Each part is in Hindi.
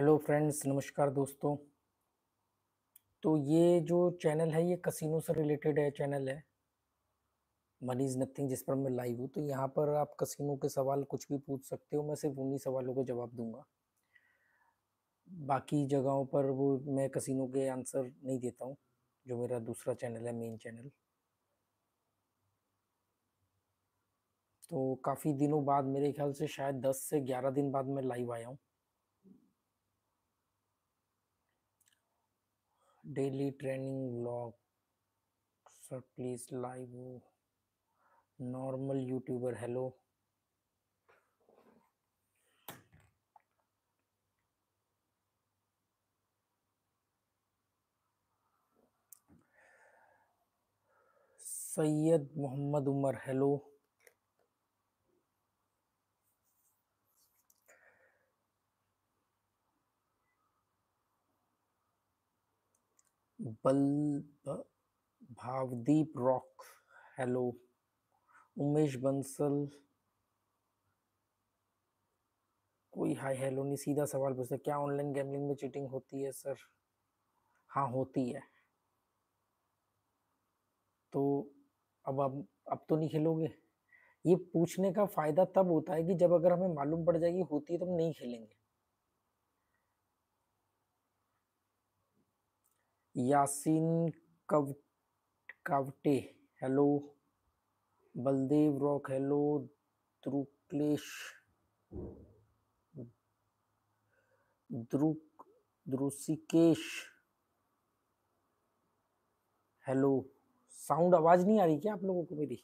हेलो फ्रेंड्स नमस्कार दोस्तों तो ये जो चैनल है ये कसिनो से रिलेटेड है चैनल है मनी इज़ नथिंग जिस पर मैं लाइव हूँ तो यहाँ पर आप कसिनो के सवाल कुछ भी पूछ सकते हो मैं सिर्फ उन्हीं सवालों के जवाब दूंगा बाकी जगहों पर वो मैं कसिनो के आंसर नहीं देता हूँ जो मेरा दूसरा चैनल है मेन चैनल तो काफ़ी दिनों बाद मेरे ख्याल से शायद दस से ग्यारह दिन बाद मैं लाइव आया हूँ daily training blog sir please live हो normal youtuber hello Syed Mohammad Umar hello Bal Bhavdeep rock hello Umesh Bansal कोई हाय हेलो नहीं सीधा सवाल पूछते क्या ऑनलाइन गेमिंग में चीटिंग होती है सर हाँ होती है तो अब अब अब तो नहीं खेलोगे ये पूछने का फ़ायदा तब होता है कि जब अगर हमें मालूम पड़ जाएगी होती है तो हम नहीं खेलेंगे यासीन कव कावटे हेलो बलदेव रॉक हेलो द्रुक्लेश द्रुक द्रुषिकेश हेलो साउंड आवाज नहीं आ रही क्या आप लोगों को मेरी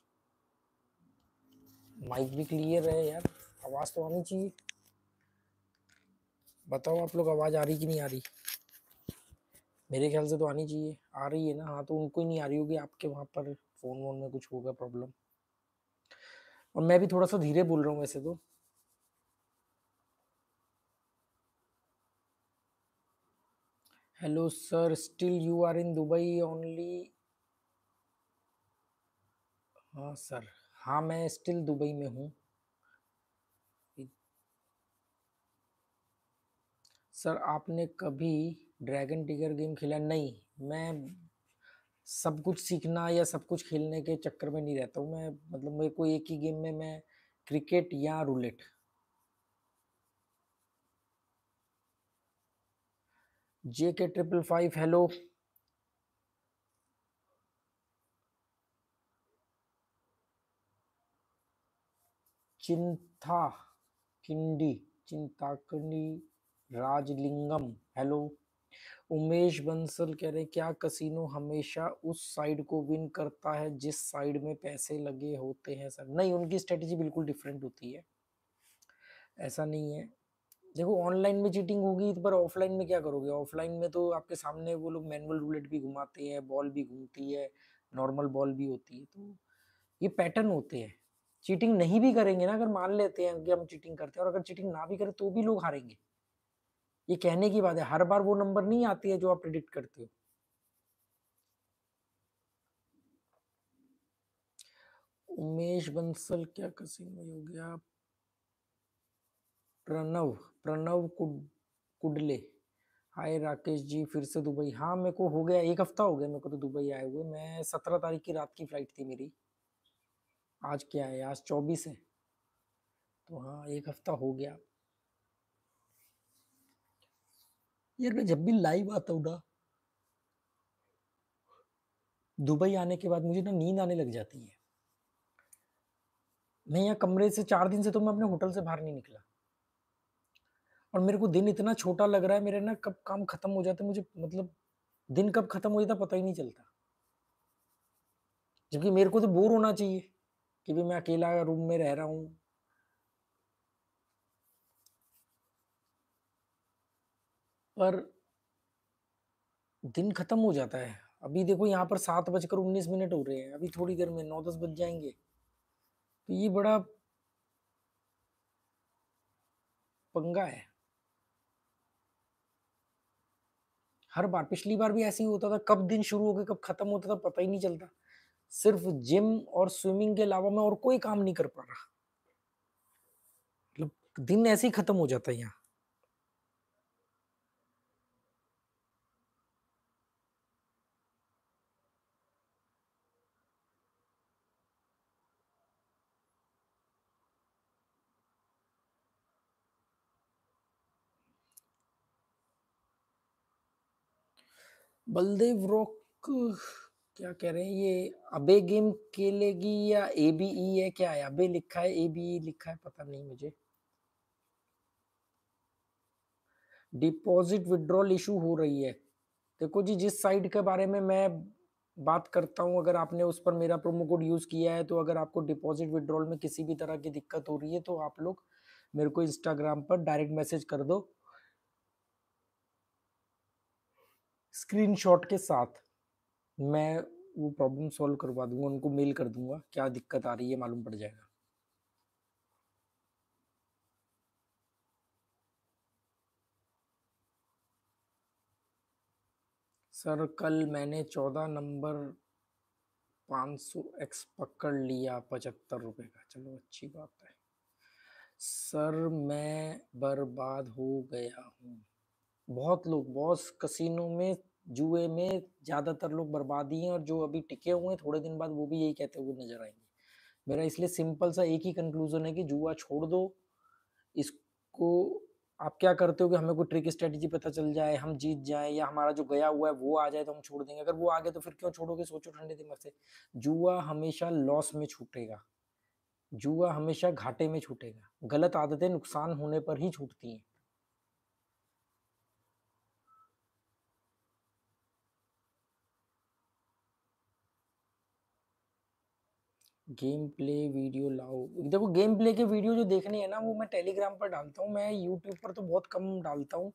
माइक भी क्लियर है यार आवाज तो आनी चाहिए बताओ आप लोग आवाज आ रही कि नहीं आ रही मेरे ख्याल से तो आनी चाहिए आ रही है ना हाँ तो उनको ही नहीं आ रही होगी आपके वहाँ पर फ़ोन वोन में कुछ होगा प्रॉब्लम और मैं भी थोड़ा सा धीरे बोल रहा हूँ वैसे तो hello sir still you are in Dubai only हाँ सर हाँ मैं स्टिल दुबई में हूँ सर आपने कभी ड्रैगन टिगर गेम खेला नहीं मैं सब कुछ सीखना या सब कुछ खेलने के चक्कर में नहीं रहता हूँ मैं मतलब मेरे को एक ही गेम में मैं क्रिकेट या रूलेट जे के ट्रिपल फाइव हेलो चिंता किंडी चिंताकंडी राजलिंगम हेलो उमेश बंसल कह रहे क्या कसिनो हमेशा उस साइड को विन करता है जिस साइड में पैसे लगे होते हैं सर नहीं उनकी स्ट्रेटजी बिल्कुल डिफरेंट होती है ऐसा नहीं है देखो ऑनलाइन में चीटिंग होगी तो पर ऑफलाइन में क्या करोगे ऑफलाइन में तो आपके सामने वो लोग मैनुअल रूलेट भी घुमाते हैं बॉल भी घूमती है नॉर्मल बॉल भी होती है तो ये पैटर्न होते हैं चीटिंग नहीं भी करेंगे ना अगर मान लेते हैं कि हम चीटिंग करते हैं और अगर चीटिंग ना भी करें तो भी लोग हारेंगे ये कहने की बात है हर बार वो नंबर नहीं आती है जो आप प्रिडिक्ट करते हो उमेश बंसल क्या कसिंग में हो गया प्रणव प्रणव कुडले हाय राकेश जी फिर से दुबई हाँ मेरे को हो गया एक हफ्ता हो गया मेरे को तो दुबई आए हुए मैं सत्रह तारीख की रात की फ्लाइट थी मेरी आज क्या है आज चौबीस है तो हाँ एक हफ्ता हो गया यार मैं जब भी लाइव आता हूँ ना दुबई आने के बाद मुझे ना नींद आने लग जाती है मैं यहाँ कमरे से चार दिन से तो मैं अपने होटल से बाहर नहीं निकला और मेरे को दिन इतना छोटा लग रहा है मेरे ना कब काम खत्म हो जाता है मुझे मतलब दिन कब खत्म हो जाता पता ही नहीं चलता जबकि मेरे को तो बोर होना चाहिए कि भाई मैं अकेला रूम में रह रहा हूँ पर दिन खत्म हो जाता है अभी देखो यहाँ पर सात बजकर उन्नीस मिनट हो रहे हैं अभी थोड़ी देर में नौ दस बज जाएंगे तो ये बड़ा पंगा है हर बार पिछली बार भी ऐसे ही होता था कब दिन शुरू हो गया कब खत्म होता था पता ही नहीं चलता सिर्फ जिम और स्विमिंग के अलावा मैं और कोई काम नहीं कर पा रहा मतलब दिन ऐसे ही खत्म हो जाता है यहाँ बलदेव रॉक क्या कह रहे हैं ये अबे गेम खेलेगी या ए बी ई है क्या है अबे लिखा है ए बी ई लिखा है पता नहीं मुझे डिपॉजिट विड्रॉल इशू हो रही है देखो जी जिस साइट के बारे में मैं बात करता हूं अगर आपने उस पर मेरा प्रोमो कोड यूज़ किया है तो अगर आपको डिपॉजिट विड्रॉल में किसी भी तरह की दिक्कत हो रही है तो आप लोग मेरे को इंस्टाग्राम पर डायरेक्ट मैसेज कर दो स्क्रीनशॉट के साथ मैं वो प्रॉब्लम सॉल्व करवा दूंगा उनको मेल कर दूंगा क्या दिक्कत आ रही है मालूम पड़ जाएगा सर कल मैंने चौदह नंबर पाँच सौ एक्स पकड़ लिया पचहत्तर रुपये का चलो अच्छी बात है सर मैं बर्बाद हो गया हूँ बहुत लोग बहुत कसिनो में जुए में ज्यादातर लोग बर्बादी हैं और जो अभी टिके हुए हैं थोड़े दिन बाद वो भी यही कहते हुए नजर आएंगे मेरा इसलिए सिंपल सा एक ही कंक्लूजन है कि जुआ छोड़ दो इसको आप क्या करते हो कि हमें कोई ट्रिक स्ट्रेटजी पता चल जाए हम जीत जाए या हमारा जो गया हुआ है वो आ जाए तो हम छोड़ देंगे अगर वो आ गया तो फिर क्यों छोड़ोगे सोचो ठंडे दिमाग से जुआ हमेशा लॉस में छूटेगा जुआ हमेशा घाटे में छूटेगा गलत आदतें नुकसान होने पर ही छूटती हैं गेम प्ले वीडियो लाओ देखो गेम प्ले के वीडियो जो देखने हैं ना वो मैं टेलीग्राम पर डालता हूँ मैं यूट्यूब पर तो बहुत कम डालता हूँ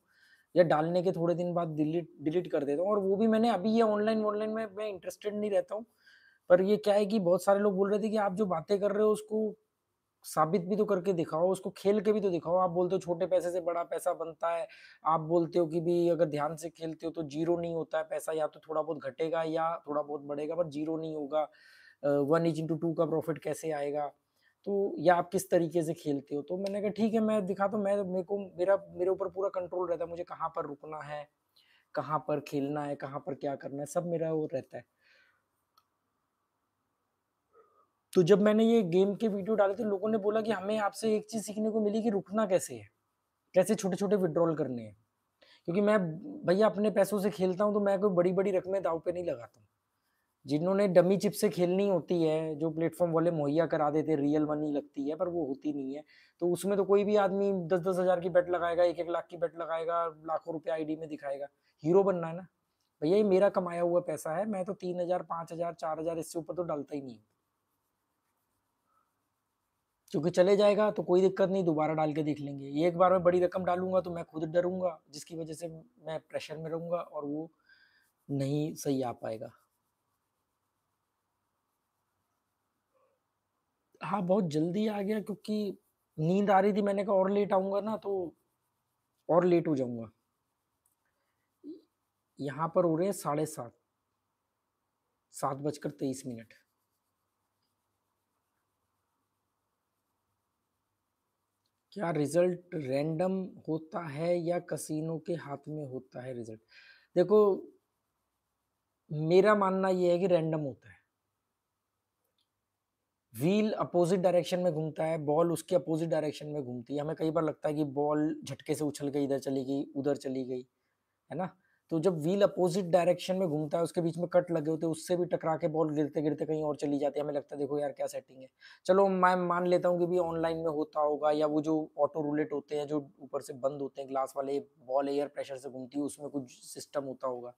या डालने के थोड़े दिन बाद डिलीट डिलीट कर देता हूँ और वो भी मैंने अभी ये ऑनलाइन ऑनलाइन में मैं इंटरेस्टेड नहीं रहता हूँ पर ये क्या है कि बहुत सारे लोग बोल रहे थे कि आप जो बातें कर रहे हो उसको साबित भी तो करके दिखाओ उसको खेल के भी तो दिखाओ आप बोलते हो छोटे पैसे से बड़ा पैसा बनता है आप बोलते हो कि भी अगर ध्यान से खेलते हो तो जीरो नहीं होता है पैसा या तो थोड़ा बहुत घटेगा या थोड़ा बहुत बढ़ेगा पर जीरो नहीं होगा वन इच इंटू टू का प्रॉफिट कैसे आएगा तो या आप किस तरीके से खेलते हो तो मैंने कहा ठीक है मैं दिखाता तो, हूँ मैं मेरे को मेरा मेरे ऊपर पूरा कंट्रोल रहता है मुझे कहाँ पर रुकना है कहाँ पर खेलना है कहाँ पर क्या करना है सब मेरा वो रहता है तो जब मैंने ये गेम के वीडियो डाले तो लोगों ने बोला कि हमें आपसे एक चीज़ सीखने को मिली कि रुकना कैसे है कैसे छोटे छोटे विड्रॉल करने हैं क्योंकि मैं भैया अपने पैसों से खेलता हूँ तो मैं कोई बड़ी बड़ी रकमें दाव पे नहीं लगाता हूँ जिन्होंने डमी चिप से खेलनी होती है जो प्लेटफॉर्म वाले मुहैया करा देते रियल मनी लगती है पर वो होती नहीं है तो उसमें तो कोई भी आदमी दस दस हजार की बेट लगाएगा एक एक लाख की बेट लगाएगा लाखों रुपया आईडी में दिखाएगा हीरो बनना है ना भैया ये मेरा कमाया हुआ पैसा है मैं तो तीन हजार पांच हजार चार हजार इससे ऊपर तो डालता ही नहीं क्योंकि चले जाएगा तो कोई दिक्कत नहीं दोबारा डाल के देख लेंगे एक बार मैं बड़ी रकम डालूंगा तो मैं खुद डरूंगा जिसकी वजह से मैं प्रेशर में रहूंगा और वो नहीं सही आ पाएगा हाँ बहुत जल्दी आ गया क्योंकि नींद आ रही थी मैंने कहा और लेट आऊंगा ना तो और लेट हो जाऊंगा यहाँ पर हो रहे हैं साढ़े सात सात बजकर तेईस मिनट क्या रिजल्ट रैंडम होता है या कसिनो के हाथ में होता है रिजल्ट देखो मेरा मानना यह है कि रैंडम होता है व्हील अपोजिट डायरेक्शन में घूमता है बॉल उसके अपोजिट डायरेक्शन में घूमती है हमें कई बार लगता है कि बॉल झटके से उछल गई इधर चली गई उधर चली गई है ना तो जब व्हील अपोजिट डायरेक्शन में घूमता है उसके बीच में कट लगे होते हैं उससे भी टकरा के बॉल गिरते गिरते कहीं और चली जाती है हमें लगता है देखो यार क्या सेटिंग है चलो मैं मान लेता हूँ कि भी ऑनलाइन में होता होगा या वो जो ऑटो रूलेट होते हैं जो ऊपर से बंद होते हैं ग्लास वाले बॉल एयर प्रेशर से घूमती है उसमें कुछ सिस्टम होता होगा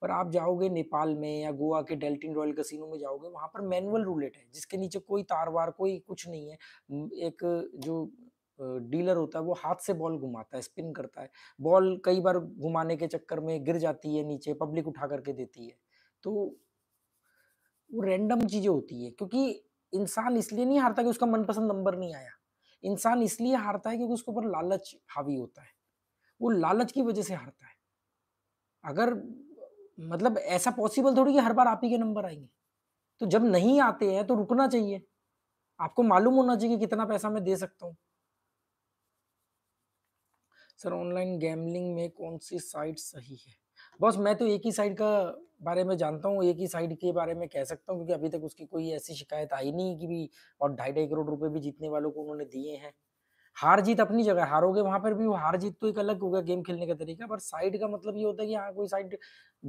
पर आप जाओगे नेपाल में या गोवा के डेल्टिन रॉयल कसिनो में जाओगे वहाँ पर मैनुअल रूलेट है जिसके नीचे कोई तार वार कोई कुछ नहीं है एक जो डीलर होता है वो हाथ से बॉल घुमाता है स्पिन करता है बॉल कई बार घुमाने के चक्कर में गिर जाती है नीचे पब्लिक उठा करके देती है तो वो रैंडम चीज़ें होती है क्योंकि इंसान इसलिए नहीं हारता कि उसका मनपसंद नंबर नहीं आया इंसान इसलिए हारता है क्योंकि उसके ऊपर लालच हावी होता है वो लालच की वजह से हारता है अगर मतलब ऐसा पॉसिबल थोड़ी कि हर बार आप ही के नंबर आएंगे तो जब नहीं आते हैं तो रुकना चाहिए आपको मालूम होना चाहिए कि कितना पैसा मैं दे सकता हूँ सर ऑनलाइन गैमलिंग में कौन सी साइट सही है बस मैं तो एक ही साइड का बारे में जानता हूँ एक ही साइड के बारे में कह सकता हूँ क्योंकि अभी तक उसकी कोई ऐसी शिकायत आई नहीं कि भी और ढाई ढाई करोड़ रुपए भी जीतने वालों को उन्होंने दिए हैं हार जीत अपनी जगह हारोगे वहां पर भी हार जीत तो एक अलग होगा गेम खेलने का तरीका पर साइड का मतलब ये होता है कि हाँ कोई साइड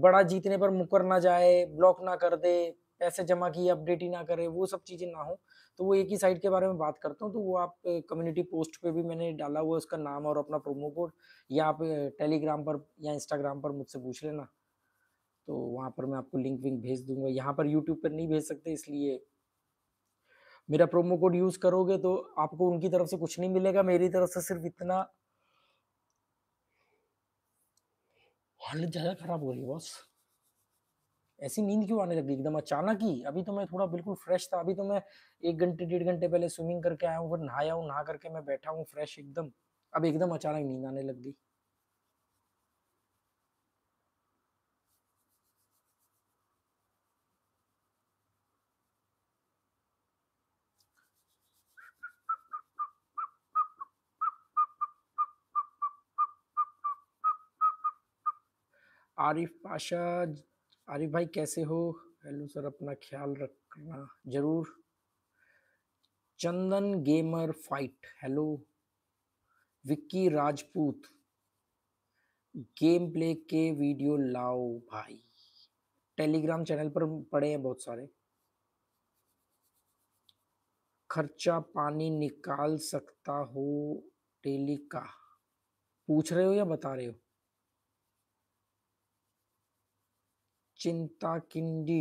बड़ा जीतने पर मुकर ना जाए ब्लॉक ना कर दे पैसे जमा किए अपडेट ही ना करे वो सब चीज़ें ना हो तो वो एक ही साइड के बारे में बात करता हूँ तो वो आप कम्युनिटी पोस्ट पे भी मैंने डाला हुआ उसका नाम और अपना प्रोमो कोड या आप टेलीग्राम पर या इंस्टाग्राम पर मुझसे पूछ लेना तो वहाँ पर मैं आपको लिंक विंक भेज दूंगा यहाँ पर यूट्यूब पर नहीं भेज सकते इसलिए मेरा प्रोमो कोड यूज करोगे तो आपको उनकी तरफ से कुछ नहीं मिलेगा मेरी तरफ से सिर्फ इतना हालत ज्यादा खराब हो रही है बॉस ऐसी नींद क्यों आने लगी एकदम अचानक ही अभी तो मैं थोड़ा बिल्कुल फ्रेश था अभी तो मैं एक घंटे डेढ़ घंटे पहले स्विमिंग करके आया हूँ फिर नहाया हूँ नहा करके मैं बैठा हूँ फ्रेश एकदम अब एकदम अचानक नींद आने लग गई आरिफ पाशा आरिफ भाई कैसे हो हेलो सर अपना ख्याल रखना जरूर Chandan gamer fight hello Vicky Rajput game play के वीडियो लाओ भाई टेलीग्राम चैनल पर पड़े हैं बहुत सारे खर्चा पानी निकाल सकता हो टेली का पूछ रहे हो या बता रहे हो चिंता किंडी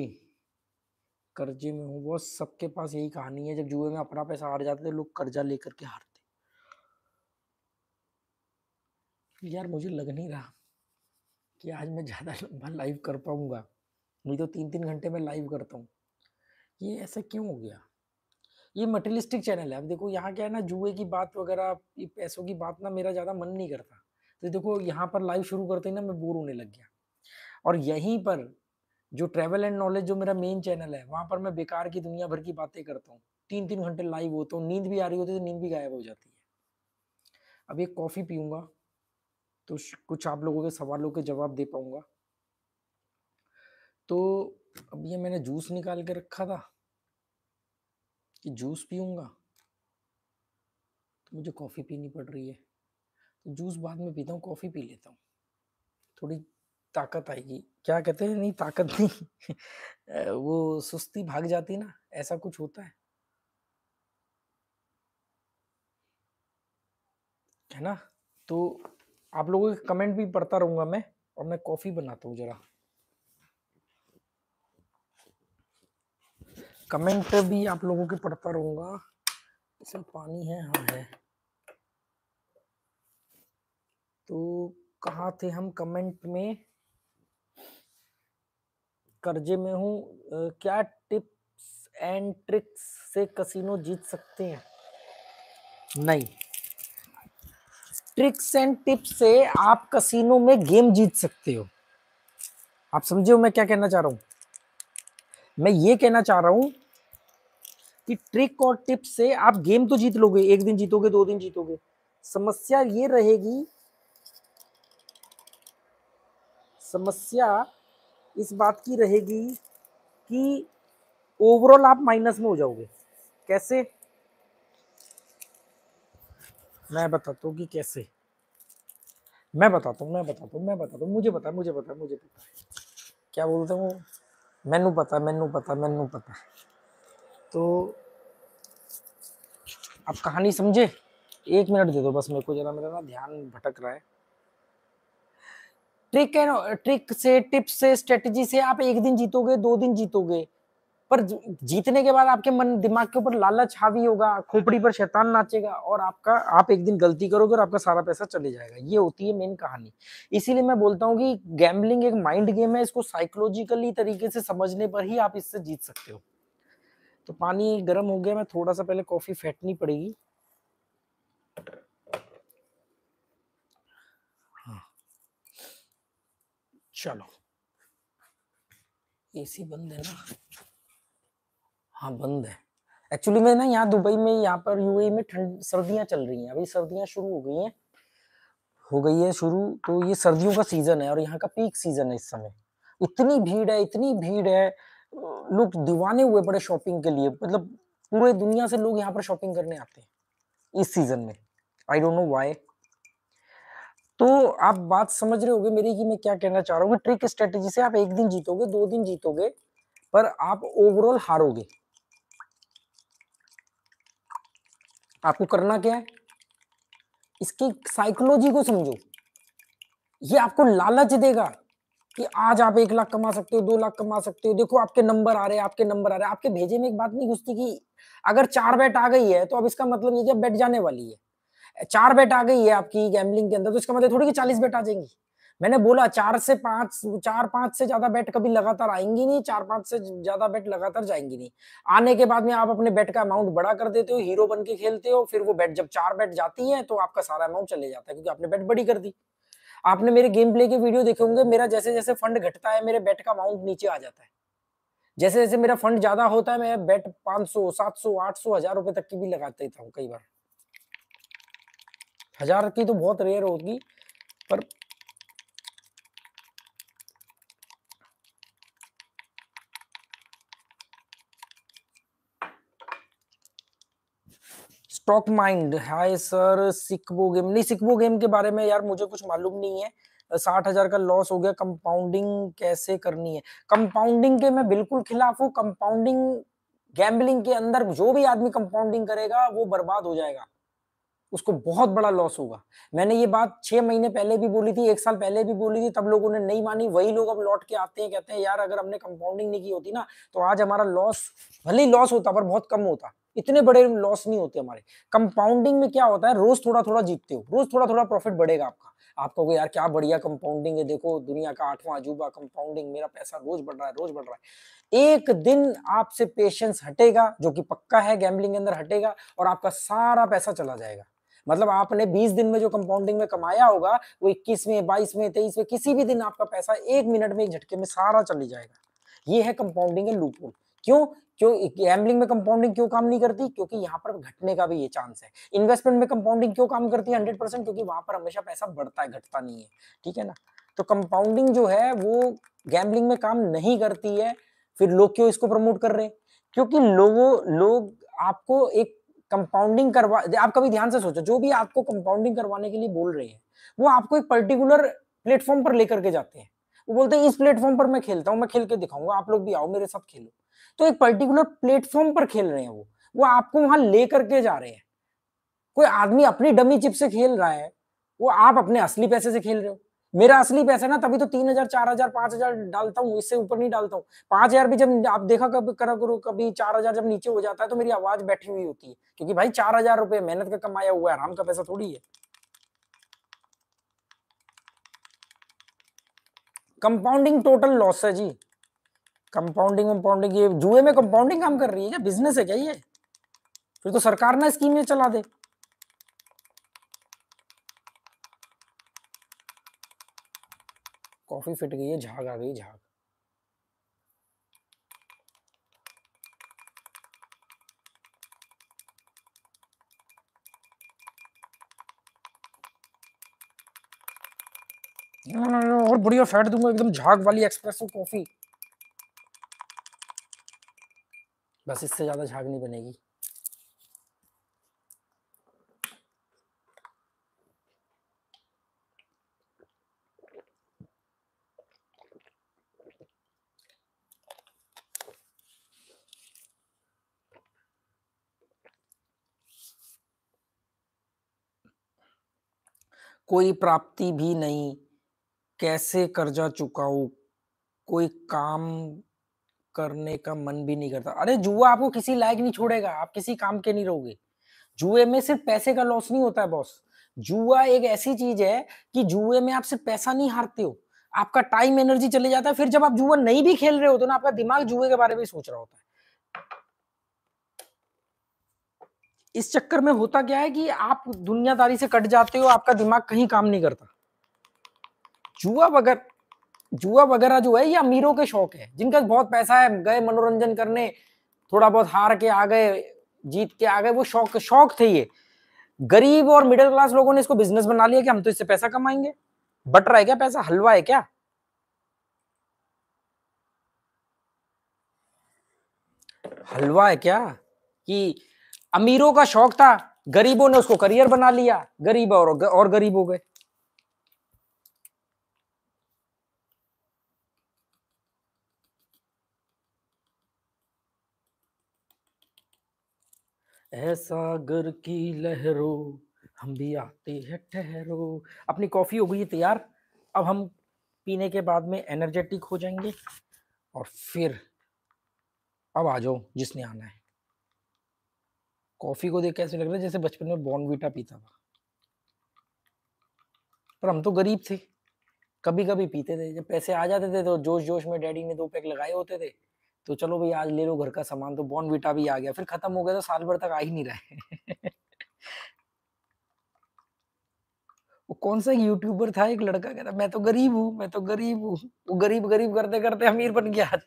कर्जे में हूँ बहुत सबके पास यही कहानी है जब जुए में अपना पैसा हार जाते थे लोग कर्जा लेकर के हारते यार मुझे लग नहीं रहा कि आज मैं ज़्यादा लंबा लाइव कर पाऊँगा नहीं तो तीन तीन घंटे में लाइव करता हूँ ये ऐसा क्यों हो गया ये मटेरियलिस्टिक चैनल है अब देखो यहाँ क्या है ना जुए की बात वगैरह ये पैसों की बात ना मेरा ज़्यादा मन नहीं करता तो देखो यहाँ पर लाइव शुरू करते ही ना मैं बोर होने लग गया और यहीं पर जो ट्रेवल एंड नॉलेज जो मेरा मेन चैनल है वहाँ पर मैं बेकार की दुनिया भर की बातें करता हूँ तीन तीन घंटे लाइव होता हूँ नींद भी आ रही होती है तो नींद भी गायब हो जाती है अब एक कॉफ़ी पीऊँगा तो कुछ आप लोगों के सवालों के जवाब दे पाऊँगा तो अब ये मैंने जूस निकाल के रखा था कि जूस पीऊँगा तो मुझे कॉफ़ी पीनी पड़ रही है तो जूस बाद में पीता हूँ कॉफ़ी पी लेता हूँ थोड़ी ताकत आएगी क्या कहते हैं नहीं ताकत नहीं वो सुस्ती भाग जाती ना ऐसा कुछ होता है। है ना? तो आप लोगों के कमेंट भी पढ़ता रहूंगा मैं और मैं कॉफ़ी बनाता हूँ ज़रा। कमेंट भी आप लोगों के पढ़ता रहूंगा इसमें पानी है? हाँ है। तो कहाँ थे हम कमेंट में? कर्जे में हूँ क्या टिप्स एंड ट्रिक्स से कसिनो जीत सकते हैं नहीं ट्रिक्स एंड टिप्स से आप कसिनो में गेम जीत सकते हो आप समझे हो मैं क्या कहना चाह रहा हूं मैं ये कहना चाह रहा हूं कि ट्रिक और टिप्स से आप गेम तो जीत लोगे एक दिन जीतोगे दो दिन जीतोगे समस्या ये रहेगी समस्या इस बात की रहेगी कि ओवरऑल आप माइनस में हो जाओगे कैसे मैं बताता हूँ कि कैसे मैं बताता हूँ मैं बताता हूँ मैं बताता हूँ मुझे पता मुझे पता मुझे पता क्या बोलते हैं वो मैनू पता मैनू पता मैनू पता तो आप कहानी समझे एक मिनट दे दो बस मेरे को जरा मेरा ना ध्यान भटक रहा है ट्रिक एंड ट्रिक से टिप्स से स्ट्रेटजी से आप एक दिन जीतोगे दो दिन जीतोगे पर जीतने के बाद आपके मन दिमाग के ऊपर लालच हावी होगा खोपड़ी पर शैतान नाचेगा और आपका आप एक दिन गलती करोगे और आपका सारा पैसा चले जाएगा ये होती है मेन कहानी इसीलिए मैं बोलता हूँ कि गैम्बलिंग एक माइंड गेम है इसको साइकोलॉजिकली तरीके से समझने पर ही आप इससे जीत सकते हो तो पानी गर्म हो गया मैं थोड़ा सा पहले कॉफी फेंटनी पड़ेगी चलो एसी बंद है ना हाँ बंद है एक्चुअली मैं ना यहाँ दुबई में यहाँ पर यूएई में ठंड सर्दियाँ चल रही हैं अभी सर्दियाँ शुरू हो गई हैं हो गई है शुरू तो ये सर्दियों का सीजन है और यहाँ का पीक सीजन है इस समय इतनी भीड़ है इतनी भीड़ है लोग दीवाने हुए बड़े शॉपिंग के लिए मतलब पूरे दुनिया से लोग यहाँ पर शॉपिंग करने आते हैं इस सीजन में आई डोंट नो वाई तो आप बात समझ रहे होगे मेरी कि मैं क्या कहना चाह रहा हूँ ट्रिक स्ट्रेटेजी से आप एक दिन जीतोगे दो दिन जीतोगे पर आप ओवरऑल हारोगे आपको करना क्या है इसकी साइकोलॉजी को समझो ये आपको लालच देगा कि आज आप एक लाख कमा सकते हो दो लाख कमा सकते हो देखो आपके नंबर आ रहे हैं आपके नंबर आ रहे हैं आपके भेजे में एक बात नहीं घुसती कि अगर चार बैट आ गई है तो अब इसका मतलब ये कि बैट जाने वाली है चार बेट आ गई है आपकी गैमलिंग के अंदर तो इसका मतलब थोड़ी कि चालीस बेट आ जाएंगी मैंने बोला चार से पांच चार पांच से ज्यादा बेट कभी लगातार आएंगी नहीं चार पांच से ज्यादा बेट लगातार जाएंगी नहीं आने के बाद में आप अपने बेट का अमाउंट बड़ा कर देते हो हीरो बन के खेलते हो फिर वो बेट जब चार बेट जाती है तो आपका सारा अमाउंट चले जाता है क्योंकि आपने बेट बड़ी कर दी आपने मेरे गेम प्ले के वीडियो देखे होंगे मेरा जैसे जैसे फंड घटता है मेरे बेट का अमाउंट नीचे आ जाता है जैसे जैसे मेरा फंड ज्यादा होता है मैं बेट पाँच सौ सात सौ आठ सौ हजार रुपए तक की भी लगाते था कई बार हजार की तो बहुत रेयर होगी पर stock mind hi sir sic bo game नहीं सिकबो गेम के बारे में यार मुझे कुछ मालूम नहीं है साठ हजार का लॉस हो गया कंपाउंडिंग कैसे करनी है कंपाउंडिंग के मैं बिल्कुल खिलाफ हूँ कंपाउंडिंग गैम्बलिंग के अंदर जो भी आदमी कंपाउंडिंग करेगा वो बर्बाद हो जाएगा उसको बहुत बड़ा लॉस होगा मैंने ये बात छह महीने पहले भी बोली थी एक साल पहले भी बोली थी तब लोगों ने नहीं मानी वही लोग अब लौट के आते हैं कहते हैं यार अगर हमने कंपाउंडिंग नहीं की होती ना तो आज हमारा लॉस भले ही लॉस होता पर बहुत कम होता इतने बड़े लॉस नहीं होते हमारे कंपाउंडिंग में क्या होता है रोज थोड़ा थोड़ा जीतते हो रोज थोड़ा थोड़ा प्रॉफिट बढ़ेगा आपका आपको यार क्या बढ़िया कंपाउंडिंग है देखो दुनिया का आठवां अजूबा कंपाउंडिंग मेरा पैसा रोज बढ़ रहा है रोज बढ़ रहा है एक दिन आपसे पेशेंस हटेगा जो कि पक्का है गैम्बलिंग के अंदर हटेगा और आपका सारा पैसा चला जाएगा मतलब आपने 20 दिन में जो कंपाउंडिंग में कमाया होगा वो इक्कीस में बाईस में तेईस में किसी भी दिन आपका पैसा एक मिनट में एक झटके में सारा चली जाएगा ये है कंपाउंडिंग का लूपोल क्यों क्यों गैम्बलिंग में कंपाउंडिंग क्यों काम नहीं करती क्योंकि यहाँ पर घटने का भी ये चांस है इन्वेस्टमेंट में कंपाउंडिंग क्यों काम करती है हंड्रेड परसेंट क्योंकि वहां पर हमेशा पैसा बढ़ता है घटता नहीं है ठीक है ना तो कंपाउंडिंग जो है वो गैम्बलिंग में काम नहीं करती है फिर लोग क्यों इसको प्रमोट कर रहे हैं क्योंकि लोगों लोग आपको एक कंपाउंडिंग करवा आप कभी ध्यान से सोचो जो भी आपको कंपाउंडिंग करवाने के लिए बोल रहे हैं वो आपको एक पर्टिकुलर प्लेटफॉर्म पर लेकर के जाते हैं वो बोलते हैं इस प्लेटफॉर्म पर मैं खेलता हूँ मैं खेल के दिखाऊंगा आप लोग भी आओ मेरे साथ खेलो तो एक पर्टिकुलर प्लेटफॉर्म पर खेल रहे हैं वो वो आपको वहां ले करके जा रहे हैं कोई आदमी अपनी डमी चिप से खेल रहा है वो आप अपने असली पैसे से खेल रहे हो मेरा असली पैसा ना तभी तो तीन हजार चार हजार पांच हजार डालता हूँ इससे ऊपर नहीं डालता हूँ पांच हजार भी जब आप देखा कब करा करो कभी चार हजार जब नीचे हो जाता है तो मेरी आवाज बैठी हुई होती है क्योंकि भाई चार हजार रुपये मेहनत का कमाया हुआ है आराम का पैसा थोड़ी है कंपाउंडिंग टोटल लॉस है जी कंपाउंडिंग कंपाउंडिंग ये जुए में कंपाउंडिंग काम कर रही है बिजनेस है क्या ये फिर तो सरकार ना स्कीम ये चला दे कॉफी फिट गई है झाग आ गई झाग और बढ़िया फैट दूंगा एकदम झाग वाली एक्सप्रेसो कॉफी बस इससे ज्यादा झाग नहीं बनेगी कोई प्राप्ति भी नहीं कैसे कर्जा चुकाऊ कोई काम करने का मन भी नहीं करता अरे जुआ आपको किसी लायक नहीं छोड़ेगा आप किसी काम के नहीं रहोगे जुए में सिर्फ पैसे का लॉस नहीं होता है बॉस जुआ एक ऐसी चीज है कि जुए में आप सिर्फ पैसा नहीं हारते हो आपका टाइम एनर्जी चले जाता है फिर जब आप जुआ नहीं भी खेल रहे हो तो ना आपका दिमाग जुए के बारे में सोच रहा होता है इस चक्कर में होता क्या है कि आप दुनियादारी से कट जाते हो आपका दिमाग कहीं काम नहीं करता जुआ वगैरह जुआ वगैरह जो है ये अमीरों के शौक है जिनका बहुत पैसा है गए मनोरंजन करने थोड़ा बहुत हार के आ गए जीत के आ गए वो शौक शौक थे ये गरीब और मिडिल क्लास लोगों ने इसको बिजनेस बना लिया कि हम तो इससे पैसा कमाएंगे बट रहा है क्या पैसा हलवा है क्या हलवा है क्या कि अमीरों का शौक था गरीबों ने उसको करियर बना लिया गरीब और और गरीब हो गए ऐसा घर की लहरों हम भी आते हैं ठहरो अपनी कॉफ़ी हो गई है तैयार अब हम पीने के बाद में एनर्जेटिक हो जाएंगे और फिर अब आ जाओ जिसने आना है कॉफी को देख कैसे लग रहा है जैसे बचपन में बॉर्नवीटा पीता था पर हम तो गरीब थे कभी कभी पीते थे जब पैसे आ जाते थे तो जोश जोश में डैडी ने दो पैक लगाए होते थे तो चलो भाई आज ले लो घर का सामान तो बॉर्नवीटा भी आ गया फिर खत्म हो गया तो साल भर तक आ ही नहीं रहा वो कौन सा यूट्यूबर था एक लड़का कहता मैं तो गरीब हूँ मैं तो गरीब हूँ वो गरीब गरीब करते करते अमीर बन गया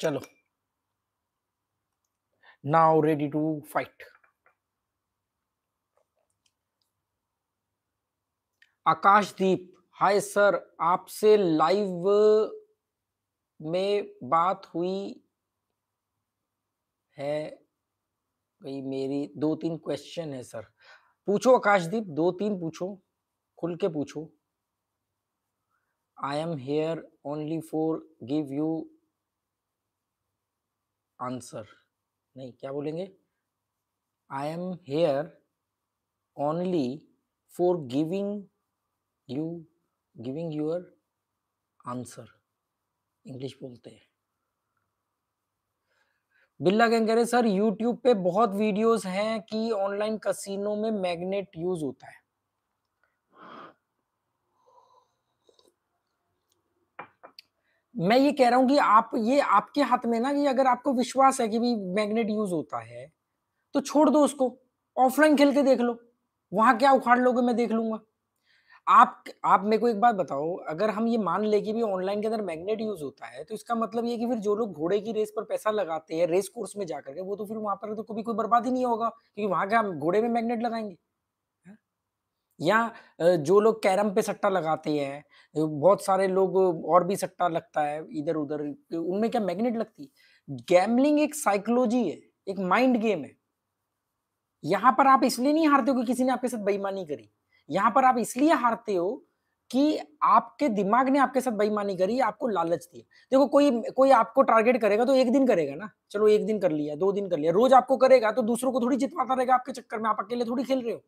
चलो now ready to fight. Akashdeep hi sir आपसे लाइव में बात हुई है भाई मेरी दो तीन क्वेश्चन है सर पूछो आकाशदीप दो तीन पूछो खुल के पूछो I am here only for give you answer नहीं क्या बोलेंगे I am here only for giving you giving your answer English बोलते हैं बिल्ला गैंग कह रहे सर यूट्यूब पे बहुत वीडियोस हैं कि ऑनलाइन कसिनो में मैग्नेट यूज होता है मैं ये कह रहा हूँ कि आप ये आपके हाथ में ना कि अगर आपको विश्वास है कि भी मैग्नेट यूज होता है तो छोड़ दो उसको ऑफलाइन खेल के देख लो वहां क्या उखाड़ लोगे मैं देख लूंगा आप आप मेरे को एक बात बताओ अगर हम ये मान ले कि भी ऑनलाइन के अंदर मैग्नेट यूज होता है तो इसका मतलब ये कि फिर जो लोग घोड़े की रेस पर पैसा लगाते हैं रेस कोर्स में जाकर के वो तो फिर वहां पर तो कभी कोई बर्बाद ही नहीं होगा क्योंकि वहां के हम घोड़े में मैग्नेट लगाएंगे या जो लोग कैरम पे सट्टा लगाते हैं बहुत सारे लोग और भी सट्टा लगता है इधर उधर उनमें क्या मैग्नेट लगती गैमलिंग एक साइकोलॉजी है एक माइंड गेम है यहाँ पर आप इसलिए नहीं हारते हो कि किसी ने आपके साथ बेईमानी करी यहाँ पर आप इसलिए हारते हो कि आपके दिमाग ने आपके साथ बेईमानी करी आपको लालच दिया देखो कोई कोई आपको टारगेट करेगा तो एक दिन करेगा ना चलो एक दिन कर लिया दो दिन कर लिया रोज आपको करेगा तो दूसरों को थोड़ी जितवाता रहेगा आपके चक्कर में आप अकेले थोड़ी खेल रहे हो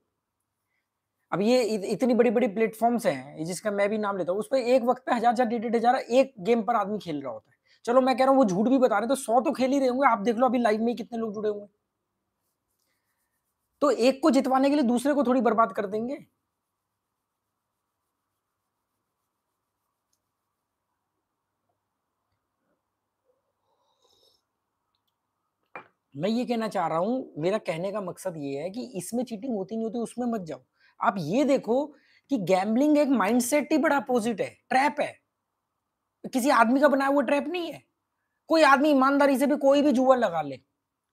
अब ये इतनी बड़ी बड़ी प्लेटफॉर्म्स हैं जिसका मैं भी नाम लेता हूँ उस पर एक वक्त पे हजार हजार डेढ़ डेढ़ हजार एक गेम पर आदमी खेल रहा होता है चलो मैं कह रहा हूँ वो झूठ भी बता रहे तो सौ तो खेल ही रहे होंगे आप देख लो अभी लाइव में कितने लोग जुड़े हुए तो एक को जितवाने के लिए दूसरे को थोड़ी बर्बाद कर देंगे मैं ये कहना चाह रहा हूं मेरा कहने का मकसद ये है कि इसमें चीटिंग होती नहीं होती उसमें मत जाओ आप ये देखो कि गैम्बलिंग एक माइंडसेट ही बड़ा अपोजिट है ट्रैप है किसी आदमी का बनाया हुआ ट्रैप नहीं है कोई आदमी ईमानदारी से भी कोई भी जुआ लगा ले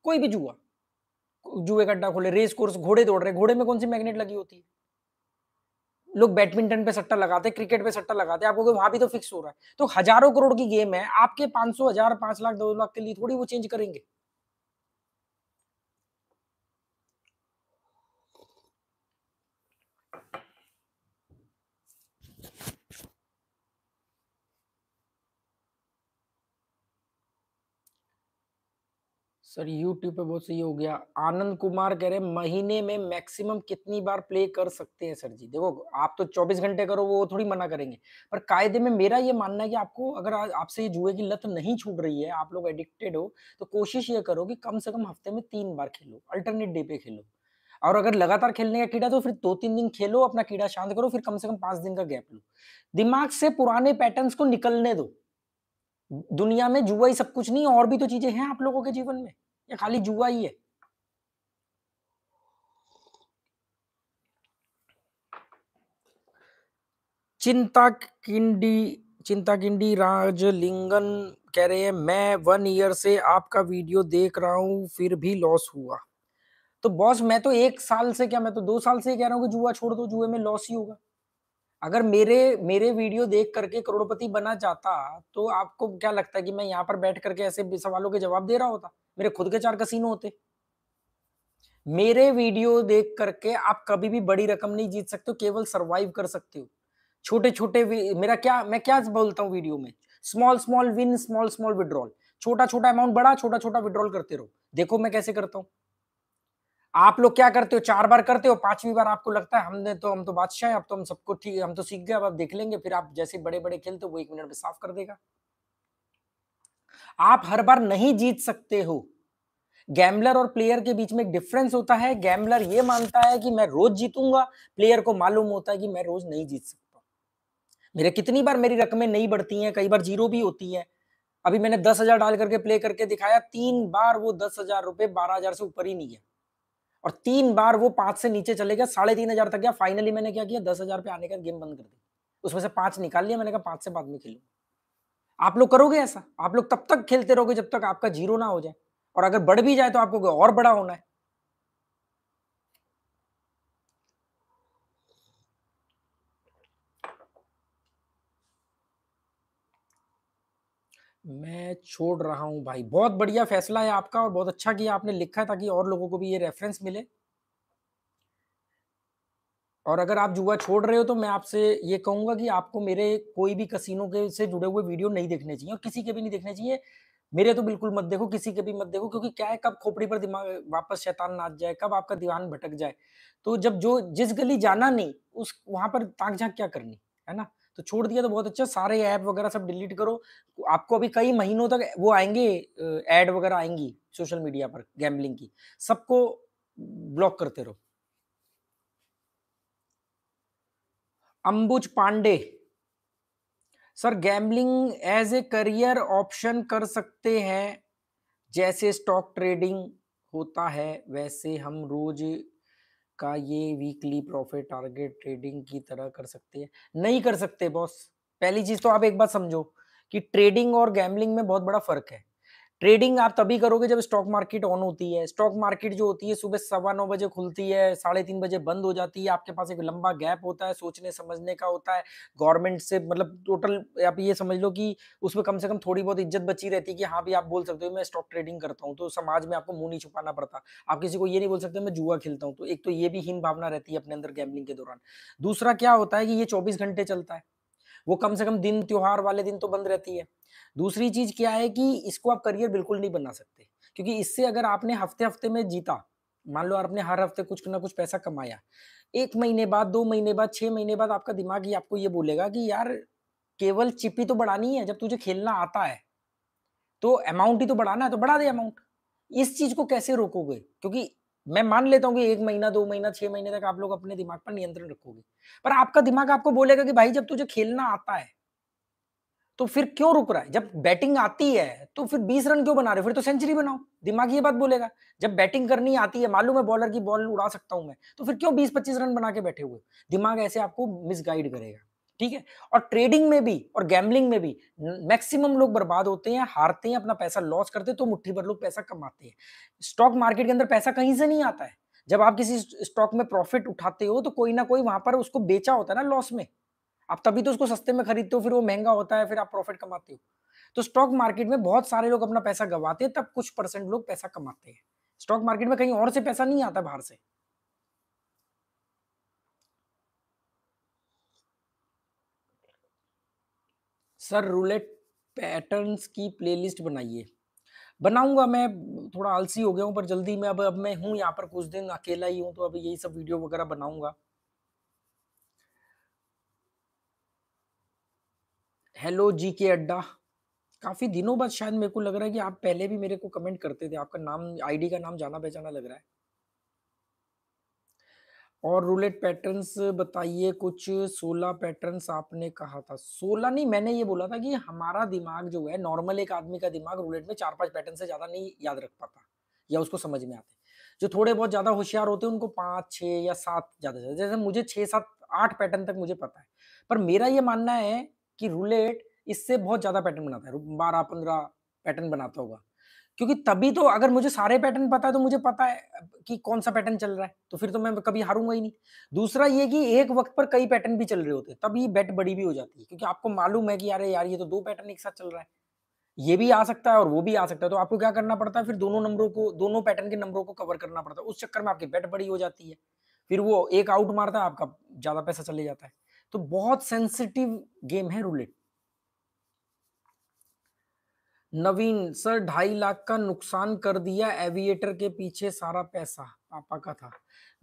कोई भी जुआ जुए का अड्डा खोले रेस कोर्स घोड़े दौड़ रहे घोड़े में कौन सी मैग्नेट लगी होती है लोग बैडमिंटन पे सट्टा लगाते क्रिकेट पे सट्टा लगाते आपको वहां भी तो फिक्स हो रहा है तो हजारों करोड़ की गेम है आपके पांच सौ हजार पांच लाख दो लाख के लिए थोड़ी वो चेंज करेंगे सर यूट्यूब पे बहुत सही हो गया आनंद कुमार कह रहे महीने में मैक्सिमम कितनी बार प्ले कर सकते हैं सर जी देखो आप तो 24 घंटे करो वो थोड़ी मना करेंगे पर कायदे में मेरा ये मानना है कि आपको अगर आपसे ये जुए की लत नहीं छूट रही है आप लोग एडिक्टेड हो तो कोशिश ये करो कि कम से कम हफ्ते में तीन बार खेलो अल्टरनेट डे पे खेलो और अगर लगातार खेलने का कीड़ा तो फिर दो तीन दिन खेलो अपना कीड़ा शांत करो फिर कम से कम पांच दिन का गैप लो दिमाग से पुराने पैटर्न्स को निकलने दो दुनिया में जुआ ही सब कुछ नहीं और भी तो चीजें हैं आप लोगों के जीवन में ये खाली जुआ ही है चिंता किंडी चिंता किंडी राजलिंगन कह रहे हैं मैं वन ईयर से आपका वीडियो देख रहा हूं फिर भी लॉस हुआ तो बॉस मैं तो एक साल से क्या मैं तो दो साल से कह रहा हूँ कि जुआ छोड़ दो जुए में लॉस ही होगा अगर मेरे मेरे वीडियो देख करके करोड़पति बना जाता तो आपको क्या लगता है कि मैं यहाँ पर बैठ करके ऐसे सवालों के जवाब दे रहा होता मेरे खुद के चार कसीनो होते मेरे वीडियो देख करके आप कभी भी बड़ी रकम नहीं जीत सकते हो केवल सरवाइव कर सकते हो छोटे छोटे मेरा क्या मैं क्या बोलता हूँ वीडियो में small small win small small withdrawal छोटा छोटा अमाउंट बड़ा छोटा छोटा विड्रॉल करते रहो देखो मैं कैसे करता हूँ आप लोग क्या करते हो चार बार करते हो पांचवी बार आपको लगता है हमने तो हम तो बादशाह हैं अब तो हम सबको ठीक हम तो सीख गए अब आप देख लेंगे फिर आप जैसे बड़े बड़े खेलते हो वो एक मिनट में साफ कर देगा आप हर बार नहीं जीत सकते हो गैम्बलर और प्लेयर के बीच में एक डिफरेंस होता है गैम्बलर ये मानता है कि मैं रोज जीतूंगा प्लेयर को मालूम होता है कि मैं रोज नहीं जीत सकता मेरे कितनी बार मेरी रकमें नहीं बढ़ती हैं कई बार जीरो भी होती है अभी मैंने दस हजार डाल करके प्ले करके दिखाया तीन बार वो दस हजार रुपए बारह हजार से ऊपर ही नहीं है और तीन बार वो पांच से नीचे चले गया साढ़े तीन हजार तक गया फाइनली मैंने क्या किया दस हजार पे आने का गेम बंद कर दी उसमें से पांच निकाल लिया मैंने कहा पांच से बाद में खेलू आप लोग करोगे ऐसा आप लोग तब तक खेलते रहोगे जब तक आपका जीरो ना हो जाए और अगर बढ़ भी जाए तो आपको और बड़ा होना है मैं छोड़ रहा हूँ भाई बहुत बढ़िया फैसला है आपका और बहुत अच्छा किया आपने लिखा है ताकि और लोगों को भी ये रेफरेंस मिले और अगर आप जुआ छोड़ रहे हो तो मैं आपसे ये कहूंगा कि आपको मेरे कोई भी कसिनो के से जुड़े हुए वीडियो नहीं देखने चाहिए और किसी के भी नहीं देखने चाहिए मेरे तो बिल्कुल मत देखो किसी के भी मत देखो क्योंकि क्या है कब खोपड़ी पर दिमाग वापस शैतान नाच जाए कब आपका दीवान भटक जाए तो जब जो जिस गली जाना नहीं उस वहां पर ताक झाक क्या करनी है ना तो छोड़ दिया तो बहुत अच्छा सारे ऐप वगैरह सब डिलीट करो आपको अभी कई महीनों तक वो आएंगे ऐड वगैरह आएंगी सोशल मीडिया पर गैम्बलिंग की सबको ब्लॉक करते रहो Ambuj Pandey sir gambling as a career option कर सकते हैं जैसे स्टॉक ट्रेडिंग होता है वैसे हम रोज का ये वीकली प्रॉफिट टारगेट ट्रेडिंग की तरह कर सकते हैं नहीं कर सकते बॉस पहली चीज तो आप एक बात समझो कि ट्रेडिंग और गैमलिंग में बहुत बड़ा फर्क है ट्रेडिंग आप तभी करोगे जब स्टॉक मार्केट ऑन होती है स्टॉक मार्केट जो होती है सुबह सवा नौ बजे खुलती है साढ़े तीन बजे बंद हो जाती है आपके पास एक लंबा गैप होता है सोचने समझने का होता है गवर्नमेंट से मतलब टोटल आप ये समझ लो कि उसमें कम से कम थोड़ी बहुत इज्जत बची रहती है कि हाँ भी आप बोल सकते हो मैं स्टॉक ट्रेडिंग करता हूँ तो समाज में आपको मुंह नहीं छुपाना पड़ता आप किसी को ये नहीं बोल सकते मैं जुआ खेलता हूँ तो एक तो ये भी हीन भावना रहती है अपने अंदर गैमलिंग के दौरान दूसरा क्या होता है कि ये चौबीस घंटे चलता है वो कम से कम दिन त्योहार वाले दिन तो बंद रहती है दूसरी चीज क्या है कि इसको आप करियर बिल्कुल नहीं बना सकते क्योंकि इससे अगर आपने हफ्ते हफ्ते में जीता मान लो आपने हर हफ्ते कुछ ना कुछ पैसा कमाया एक महीने बाद दो महीने बाद छह महीने बाद आपका दिमाग ही आपको ये बोलेगा कि यार केवल चिप्पी तो बढ़ानी है जब तुझे खेलना आता है तो अमाउंट ही तो बढ़ाना है तो बढ़ा दे अमाउंट इस चीज को कैसे रोकोगे क्योंकि मैं मान लेता हूँ कि एक महीना दो महीना छह महीने तक आप लोग अपने दिमाग पर नियंत्रण रखोगे पर आपका दिमाग आपको बोलेगा कि भाई जब तुझे खेलना आता है तो फिर क्यों रुक रहा है जब बैटिंग आती है तो फिर बीस रन क्यों बना रहे फिर तो सेंचुरी बनाओ दिमाग ये बात बोलेगा जब बैटिंग करनी आती है मालूम है बॉलर की बॉल उड़ा सकता हूं मैं तो फिर क्यों बीस पच्चीस रन बना के बैठे हुए दिमाग ऐसे आपको मिसगाइड करेगा ठीक है और ट्रेडिंग में भी और गैम्बलिंग में भी मैक्सिमम लोग बर्बाद होते हैं हारते हैं अपना पैसा लॉस करते हैं तो मुट्ठी भर लोग पैसा कमाते हैं स्टॉक मार्केट के अंदर पैसा कहीं से नहीं आता है जब आप किसी स्टॉक में प्रॉफिट उठाते हो तो कोई ना कोई वहां पर उसको बेचा होता है ना लॉस में आप तभी तो उसको सस्ते में खरीदते हो फिर वो महंगा होता है फिर आप प्रॉफिट कमाते हो तो स्टॉक मार्केट में बहुत सारे लोग अपना पैसा गंवाते हैं तब कुछ परसेंट लोग पैसा कमाते हैं स्टॉक मार्केट में कहीं और से पैसा नहीं आता बाहर से सर रूलेट पैटर्न्स की प्लेलिस्ट बनाइए बनाऊंगा मैं थोड़ा आलसी हो गया हूँ पर जल्दी मैं अब अब मैं हूँ यहाँ पर कुछ दिन अकेला ही हूँ तो अब यही सब वीडियो वगैरह बनाऊंगा हेलो जी के अड्डा काफ़ी दिनों बाद शायद मेरे को लग रहा है कि आप पहले भी मेरे को कमेंट करते थे आपका नाम आईडी का नाम जाना पहचाना लग रहा है और रूलेट पैटर्न्स बताइए कुछ सोलह पैटर्न्स आपने कहा था सोलह नहीं मैंने ये बोला था कि हमारा दिमाग जो है नॉर्मल एक आदमी का दिमाग रूलेट में चार पांच पैटर्न से ज्यादा नहीं याद रख पाता या उसको समझ में आते जो थोड़े बहुत ज्यादा होशियार होते हैं उनको पाँच छह या सात ज्यादा जैसे मुझे छः सात आठ पैटर्न तक मुझे पता है पर मेरा ये मानना है कि रूलेट इससे बहुत ज्यादा पैटर्न बनाता है बारह पंद्रह पैटर्न बनाता होगा क्योंकि तभी तो अगर मुझे सारे पैटर्न पता है तो मुझे पता है कि कौन सा पैटर्न चल रहा है तो फिर तो मैं कभी हारूंगा ही नहीं दूसरा ये कि एक वक्त पर कई पैटर्न भी चल रहे होते हैं तभी बैट बड़ी भी हो जाती है क्योंकि आपको मालूम है कि यार यार ये तो दो पैटर्न एक साथ चल रहा है ये भी आ सकता है और वो भी आ सकता है तो आपको क्या करना पड़ता है फिर दोनों नंबरों को दोनों पैटर्न के नंबरों को कवर करना पड़ता है उस चक्कर में आपकी बैट बड़ी हो जाती है फिर वो एक आउट मारता है आपका ज्यादा पैसा चले जाता है तो बहुत सेंसिटिव गेम है रूलेट नवीन सर ढाई लाख का नुकसान कर दिया एविएटर के पीछे सारा पैसा पापा का था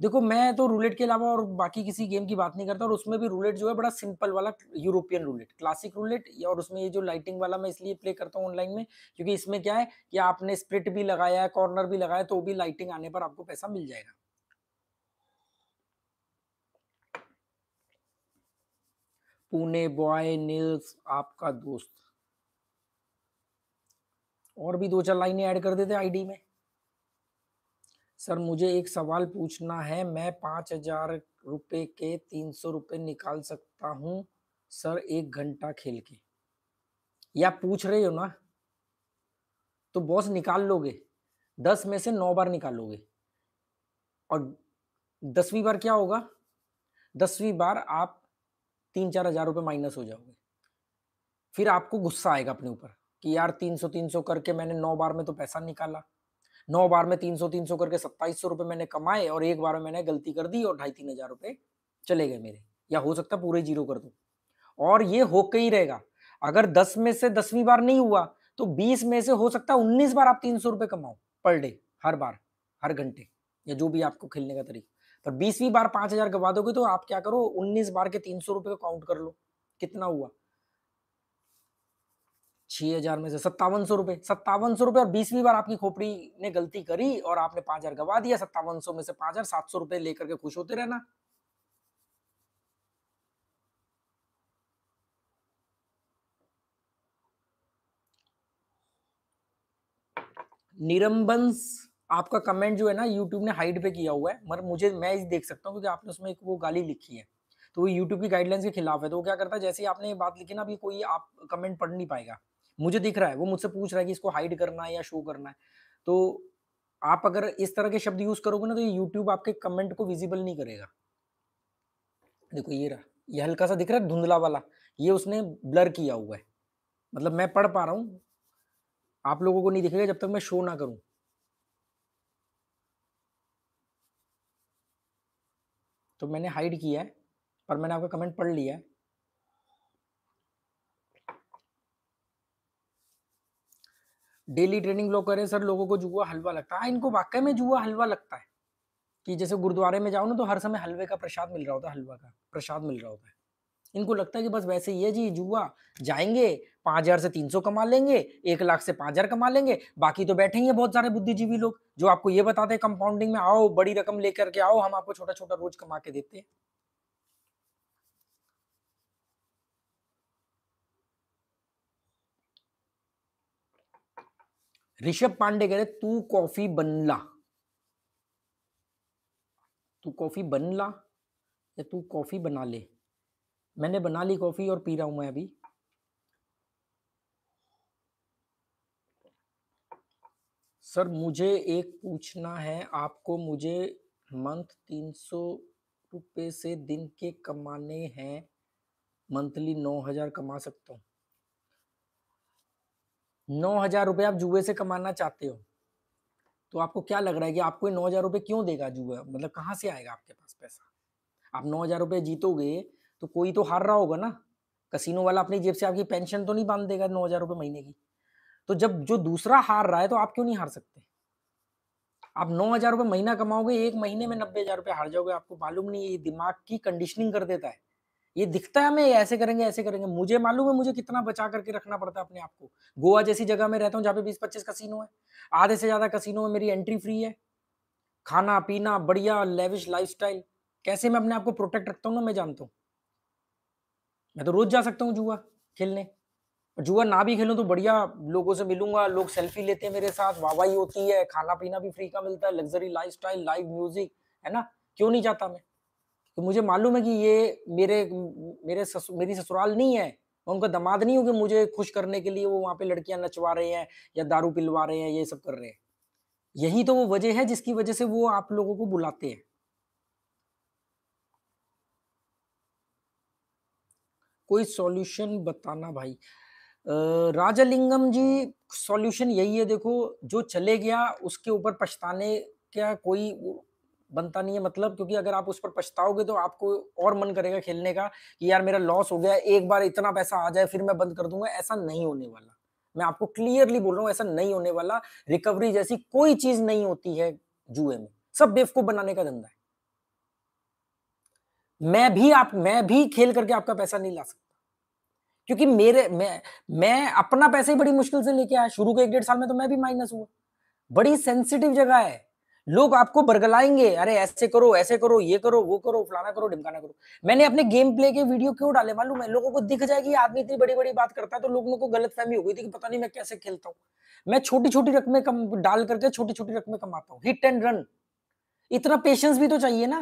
देखो मैं तो रूलेट के अलावा और बाकी किसी गेम की बात नहीं करता और उसमें भी रूलेट जो है बड़ा सिंपल वाला यूरोपियन रूलेट क्लासिक रूलेट और उसमें ये जो लाइटिंग वाला मैं इसलिए प्ले करता हूँ ऑनलाइन में क्योंकि इसमें क्या है कि आपने स्प्लिट भी लगाया है कॉर्नर भी लगाया तो भी लाइटिंग आने पर आपको पैसा मिल जाएगा पुणे बॉय नील्स आपका दोस्त और भी दो चार लाइनें ऐड कर देते आईडी में सर मुझे एक सवाल पूछना है मैं पाँच हजार रुपये के तीन सौ रुपये निकाल सकता हूँ सर एक घंटा खेल के या पूछ रहे हो ना तो बॉस निकाल लोगे दस में से नौ बार निकालोगे और दसवीं बार क्या होगा दसवीं बार आप तीन चार हजार रुपये माइनस हो जाओगे फिर आपको गुस्सा आएगा अपने ऊपर कि यार 300 300 करके मैंने नौ बार में तो पैसा निकाला नौ बार में 300 300 करके सत्ताईस सौ रुपये मैंने कमाए और एक बार में मैंने गलती कर दी और ढाई तीन हजार रुपये चले गए मेरे या हो सकता पूरे जीरो कर दो और ये के ही रहेगा अगर दस में से दसवीं बार नहीं हुआ तो बीस में से हो सकता है उन्नीस बार आप तीन सौ रुपये कमाओ पर डे हर बार हर घंटे या जो भी आपको खेलने का तरीका पर बीसवीं बार पांच हजार गवा दोगे तो आप क्या करो उन्नीस बार के तीन सौ रुपये का काउंट कर लो कितना हुआ छह हजार में से सत्तावन सौ रुपए सत्तावन सौ रुपए और बीसवीं बार आपकी खोपड़ी ने गलती करी और आपने पांच हजार गवा दिया सत्तावन सौ में से पांच हजार सात सौ रुपए लेकर के खुश होते रहना निरंबंस आपका कमेंट जो है ना यूट्यूब ने हाइड पे किया हुआ है मगर मुझे मैं इस देख सकता हूँ क्योंकि आपने उसमें एक वो गाली लिखी है तो वो यूट्यूब की गाइडलाइंस के खिलाफ है तो वो क्या करता है जैसे ही आपने ये बात लिखी ना अभी कोई आप कमेंट पढ़ नहीं पाएगा मुझे दिख रहा है वो मुझसे पूछ रहा है कि इसको हाइड करना है या शो करना है तो आप अगर इस तरह के शब्द यूज करोगे ना तो ये यूट्यूब आपके कमेंट को विजिबल नहीं करेगा देखो ये रहा ये हल्का सा दिख रहा है धुंधला वाला ये उसने ब्लर किया हुआ है मतलब मैं पढ़ पा रहा हूँ आप लोगों को नहीं दिखेगा जब तक मैं शो ना करूं तो मैंने हाइड किया है पर मैंने आपका कमेंट पढ़ लिया है डेली ट्रेनिंग लोग करें सर लोगों को जुआ हलवा लगता है हाँ, इनको वाकई में जुआ हलवा लगता है कि जैसे गुरुद्वारे में जाओ ना तो हर समय हलवे का प्रसाद मिल रहा होता है हलवा का प्रसाद मिल रहा होता है इनको लगता है कि बस वैसे ही है जी जुआ जाएंगे पाँच हजार से तीन सौ कमा लेंगे एक लाख से पाँच हजार कमा लेंगे बाकी तो बैठेंगे बहुत सारे बुद्धिजीवी लोग जो आपको ये बताते हैं कंपाउंडिंग में आओ बड़ी रकम लेकर के आओ हम आपको छोटा छोटा रोज कमा के देते हैं ऋषभ पांडे कह रहे तू कॉफी बनला तू कॉफी बनला या तू कॉफी बना ले मैंने बना ली कॉफी और पी रहा हूं मैं अभी सर मुझे एक पूछना है आपको मुझे मंथ तीन सौ रुपये से दिन के कमाने हैं मंथली नौ हजार कमा सकता हूँ नौ हजार रुपये आप जुए से कमाना चाहते हो तो आपको क्या लग रहा है कि आपको नौ हजार रुपये क्यों देगा जुआ मतलब कहाँ से आएगा आपके पास पैसा आप नौ हजार रुपये जीतोगे तो कोई तो हार रहा होगा ना कसिनो वाला अपनी जेब से आपकी पेंशन तो नहीं बांध देगा नौ हजार रुपये महीने की तो जब जो दूसरा हार रहा है तो आप क्यों नहीं हार सकते आप नौ हजार रुपये महीना कमाओगे एक महीने में नब्बे हजार रुपये हार जाओगे आपको मालूम नहीं ये दिमाग की कंडीशनिंग कर देता है ये दिखता है हमें ऐसे करेंगे ऐसे करेंगे मुझे मालूम है मुझे कितना बचा करके रखना पड़ता है अपने आप को गोवा जैसी जगह में रहता हूँ जहाँ पे बीस पच्चीस कसिनो है आधे से ज्यादा कसिनो में मेरी एंट्री फ्री है खाना पीना बढ़िया लेविश लाइफ कैसे मैं अपने आप को प्रोटेक्ट रखता हूँ ना मैं जानता हूँ मैं तो रोज जा सकता हूँ जुआ खेलने जुआ ना भी खेलूँ तो बढ़िया लोगों से मिलूंगा लोग सेल्फी लेते हैं मेरे साथ वाहवाही होती है खाना पीना भी फ्री का मिलता है luxury lifestyle live music है ना क्यों नहीं जाता मैं कि तो मुझे मालूम है कि ये मेरे मेरे ससु, मेरी ससुराल नहीं है मैं उनका दमाद नहीं हूँ कि मुझे खुश करने के लिए वो वहाँ पे लड़कियाँ नचवा रहे हैं या दारू पिलवा रहे हैं ये सब कर रहे हैं यही तो वो वजह है जिसकी वजह से वो आप लोगों को बुलाते हैं कोई सॉल्यूशन बताना भाई राजलिंगम जी सॉल्यूशन यही है देखो जो चले गया उसके ऊपर पछताने क्या कोई बनता नहीं है मतलब क्योंकि अगर आप उस पर पछताओगे तो आपको और मन करेगा खेलने का कि यार मेरा लॉस हो गया एक बार इतना पैसा आ जाए फिर मैं बंद कर दूंगा ऐसा नहीं होने वाला मैं आपको क्लियरली बोल रहा हूँ ऐसा नहीं होने वाला रिकवरी जैसी कोई चीज नहीं होती है जुए में सब बेवकूफ बनाने का धंधा है मैं भी आप मैं भी खेल करके आपका पैसा नहीं ला सकता क्योंकि मेरे मैं मैं अपना पैसा ही बड़ी मुश्किल से लेके आया शुरू के एक डेढ़ साल में तो मैं भी माइनस हुआ बड़ी सेंसिटिव जगह है लोग आपको बरगलाएंगे अरे ऐसे करो ऐसे करो ये करो वो करो फलाना करो ढिमकाना करो मैंने अपने गेम प्ले के वीडियो क्यों डाले मालूम है लोगों को दिख जाएगी आदमी इतनी बड़ी बड़ी बात करता है तो लोगों को गलत फहमी हो गई थी कि पता नहीं मैं कैसे खेलता हूँ मैं छोटी छोटी रकमें कम डाल करके छोटी छोटी रकमें कमाता हूँ हिट एंड रन इतना पेशेंस भी तो चाहिए ना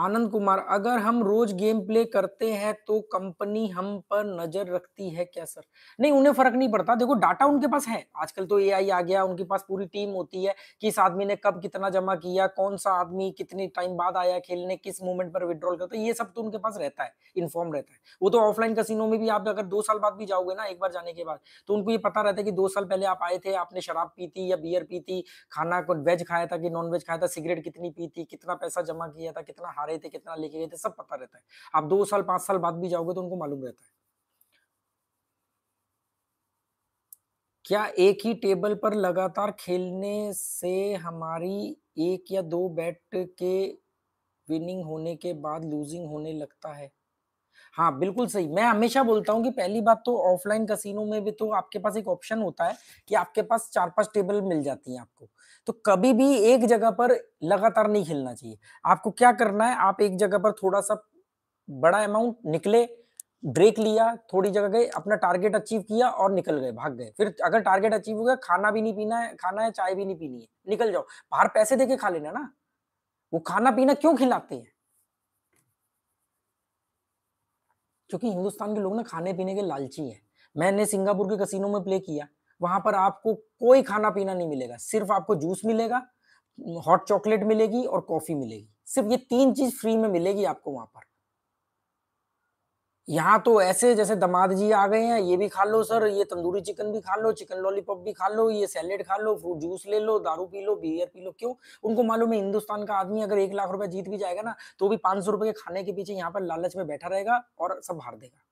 आनंद कुमार अगर हम रोज गेम प्ले करते हैं तो कंपनी हम पर नजर रखती है क्या सर नहीं उन्हें फर्क नहीं पड़ता देखो डाटा उनके पास है आजकल तो एआई आ गया उनके पास पूरी टीम होती है कि इस आदमी ने कब कितना जमा किया कौन सा आदमी कितने टाइम बाद आया खेलने किस मोमेंट पर विड्रॉल करता है ये सब तो उनके पास रहता है इन्फॉर्म रहता है वो तो ऑफलाइन कसिनो में भी आप अगर दो साल बाद भी जाओगे ना एक बार जाने के बाद तो उनको ये पता रहता है कि दो साल पहले आप आए थे आपने शराब पी थी या बियर पी थी खाना वेज खाया था कि नॉन वेज खाया था सिगरेट कितनी पी थी कितना पैसा जमा किया था कितना हार रहे थे कितना लेके गए थे सब पता रहता है आप दो साल पांच साल बाद भी जाओगे तो उनको मालूम रहता है क्या एक ही टेबल पर लगातार खेलने से हमारी एक या दो बैट के विनिंग होने के बाद लूजिंग होने लगता है हाँ बिल्कुल सही मैं हमेशा बोलता हूँ कि पहली बात तो ऑफलाइन कसिनो में भी तो आपके पास एक ऑप्शन होता है कि आपके पास चार पांच टेबल मिल जाती हैं आपको तो कभी भी एक जगह पर लगातार नहीं खेलना चाहिए आपको क्या करना है आप एक जगह पर थोड़ा सा बड़ा अमाउंट निकले ब्रेक लिया थोड़ी जगह गए अपना टारगेट अचीव किया और निकल गए भाग गए फिर अगर टारगेट अचीव हो गया खाना भी नहीं पीना है खाना है चाय भी नहीं पीनी है निकल जाओ बाहर पैसे देके खा लेना ना वो खाना पीना क्यों खिलाते हैं क्योंकि हिंदुस्तान के लोग ना खाने पीने के लालची हैं मैंने सिंगापुर के कसिनो में प्ले किया वहां पर आपको कोई खाना पीना नहीं मिलेगा सिर्फ आपको जूस मिलेगा हॉट चॉकलेट मिलेगी और कॉफी मिलेगी सिर्फ ये तीन चीज फ्री में मिलेगी आपको वहां पर यहाँ तो ऐसे जैसे दमाद जी आ गए हैं ये भी खा लो सर ये तंदूरी चिकन भी खा लो चिकन लॉलीपॉप भी खा लो ये सैलेड खा लो फ्रूट जूस ले लो दारू पी लो बियर पी लो क्यों उनको मालूम है हिंदुस्तान का आदमी अगर एक लाख रुपए जीत भी जाएगा ना तो भी पांच सौ रुपए के खाने के पीछे यहाँ पर लालच में बैठा रहेगा और सब हार देगा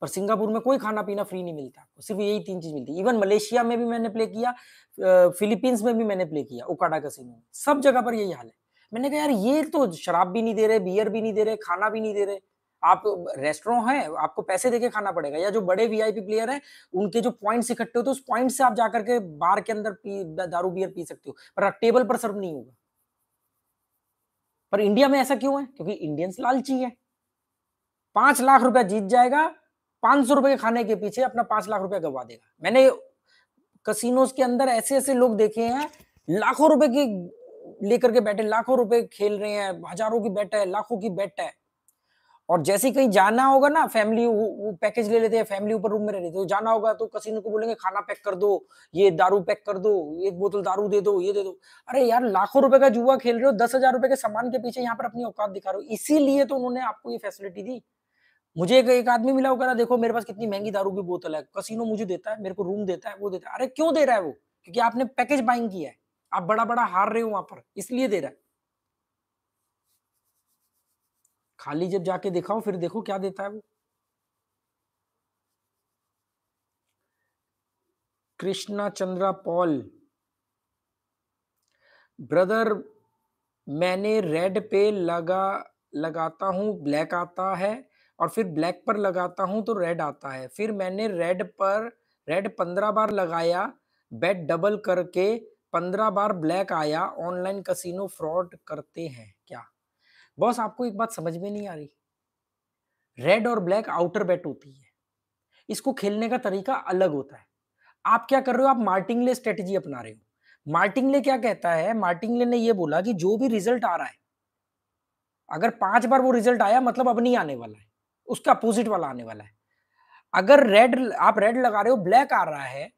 पर सिंगापुर में कोई खाना पीना फ्री नहीं मिलता आपको सिर्फ यही तीन चीज मिलती है इवन मलेशिया में भी मैंने प्ले किया फिलीपींस में भी मैंने प्ले किया ओकाडा कसिनो में सब जगह पर यही हाल है मैंने कहा यार ये तो शराब भी नहीं दे रहे बियर भी नहीं दे रहे खाना भी नहीं दे रहे आप रेस्टोरों है आपको पैसे देके खाना पड़ेगा या जो बड़े वीआईपी प्लेयर हैं उनके जो पॉइंट्स इकट्ठे होते हैं उस पॉइंट से आप जाकर के बार के अंदर पी दारू बियर पी सकते हो पर आप टेबल पर सर्व नहीं होगा पर इंडिया में ऐसा क्यों है क्योंकि इंडियंस लालची है पांच लाख रुपया जीत जाएगा पांच सौ रुपए के खाने के पीछे अपना पांच लाख रुपया गवा देगा मैंने कसिनोज के अंदर ऐसे ऐसे लोग देखे हैं लाखों रुपए की लेकर के बैठे लाखों रुपए खेल रहे हैं हजारों की बैठ है लाखों की बैट है और जैसे कहीं जाना होगा ना फैमिली वो, वो पैकेज ले लेते हैं फैमिली ऊपर रूम में रह लेते तो जाना होगा तो कसिनो को बोलेंगे खाना पैक कर दो ये दारू पैक कर दो एक बोतल दारू दे दो ये दे दो अरे यार लाखों रुपए का जुआ खेल रहे हो दस हजार रुपए के सामान के पीछे यहाँ पर अपनी औकात दिखा रहे हो इसीलिए तो उन्होंने आपको ये फैसिलिटी दी मुझे एक, एक आदमी मिला वो कह रहा देखो मेरे पास कितनी महंगी दारू की बोतल है कसिनो मुझे देता है मेरे को रूम देता है वो देता है अरे क्यों दे रहा है वो क्योंकि आपने पैकेज बाइंग किया है आप बड़ा बड़ा हार रहे हो वहां पर इसलिए दे रहा है खाली जब जाके दिखाओ फिर देखो क्या देता है वो कृष्णा चंद्रा पॉल ब्रदर मैंने रेड पे लगा लगाता हूं ब्लैक आता है और फिर ब्लैक पर लगाता हूँ तो रेड आता है फिर मैंने रेड पर रेड पंद्रह बार लगाया बेट डबल करके पंद्रह बार ब्लैक आया ऑनलाइन कसिनो फ्रॉड करते हैं क्या बॉस आपको एक बात समझ में नहीं आ रही रेड और ब्लैक आउटर बेट होती है इसको खेलने का तरीका अलग होता है आप क्या कर रहे हो आप मार्टिंगले स्ट्रेटेजी अपना रहे हो मार्टिंगले क्या कहता है मार्टिंगले ने यह बोला कि जो भी रिजल्ट आ रहा है अगर पांच बार वो रिजल्ट आया मतलब अब नहीं आने वाला है उसका अपोजिट वाला आने वाला है अगर रेड आप रेड लगा रहे हो ब्लैक आ रहा है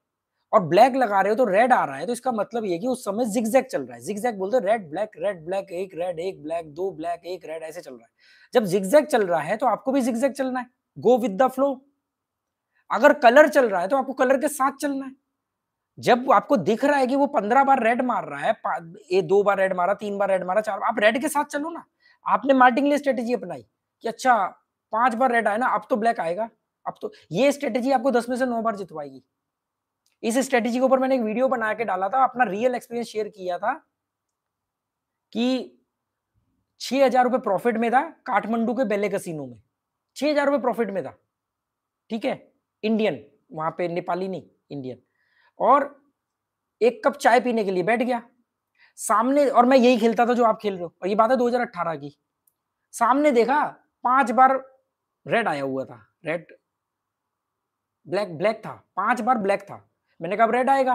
और ब्लैक लगा रहे हो तो रेड आ रहा है तो इसका मतलब ये कि उस समय जिगजैग चल रहा है जिगजैग बोलते हैं रेड ब्लैक रेड ब्लैक एक रेड एक ब्लैक दो ब्लैक एक रेड ऐसे चल रहा है जब जिगजैग चल रहा है तो आपको भी जिगजैग चलना है गो विद द फ्लो अगर कलर चल रहा है तो आपको कलर के साथ चलना है जब आपको दिख रहा है कि वो पंद्रह बार रेड मार रहा है ए दो बार रेड मारा तीन बार रेड मारा चार बार आप रेड के साथ चलो ना आपने मार्टिंगली स्ट्रेटेजी अपनाई कि अच्छा पांच बार रेड आया ना अब तो ब्लैक आएगा अब तो ये स्ट्रेटेजी आपको दस में से नौ बार जितवाएगी इस स्ट्रेटेजी के ऊपर मैंने एक वीडियो बना के डाला था अपना रियल एक्सपीरियंस शेयर किया था कि छह हजार रुपये प्रॉफिट में था काठमांडू के बेले कसिनो में छह हजार रुपये प्रॉफिट में था ठीक है इंडियन वहां पे नेपाली नहीं इंडियन और एक कप चाय पीने के लिए बैठ गया सामने और मैं यही खेलता था जो आप खेल रहे हो और ये बात है 2018 की सामने देखा पांच बार रेड आया हुआ था रेड ब्लैक ब्लैक था पांच बार ब्लैक था मैंने कहा रेड आएगा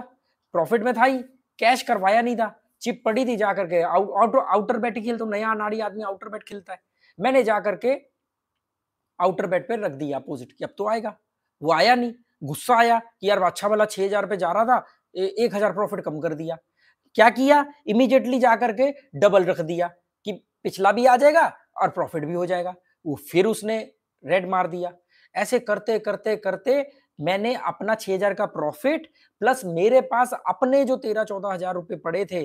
प्रॉफिट में था ही कैश करवाया नहीं था चिप पड़ी थी जाकर के आउ, आउ, आउटर बैट ही खेल तो नया अनाड़ी आदमी आउटर बैट खेलता है मैंने जाकर के आउटर बैट पर रख दिया अपोजिट की अब तो आएगा वो आया नहीं गुस्सा आया कि यार अच्छा वाला छह हजार पे जा रहा था ए, एक हजार प्रॉफिट कम कर दिया क्या किया इमीजिएटली जाकर के डबल रख दिया कि पिछला भी आ जाएगा और प्रॉफिट भी हो जाएगा वो फिर उसने रेड मार दिया ऐसे करते करते करते मैंने अपना छह हजार का प्रॉफिट प्लस मेरे पास अपने जो तेरह चौदह हजार रुपए पड़े थे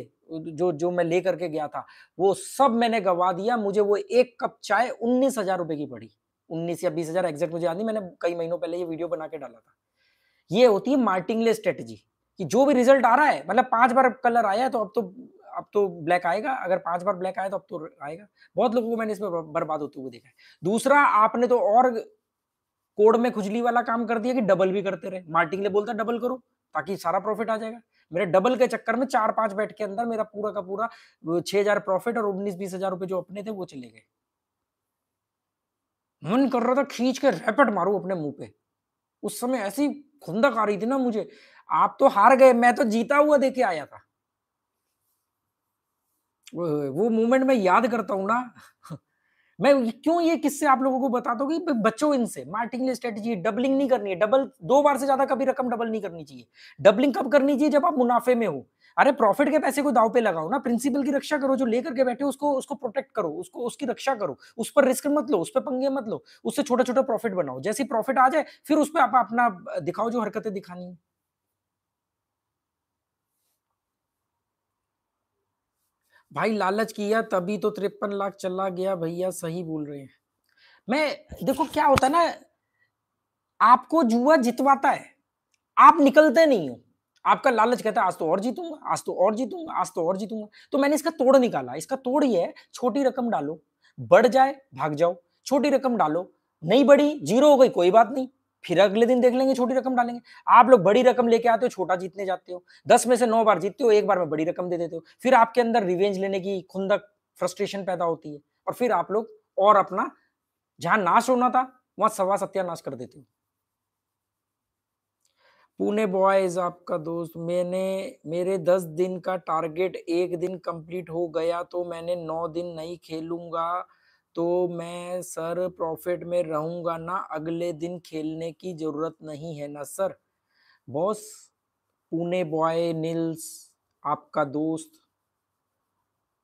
जो जो मैं लेकर के गया था वो सब मैंने गवा दिया मुझे वो एक कप चाय उन्नीस हजार रुपए की पड़ी उन्नीस या बीस हजार एग्जैक्ट मुझे याद नहीं मैंने कई महीनों पहले ये वीडियो बना के डाला था ये होती है मार्टिंगले स्ट्रेटेजी कि जो भी रिजल्ट आ रहा है मतलब पांच बार कलर आया है तो अब तो अब तो ब्लैक आएगा अगर पांच बार ब्लैक आया तो अब तो आएगा बहुत लोगों को मैंने इसमें बर्बाद होते हुए देखा है दूसरा आपने तो और कोड में खुजली वाला काम कर दिया कि डबल भी करते रहे मार्टिंग ने बोलता डबल करो ताकि सारा प्रॉफिट आ जाएगा मेरे डबल के चक्कर में चार पांच बैठ के अंदर मेरा पूरा का पूरा छह हजार प्रॉफिट और उन्नीस बीस हजार रुपए जो अपने थे वो चले गए मन कर रहा था खींच के रैपेट मारू अपने मुंह पे उस समय ऐसी खुंदक आ रही थी ना मुझे आप तो हार गए मैं तो जीता हुआ देके आया था वो मोमेंट मैं याद करता हूँ ना मैं क्यों ये किससे आप लोगों को बताता हूँ कि बचो इनसे मार्टिंग स्ट्रेटेजी डबलिंग नहीं करनी है डबल दो बार से ज्यादा कभी रकम डबल नहीं करनी चाहिए डबलिंग कब करनी चाहिए जब आप मुनाफे में हो अरे प्रॉफिट के पैसे को दाव पे लगाओ ना प्रिंसिपल की रक्षा करो जो लेकर के बैठे उसको उसको प्रोटेक्ट करो उसको उसकी रक्षा करो उस पर रिस्क मत लो उस पर पंगे मत लो उससे छोटा छोटा प्रॉफिट बनाओ जैसे प्रॉफिट आ जाए फिर उस पर आप अपना दिखाओ जो हरकतें दिखानी है भाई लालच किया तभी तो तिरपन लाख चला गया भैया सही बोल रहे हैं मैं देखो क्या होता है ना आपको जुआ जितवाता है आप निकलते नहीं हो आपका लालच कहता है आज तो और जीतूंगा आज तो और जीतूंगा आज तो और जीतूंगा तो मैंने इसका तोड़ निकाला इसका तोड़ ही है छोटी रकम डालो बढ़ जाए भाग जाओ छोटी रकम डालो नहीं बढ़ी जीरो हो गई कोई बात नहीं फिर अगले दिन देख लेंगे छोटी रकम डालेंगे आप लोग बड़ी रकम लेके आते हो छोटा जीतने जाते हो दस में से नौ बार जीतते हो एक बार में बड़ी रकम दे देते हो फिर आपके अंदर रिवेंज लेने की खुंदक फ्रस्ट्रेशन पैदा होती है और फिर आप लोग और अपना जहां नाश होना था वहां सवा सत्यानाश कर देते हो पुणे बॉयज आपका दोस्त मैंने मेरे दस दिन का टारगेट एक दिन कंप्लीट हो गया तो मैंने नौ दिन नहीं खेलूंगा तो मैं सर प्रॉफिट में रहूंगा ना अगले दिन खेलने की ज़रूरत नहीं है ना सर बॉस पुणे बॉय नील्स आपका दोस्त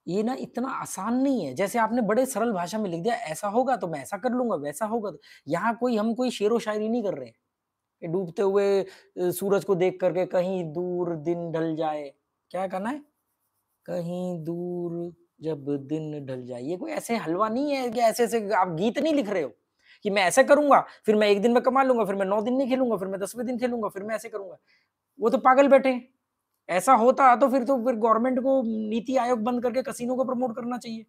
ये ना इतना आसान नहीं है जैसे आपने बड़े सरल भाषा में लिख दिया ऐसा होगा तो मैं ऐसा कर लूंगा वैसा होगा तो यहाँ कोई हम कोई शेर व शायरी नहीं कर रहे हैं डूबते हुए सूरज को देख करके कहीं दूर दिन ढल जाए क्या करना है कहीं दूर जब दिन ढल जाए ये कोई ऐसे हलवा नहीं है कि ऐसे ऐसे आप गीत नहीं लिख रहे हो कि मैं ऐसे करूंगा फिर मैं एक दिन में कमा लूंगा फिर मैं नौ दिन नहीं खेलूंगा फिर मैं दसवें दिन खेलूंगा फिर मैं ऐसे करूंगा वो तो पागल बैठे ऐसा होता तो फिर तो फिर गवर्नमेंट को नीति आयोग बंद करके कसिनो को प्रमोट करना चाहिए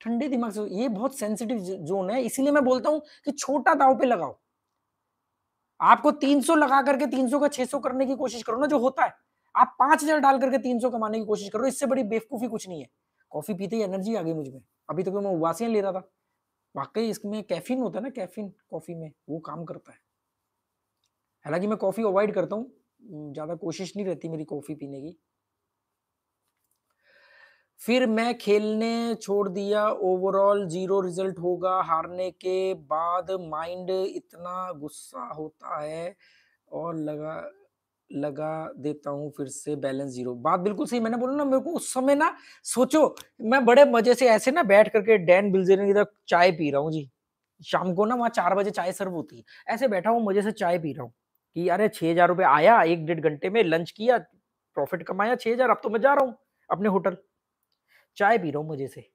ठंडे दिमाग से ये बहुत सेंसिटिव जोन है इसीलिए मैं बोलता हूँ कि छोटा दाव पे लगाओ आपको 300 लगा करके 300 का 600 करने की कोशिश करो ना जो होता है आप पांच हजार डाल करके तीन सौ कमाने की कोशिश करो इससे बड़ी बेवकूफी कुछ नहीं है कॉफी पीते ही एनर्जी आ गई मुझ अभी तक तो मैं उबासियां ले रहा था वाकई इसमें कैफीन होता है ना कैफीन कॉफी में वो काम करता है हालांकि मैं कॉफी अवॉइड करता हूँ ज्यादा कोशिश नहीं रहती मेरी कॉफी पीने की फिर मैं खेलने छोड़ दिया ओवरऑल जीरो रिजल्ट होगा हारने के बाद माइंड इतना गुस्सा होता है और लगा लगा देता हूँ फिर से बैलेंस जीरो बात बिल्कुल सही मैंने बोला ना मेरे को उस समय ना सोचो मैं बड़े मजे से ऐसे ना बैठ करके डैन बिल्जेरियन की तरफ चाय पी रहा हूँ जी शाम को ना वहाँ चार बजे चाय सर्व होती है ऐसे बैठा हूँ मजे से चाय पी रहा हूँ कि अरे छह हजार रुपये आया एक डेढ़ घंटे में लंच किया प्रॉफिट कमाया छह हजार अब तो मैं जा रहा हूँ अपने होटल चाय पी रहा हूँ मजे से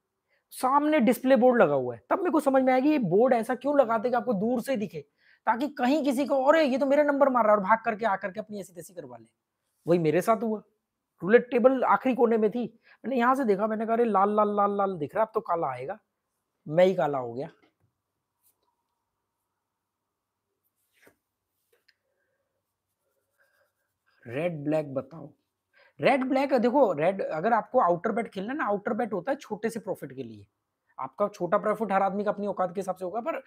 सामने डिस्प्ले बोर्ड लगा हुआ है तब मेरे को समझ में आएगी ये बोर्ड ऐसा क्यों लगाते कि आपको दूर से दिखे ताकि कहीं किसी को और ये तो मेरे नंबर मार रहा है और भाग करके आकर के अपनी ऐसी तैसी करवा ले वही मेरे साथ हुआ रूलेट टेबल आखिरी कोने में थी मैंने यहां से देखा मैंने कहा अरे लाल लाल लाल लाल दिख रहा है अब तो काला आएगा मैं ही काला हो गया रेड ब्लैक बताओ रेड ब्लैक देखो रेड अगर आपको आउटर बैट खेलना ना आउटर बैट होता है छोटे से प्रॉफिट के लिए आपका छोटा प्रॉफिट हर आदमी का अपनी औकात के हिसाब से होगा पर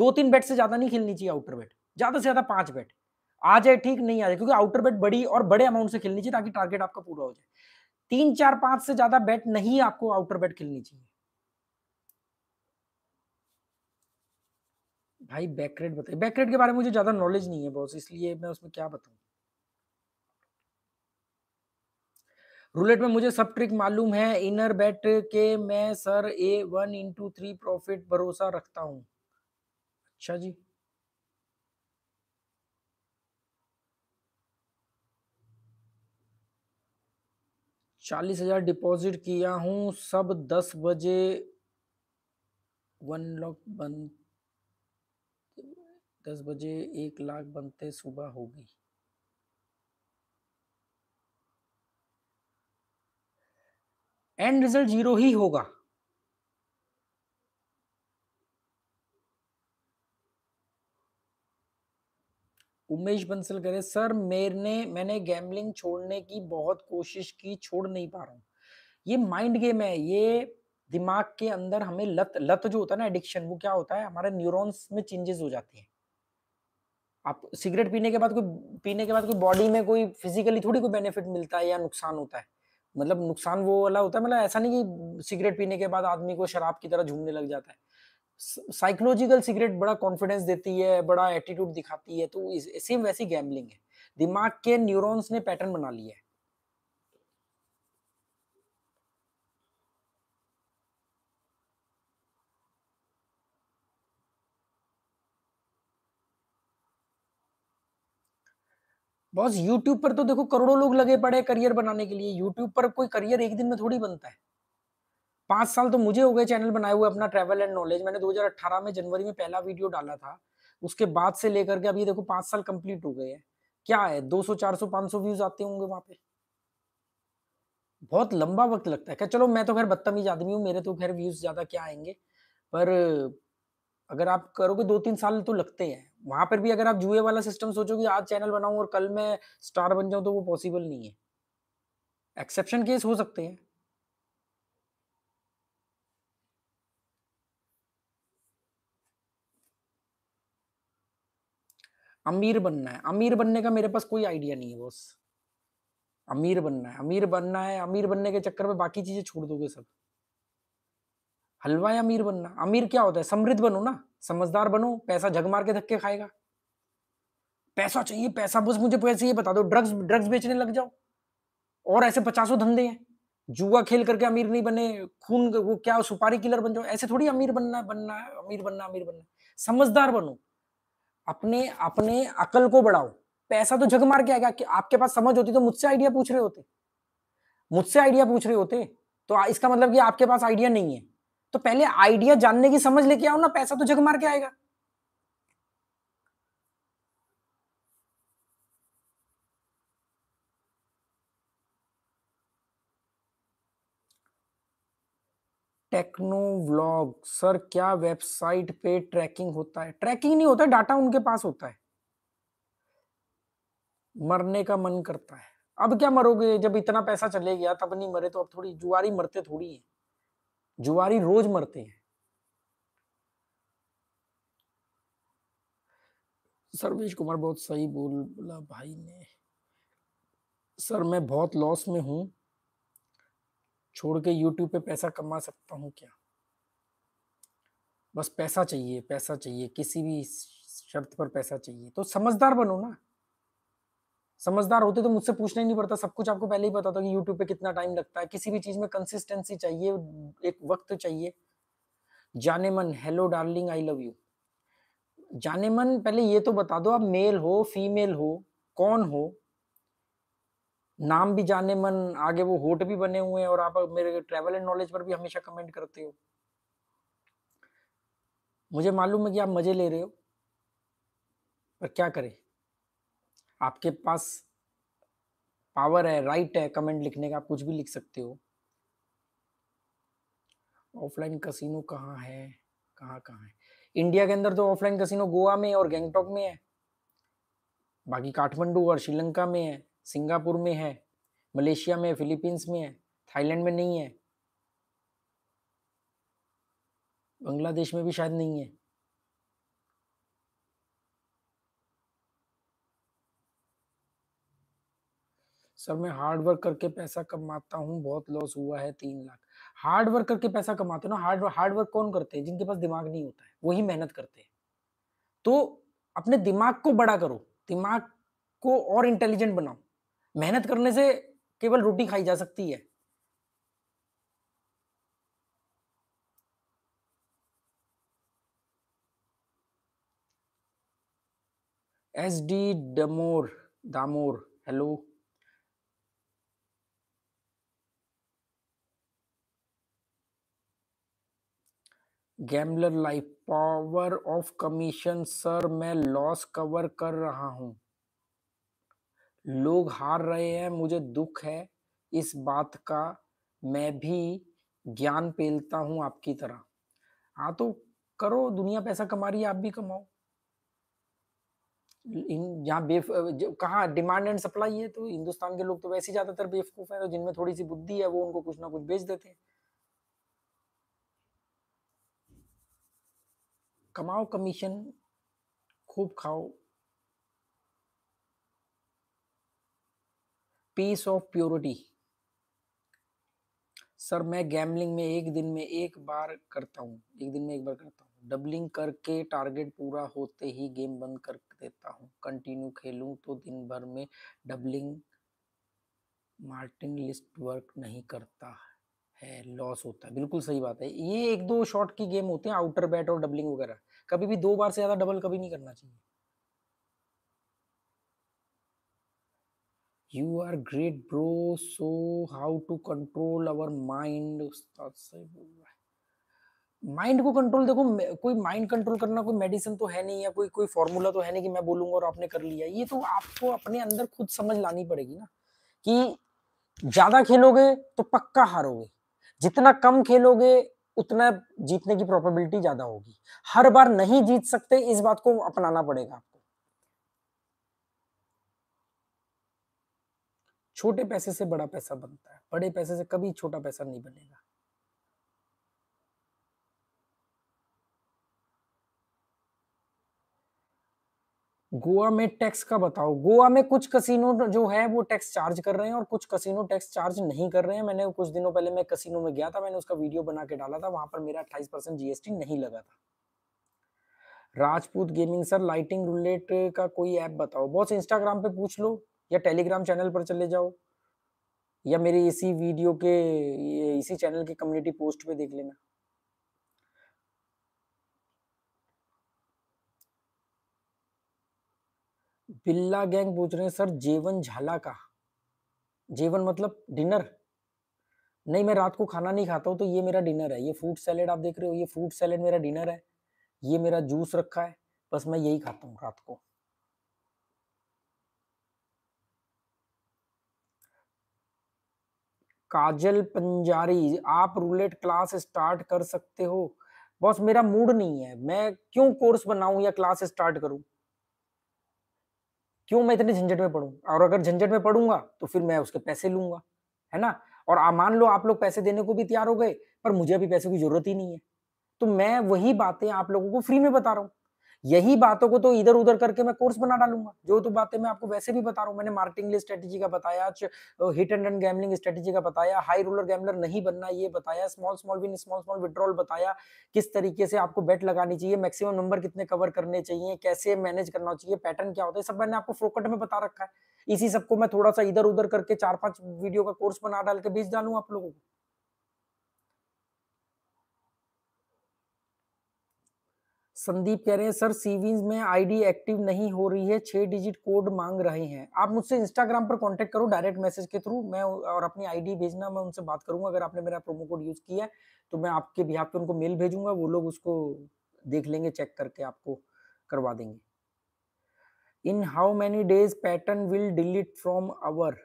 दो तीन बैट से ज्यादा नहीं खेलनी चाहिए आउटर बैट ज्यादा से ज्यादा पांच बैट आ जाए ठीक नहीं आ जाए क्योंकि आउटर बैट बड़ी और बड़े अमाउंट से खेलनी चाहिए ताकि टारगेट आपका पूरा हो जाए तीन चार पांच से ज्यादा बैट नहीं आपको आउटर बैट खेलनी चाहिए भाई बैकरेट बताइए बैकरेट के बारे में मुझे ज्यादा नॉलेज नहीं है बॉस इसलिए मैं उसमें क्या बताऊं रूलेट में मुझे सब ट्रिक मालूम है इनर बैट के मैं sir A one into three profit भरोसा रखता हूं अच्छा जी चालीस हजार डिपॉजिट किया हूं सब दस बजे वन लाख बन दस बजे एक लाख बनते सुबह होगी एंड रिजल्ट जीरो ही होगा उमेश बंसल कह रहे सर मेरने मैंने गैमलिंग छोड़ने की बहुत कोशिश की छोड़ नहीं पा रहा हूँ ये माइंड गेम है ये दिमाग के अंदर हमें लत लत जो होता है ना एडिक्शन वो क्या होता है हमारे न्यूरॉन्स में चेंजेस हो जाते हैं आप सिगरेट पीने के बाद कोई पीने के बाद कोई बॉडी में कोई फिजिकली थोड़ी कोई बेनिफिट मिलता है या नुकसान होता है मतलब नुकसान वो वाला होता है मतलब ऐसा नहीं कि सिगरेट पीने के बाद आदमी को शराब की तरह झूमने लग जाता है साइकोलॉजिकल सिगरेट बड़ा कॉन्फिडेंस देती है बड़ा एटीट्यूड दिखाती है तो सेम वैसी गैमलिंग है दिमाग के न्यूरॉन्स ने पैटर्न बना लिया है बॉस यूट्यूब पर तो देखो करोड़ों लोग लगे पड़े करियर बनाने के लिए यूट्यूब पर कोई करियर एक दिन में थोड़ी बनता है पाँच साल तो मुझे हो गए चैनल बनाए हुए अपना ट्रैवल एंड नॉलेज मैंने 2018 में जनवरी में पहला वीडियो डाला था उसके बाद से लेकर के अब ये देखो पांच साल कंप्लीट हो गए हैं क्या है 200 400 500 व्यूज आते होंगे वहाँ पे बहुत लंबा वक्त लगता है क्या चलो मैं तो खैर बदतमीज आदमी हूँ मेरे तो खैर व्यूज ज़्यादा क्या आएंगे पर अगर आप करोगे दो तीन साल तो लगते हैं वहां पर भी अगर आप जुए वाला सिस्टम सोचोगे आज चैनल बनाऊं और कल मैं स्टार बन जाऊं तो वो पॉसिबल नहीं है एक्सेप्शन केस हो सकते हैं अमीर बनना है अमीर बनने का मेरे पास कोई आइडिया नहीं है बॉस अमीर बनना है अमीर बनना है अमीर बनने के चक्कर में बाकी चीजें छोड़ दोगे सब हलवा अमीर बनना अमीर क्या होता है समृद्ध बनो ना समझदार बनो पैसा झग मार के धक्के खाएगा पैसा चाहिए पैसा बस मुझे पैसे ये बता दो ड्रग्स ड्रग्स बेचने लग जाओ और ऐसे पचासों धंधे हैं जुआ खेल करके अमीर नहीं बने खून वो क्या सुपारी किलर बन जाओ ऐसे थोड़ी अमीर बनना बनना है अमीर बनना अमीर बनना समझदार बनो अपने अपने अकल को बढ़ाओ पैसा तो जग मार के आएगा कि आपके पास समझ होती तो मुझसे आइडिया पूछ रहे होते मुझसे आइडिया पूछ रहे होते तो इसका मतलब कि आपके पास आइडिया नहीं है तो पहले आइडिया जानने की समझ लेके आओ ना पैसा तो जग मार के आएगा टेक्नो व्लॉग सर क्या वेबसाइट पे ट्रैकिंग होता है ट्रैकिंग नहीं होता डाटा उनके पास होता है मरने का मन करता है अब क्या मरोगे जब इतना पैसा चले गया तब नहीं मरे तो अब थोड़ी जुआरी मरते थोड़ी है जुआरी रोज मरते हैं सर्वेश कुमार बहुत सही बोल बोला भाई ने सर मैं बहुत लॉस में हूँ छोड़ के यूट्यूब पे पैसा कमा सकता हूँ क्या बस पैसा चाहिए पैसा चाहिए किसी भी शर्त पर पैसा चाहिए तो समझदार बनो ना समझदार होते तो मुझसे पूछना ही नहीं पड़ता सब कुछ आपको पहले ही पता था कि यूट्यूब पे कितना टाइम लगता है किसी भी चीज में कंसिस्टेंसी चाहिए एक वक्त चाहिए जाने मन hello darling I love you जाने मन पहले ये तो बता दो आप मेल हो फीमेल हो कौन हो नाम भी जाने मन आगे वो होट भी बने हुए हैं और आप मेरे ट्रेवल एंड नॉलेज पर भी हमेशा कमेंट करते हो मुझे मालूम है कि आप मजे ले रहे हो पर क्या करें आपके पास पावर है राइट है कमेंट लिखने का आप कुछ भी लिख सकते हो ऑफलाइन कसिनो कहाँ है कहाँ कहाँ है इंडिया के अंदर तो ऑफलाइन कसिनो गोवा में और गैंगटॉक में है बाकी काठमांडू और श्रीलंका में है सिंगापुर में है मलेशिया में फिलीपींस में है थाईलैंड में नहीं है बांग्लादेश में भी शायद नहीं है सर मैं हार्ड वर्क करके पैसा कमाता हूँ बहुत लॉस हुआ है तीन लाख हार्ड वर्क करके पैसा कमाते ना हार्ड हार्ड वर्क कौन करते हैं जिनके पास दिमाग नहीं होता है वही मेहनत करते हैं तो अपने दिमाग को बड़ा करो दिमाग को और इंटेलिजेंट बनाओ मेहनत करने से केवल रोटी खाई जा सकती है एस डी डमोर Damor hello gambler life power of commission sir मैं लॉस कवर कर रहा हूं लोग हार रहे हैं मुझे दुख है इस बात का मैं भी ज्ञान पेलता हूं आपकी तरह हाँ तो करो दुनिया पैसा कमा रही है आप भी कमाओ इन यहाँ बेफ कहा डिमांड एंड सप्लाई है तो हिंदुस्तान के लोग तो वैसे ज्यादातर बेवकूफ है तो जिनमें थोड़ी सी बुद्धि है वो उनको कुछ ना कुछ बेच देते हैं कमाओ कमीशन खूब खाओ पीस ऑफ प्योरिटी सर मैं गैमलिंग में एक दिन में एक बार करता हूँ एक दिन में एक बार करता हूँ डबलिंग करके टारगेट पूरा होते ही गेम बंद कर देता हूँ कंटिन्यू खेलूँ तो दिन भर में डबलिंग मार्टिन लिस्ट वर्क नहीं करता है लॉस होता है बिल्कुल सही बात है ये एक दो शॉट की गेम होते हैं आउटर बैट और डबलिंग वगैरह कभी भी दो बार से ज़्यादा डबल कभी नहीं करना चाहिए you are great bro so how to control our mind उस्ताद सही बोल रहा है माइंड को कंट्रोल देखो कोई माइंड कंट्रोल करना कोई मेडिसिन तो है नहीं या कोई कोई फॉर्मूला तो है नहीं कि मैं बोलूंगा और आपने कर लिया ये तो आपको अपने अंदर खुद समझ लानी पड़ेगी ना कि ज्यादा खेलोगे तो पक्का हारोगे जितना कम खेलोगे उतना जीतने की प्रोबेबिलिटी ज्यादा होगी हर बार नहीं जीत सकते इस बात को अपनाना पड़ेगा छोटे पैसे से बड़ा पैसा बनता है बड़े पैसे से कभी छोटा पैसा नहीं बनेगा गोवा में टैक्स का बताओ गोवा में कुछ कसिनो जो है वो टैक्स चार्ज कर रहे हैं और कुछ कसिनो टैक्स चार्ज नहीं कर रहे हैं मैंने कुछ दिनों पहले मैं कसिनो में गया था मैंने उसका वीडियो बना के डाला था वहां पर मेरा अट्ठाईस जीएसटी नहीं लगा था Rajput gaming sir lighting relate का कोई ऐप बताओ बहुत इंस्टाग्राम पे पूछ लो या टेलीग्राम चैनल पर चले जाओ या मेरे इसी वीडियो के इसी चैनल के कम्युनिटी पोस्ट पे देख लेना बिल्ला गैंग पूछ रहे हैं सर जेवन झाला का जेवन मतलब डिनर नहीं मैं रात को खाना नहीं खाता हूँ तो ये मेरा डिनर है ये फ्रूट सैलेड आप देख रहे हो ये फ्रूट सैलेड मेरा डिनर है ये मेरा जूस रखा है बस मैं यही खाता हूँ रात को काजल पंजारी आप रूलेट क्लास स्टार्ट कर सकते हो बॉस मेरा मूड नहीं है मैं क्यों कोर्स बनाऊं या क्लास स्टार्ट करूं क्यों मैं इतने झंझट में पढ़ूं और अगर झंझट में पढ़ूंगा तो फिर मैं उसके पैसे लूंगा है ना और मान लो आप लोग पैसे देने को भी तैयार हो गए पर मुझे अभी पैसे की जरूरत ही नहीं है तो मैं वही बातें आप लोगों को फ्री में बता रहा हूँ यही बातों को तो इधर उधर करके मैं कोर्स बना डालूंगा जो तो बातें मैं आपको वैसे भी बता रहा हूँ मैंने मार्केटिंग स्ट्रेटेजी का बताया hit and run gambling strategy का बताया हाई रोलर गैमलर नहीं बनना ये बताया small small win small small withdrawal बताया किस तरीके से आपको बेट लगानी चाहिए मैक्सिमम नंबर कितने कवर करने चाहिए कैसे मैनेज करना चाहिए पैटर्न क्या होता है सब मैंने आपको फोकट में बता रखा है इसी सबको मैं थोड़ा सा इधर उधर करके चार पांच वीडियो का कोर्स बना डाल के बेच डालू आप लोगों को संदीप कह रहे हैं सर सीविंग में आईडी एक्टिव नहीं हो रही है छह डिजिट कोड मांग रहे हैं आप मुझसे इंस्टाग्राम पर कांटेक्ट करो डायरेक्ट मैसेज के थ्रू मैं और अपनी आईडी भेजना मैं उनसे बात करूंगा अगर आपने मेरा प्रोमो कोड यूज किया है तो मैं आपके बिहार पे उनको मेल भेजूंगा वो लोग उसको देख लेंगे चेक करके आपको करवा देंगे in how many days pattern will delete from our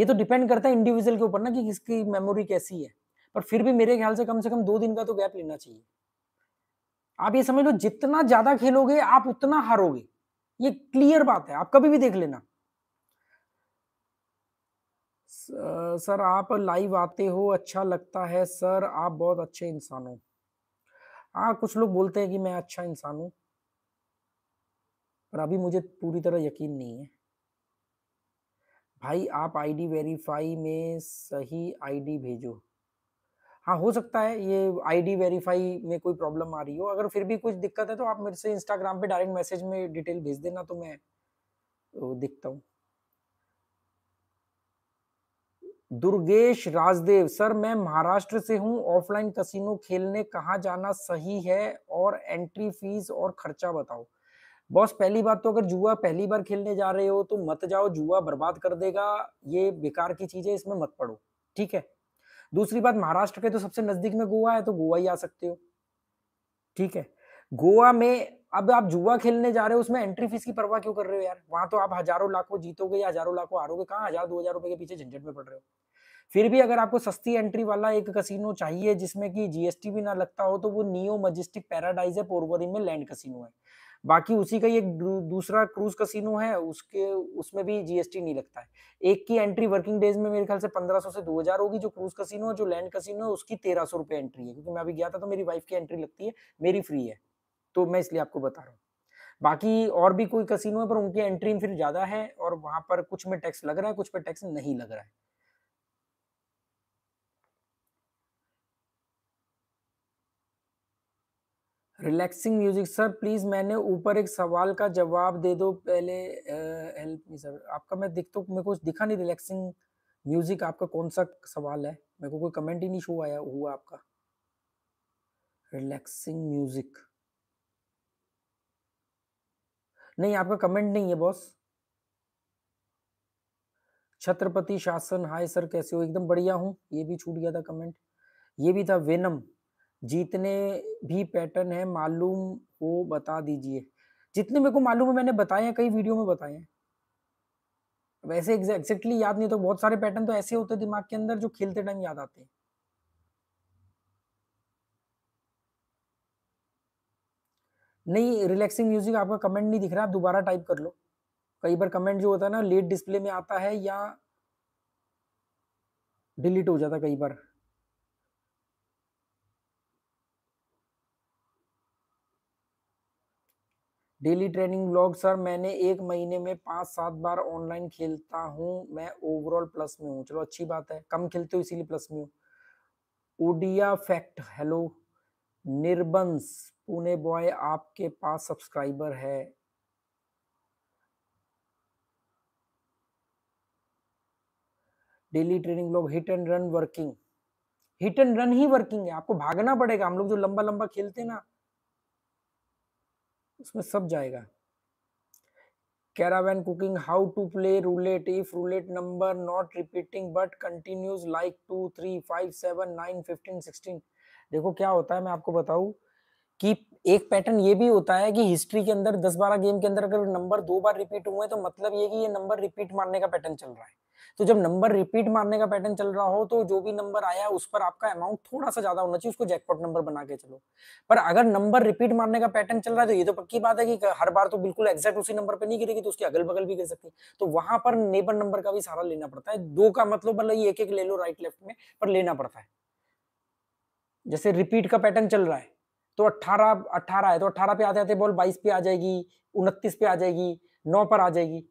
ये तो डिपेंड करता है इंडिविजुअल के ऊपर ना कि किसकी मेमोरी कैसी है पर फिर भी मेरे ख्याल से कम से कम दो दिन का तो गैप लेना चाहिए आप ये समझ लो जितना ज्यादा खेलोगे आप उतना हारोगे ये क्लियर बात है आप कभी भी देख लेना सर आप लाइव आते हो अच्छा लगता है सर आप बहुत अच्छे इंसान हो हाँ कुछ लोग बोलते हैं कि मैं अच्छा इंसान हूं पर अभी मुझे पूरी तरह यकीन नहीं है भाई आप आईडी वेरीफाई में सही आईडी भेजो हाँ हो सकता है ये आईडी वेरीफाई में कोई प्रॉब्लम आ रही हो अगर फिर भी कुछ दिक्कत है तो आप मेरे से इंस्टाग्राम पे डायरेक्ट मैसेज में डिटेल भेज देना तो मैं दिखता हूँ दुर्गेश राजदेव सर मैं महाराष्ट्र से हूँ ऑफलाइन कसिनो खेलने कहाँ जाना सही है और एंट्री फीस और खर्चा बताओ बॉस पहली बात तो अगर जुआ पहली बार खेलने जा रहे हो तो मत जाओ जुआ बर्बाद कर देगा ये बेकार की चीज है इसमें मत पड़ो ठीक है दूसरी बात महाराष्ट्र के तो सबसे नजदीक में गोवा है तो गोवा ही आ सकते हो ठीक है गोवा में अब आप जुआ खेलने जा रहे हो उसमें एंट्री फीस की परवाह क्यों कर रहे हो यार वहां तो आप हजारों लाखों जीतोगे या हजारों लाखों हारोगे कहा हजार दो हजार रुपए के पीछे झंझट में पड़ रहे हो फिर भी अगर आपको सस्ती एंट्री वाला एक कसिनो चाहिए जिसमें कि जीएसटी भी ना लगता हो तो वो नियो मजिस्टिक पैराडाइज है पोरवरी में लैंड कसिनो है बाकी उसी का ये दूसरा क्रूज कसिनो है उसके उसमें भी जीएसटी नहीं लगता है एक की एंट्री वर्किंग डेज में मेरे ख्याल से 1500 से 2000 होगी जो क्रूज कसिनो है जो लैंड कसिनो है उसकी तेरह सौ रुपये एंट्री है क्योंकि मैं अभी गया था तो मेरी वाइफ की एंट्री लगती है मेरी फ्री है तो मैं इसलिए आपको बता रहा हूँ बाकी और भी कोई कसिनो है पर उनकी एंट्री फिर ज़्यादा है और वहाँ पर कुछ में टैक्स लग रहा है कुछ पर टैक्स नहीं लग रहा है रिलैक्सिंग म्यूजिक सर प्लीज मैंने ऊपर एक सवाल का जवाब दे दो पहले हेल्प मी सर आपका मैं दिख तो मेरे को दिखा नहीं रिलैक्सिंग म्यूजिक आपका कौन सा सवाल है मेरे को कोई कमेंट ही नहीं शो आया हुआ आपका रिलैक्सिंग म्यूजिक नहीं आपका कमेंट नहीं है बॉस छत्रपति शासन हाय सर कैसे हो एकदम बढ़िया हूँ ये भी छूट गया था कमेंट ये भी था वेनम जितने भी पैटर्न है मालूम वो बता दीजिए जितने मेरे को मालूम है मैंने बताए हैं कई वीडियो में बताए हैं वैसे एग्जैक्टली याद नहीं तो बहुत सारे पैटर्न तो ऐसे होते दिमाग के अंदर जो खेलते टाइम याद आते हैं नहीं रिलैक्सिंग म्यूजिक आपका कमेंट नहीं दिख रहा आप दोबारा टाइप कर लो कई बार कमेंट जो होता है ना लेट डिस्प्ले में आता है या डिलीट हो जाता कई बार डेली ट्रेनिंग ब्लॉग सर मैंने एक महीने में पांच सात बार ऑनलाइन खेलता हूँ मैं ओवरऑल प्लस में हूँ चलो अच्छी बात है कम खेलते हो इसीलिए प्लस में हूँ ओडिया फैक्ट हेलो निर्बंस पुणे बॉय आपके पास सब्सक्राइबर है daily training blog hit and run working hit and run ही वर्किंग है आपको भागना पड़ेगा हम लोग जो लंबा लंबा खेलते हैं ना उसमें सब जाएगा caravan cooking how to play roulette if roulette number not repeating but continues like two three five seven nine fifteen sixteen देखो क्या होता है मैं आपको बताऊं कि एक पैटर्न ये भी होता है कि हिस्ट्री के अंदर दस बारह गेम के अंदर अगर नंबर दो बार रिपीट हुए तो मतलब ये कि ये नंबर रिपीट मारने का पैटर्न चल रहा है तो जब नंबर रिपीट मारने का पैटर्न चल रहा हो तो जो भी नंबर आया उस पर आपका अमाउंट थोड़ा सा ज्यादा होना चाहिए उसको जैकपॉट नंबर बना के चलो पर अगर नंबर रिपीट मारने का पैटर्न चल रहा है तो ये तो पक्की बात है कि हर बार तो बिल्कुल एक्जैक्ट उसी नंबर पर नहीं गिरेगी तो उसके अगल बगल भी गिर सकती तो वहां पर नेबर नंबर का भी सहारा लेना पड़ता है दो का मतलब मतलब एक एक ले लो राइट लेफ्ट में पर लेना पड़ता है जैसे रिपीट का पैटर्न चल रहा है तो 18 18 है तो 18 पे आते आते बॉल 22 पे आ जाएगी 29 पे आ जाएगी 9 पर आ जाएगी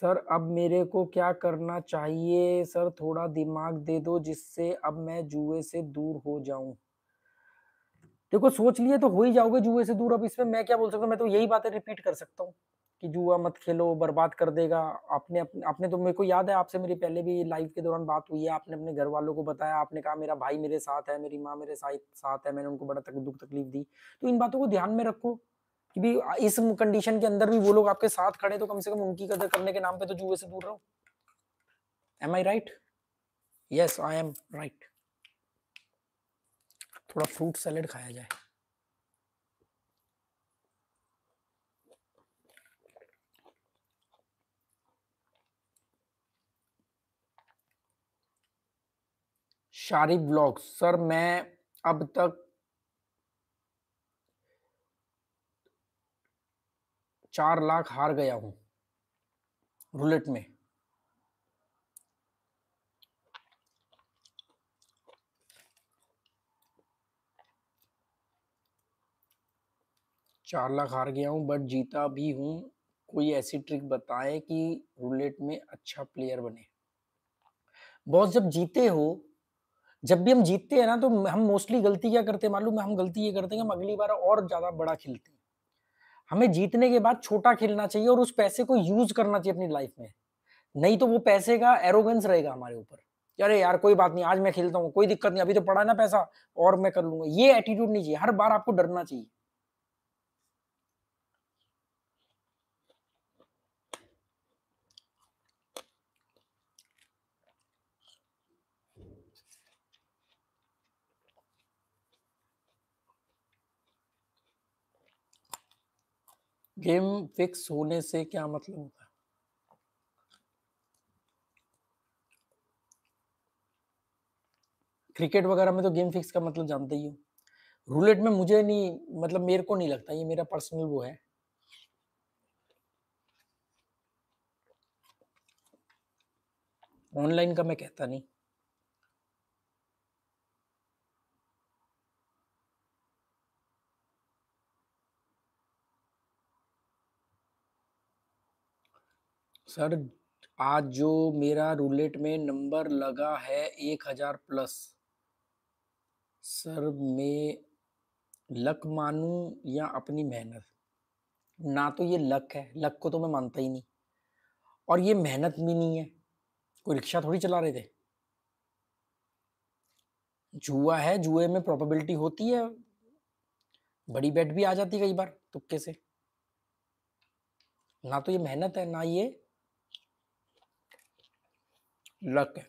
सर अब मेरे को क्या करना चाहिए सर थोड़ा दिमाग दे दो जिससे अब मैं जुए से दूर हो जाऊं देखो सोच लिए तो हो ही जाओगे जुए से दूर अब इसमें मैं क्या बोल सकता हूँ मैं तो यही बातें रिपीट कर सकता हूँ कि जुआ मत खेलो बर्बाद कर देगा आपने आपने तो मेरे को याद है आपसे मेरी पहले भी लाइव के दौरान बात हुई है आपने अपने घर वालों को बताया आपने कहा मेरा भाई मेरे साथ है मेरी माँ मेरे साथ साथ है मैंने उनको बड़ा तक दुख तकलीफ दी तो इन बातों को ध्यान में रखो क्योंकि इस कंडीशन के अंदर भी वो लोग आपके साथ खड़े तो कम से कम उनकी कदर करने के नाम पे तो जुए से दूर रहो am I right yes I am right थोड़ा फ्रूट सैलेड खाया जाए शारी ब्लॉग सर मैं अब तक चार लाख हार गया हूं रूलेट में चार लाख हार गया हूं बट जीता भी हूं कोई ऐसी ट्रिक बताए कि रूलेट में अच्छा प्लेयर बने बॉस जब जीते हो जब भी हम जीतते हैं ना तो हम मोस्टली गलती क्या करते हैं मालूम है हम गलती ये करते हैं हम अगली बार और ज्यादा बड़ा खेलते हैं हमें जीतने के बाद छोटा खेलना चाहिए और उस पैसे को यूज करना चाहिए अपनी लाइफ में नहीं तो वो पैसे का एरोगेंस रहेगा हमारे ऊपर अरे यार कोई बात नहीं आज मैं खेलता हूँ कोई दिक्कत नहीं अभी तो पड़ा ना पैसा और मैं कर लूंगा ये एटीट्यूड नहीं चाहिए हर बार आपको डरना चाहिए गेम फिक्स होने से क्या मतलब होता है क्रिकेट वगैरह में तो गेम फिक्स का मतलब जानते ही हो रूलेट में मुझे नहीं मतलब मेरे को नहीं लगता ये मेरा पर्सनल वो है ऑनलाइन का मैं कहता नहीं सर आज जो मेरा रूलेट में नंबर लगा है एक हजार प्लस सर मैं लक मानू या अपनी मेहनत ना तो ये लक है लक को तो मैं मानता ही नहीं और ये मेहनत भी नहीं है कोई रिक्शा थोड़ी चला रहे थे जुआ है जुए में प्रोबेबिलिटी होती है बड़ी बेट भी आ जाती है कई बार तुक्के से ना तो ये मेहनत है ना ये लक है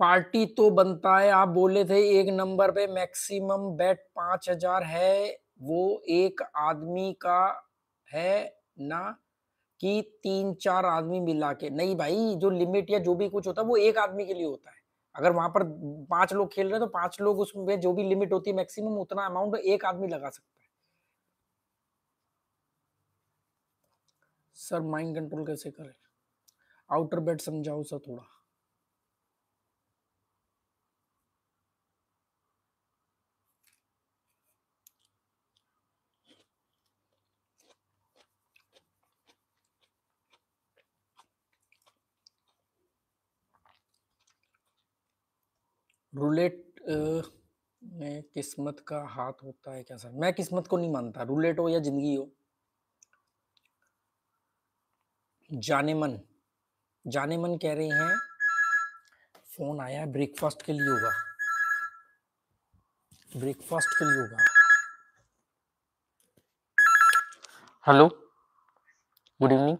पार्टी तो बनता है आप बोले थे एक नंबर पे मैक्सिमम बेट पांच हजार है वो एक आदमी का है ना कि तीन चार आदमी मिला के नहीं भाई जो लिमिट या जो भी कुछ होता है वो एक आदमी के लिए होता है अगर वहां पर पांच लोग खेल रहे हैं तो पांच लोग उसमें जो भी लिमिट होती है मैक्सिमम उतना अमाउंट एक आदमी लगा सकता है सर माइंड कंट्रोल कैसे करें आउटर बेड समझाओ सर थोड़ा रूलेट में किस्मत का हाथ होता है क्या सर मैं किस्मत को नहीं मानता रूलेट हो या जिंदगी हो जानेमन जानेमन कह रही हैं फोन आया है ब्रेकफास्ट के लिए होगा ब्रेकफास्ट के लिए होगा hello good evening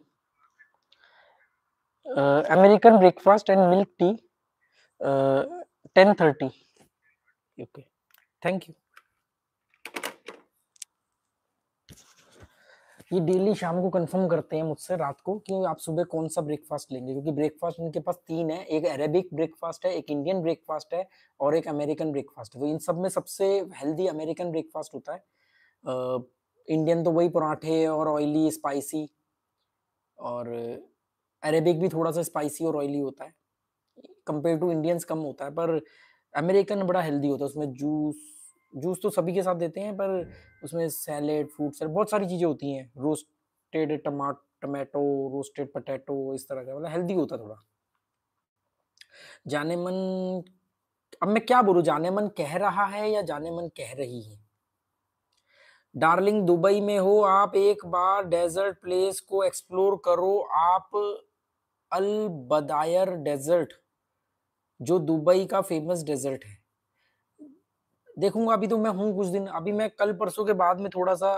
American breakfast and milk tea ten thirty okay thank you ये डेली शाम को कंफर्म करते हैं मुझसे रात को कि आप सुबह कौन सा ब्रेकफास्ट लेंगे क्योंकि ब्रेकफास्ट इनके पास तीन है एक अरेबिक ब्रेकफास्ट है एक इंडियन ब्रेकफास्ट है और एक अमेरिकन ब्रेकफास्ट है तो इन सब में सबसे हेल्दी अमेरिकन ब्रेकफास्ट होता है इंडियन तो वही पराठे और ऑयली स्पाइसी और अरेबिक भी थोड़ा सा स्पाइसी और ऑयली होता है कंपेयर टू इंडियंस कम होता है पर अमेरिकन बड़ा हेल्दी होता है उसमें जूस जूस तो सभी के साथ देते हैं पर हम्म। उसमें सैलेड फ्रूट सैलेड बहुत सारी चीज़ें होती हैं रोस्टेड टमाट टमाटो रोस्टेड पटेटो इस तरह का मतलब हेल्दी होता थोड़ा जाने मन अब मैं क्या बोलूँ जाने मन कह रहा है या जाने मन कह रही है डार्लिंग दुबई में हो आप एक बार डेजर्ट प्लेस को एक्सप्लोर करो आप अल बदायर डेजर्ट जो दुबई का फेमस डेजर्ट है देखूंगा अभी तो मैं हूँ कुछ दिन अभी मैं कल परसों के बाद में थोड़ा सा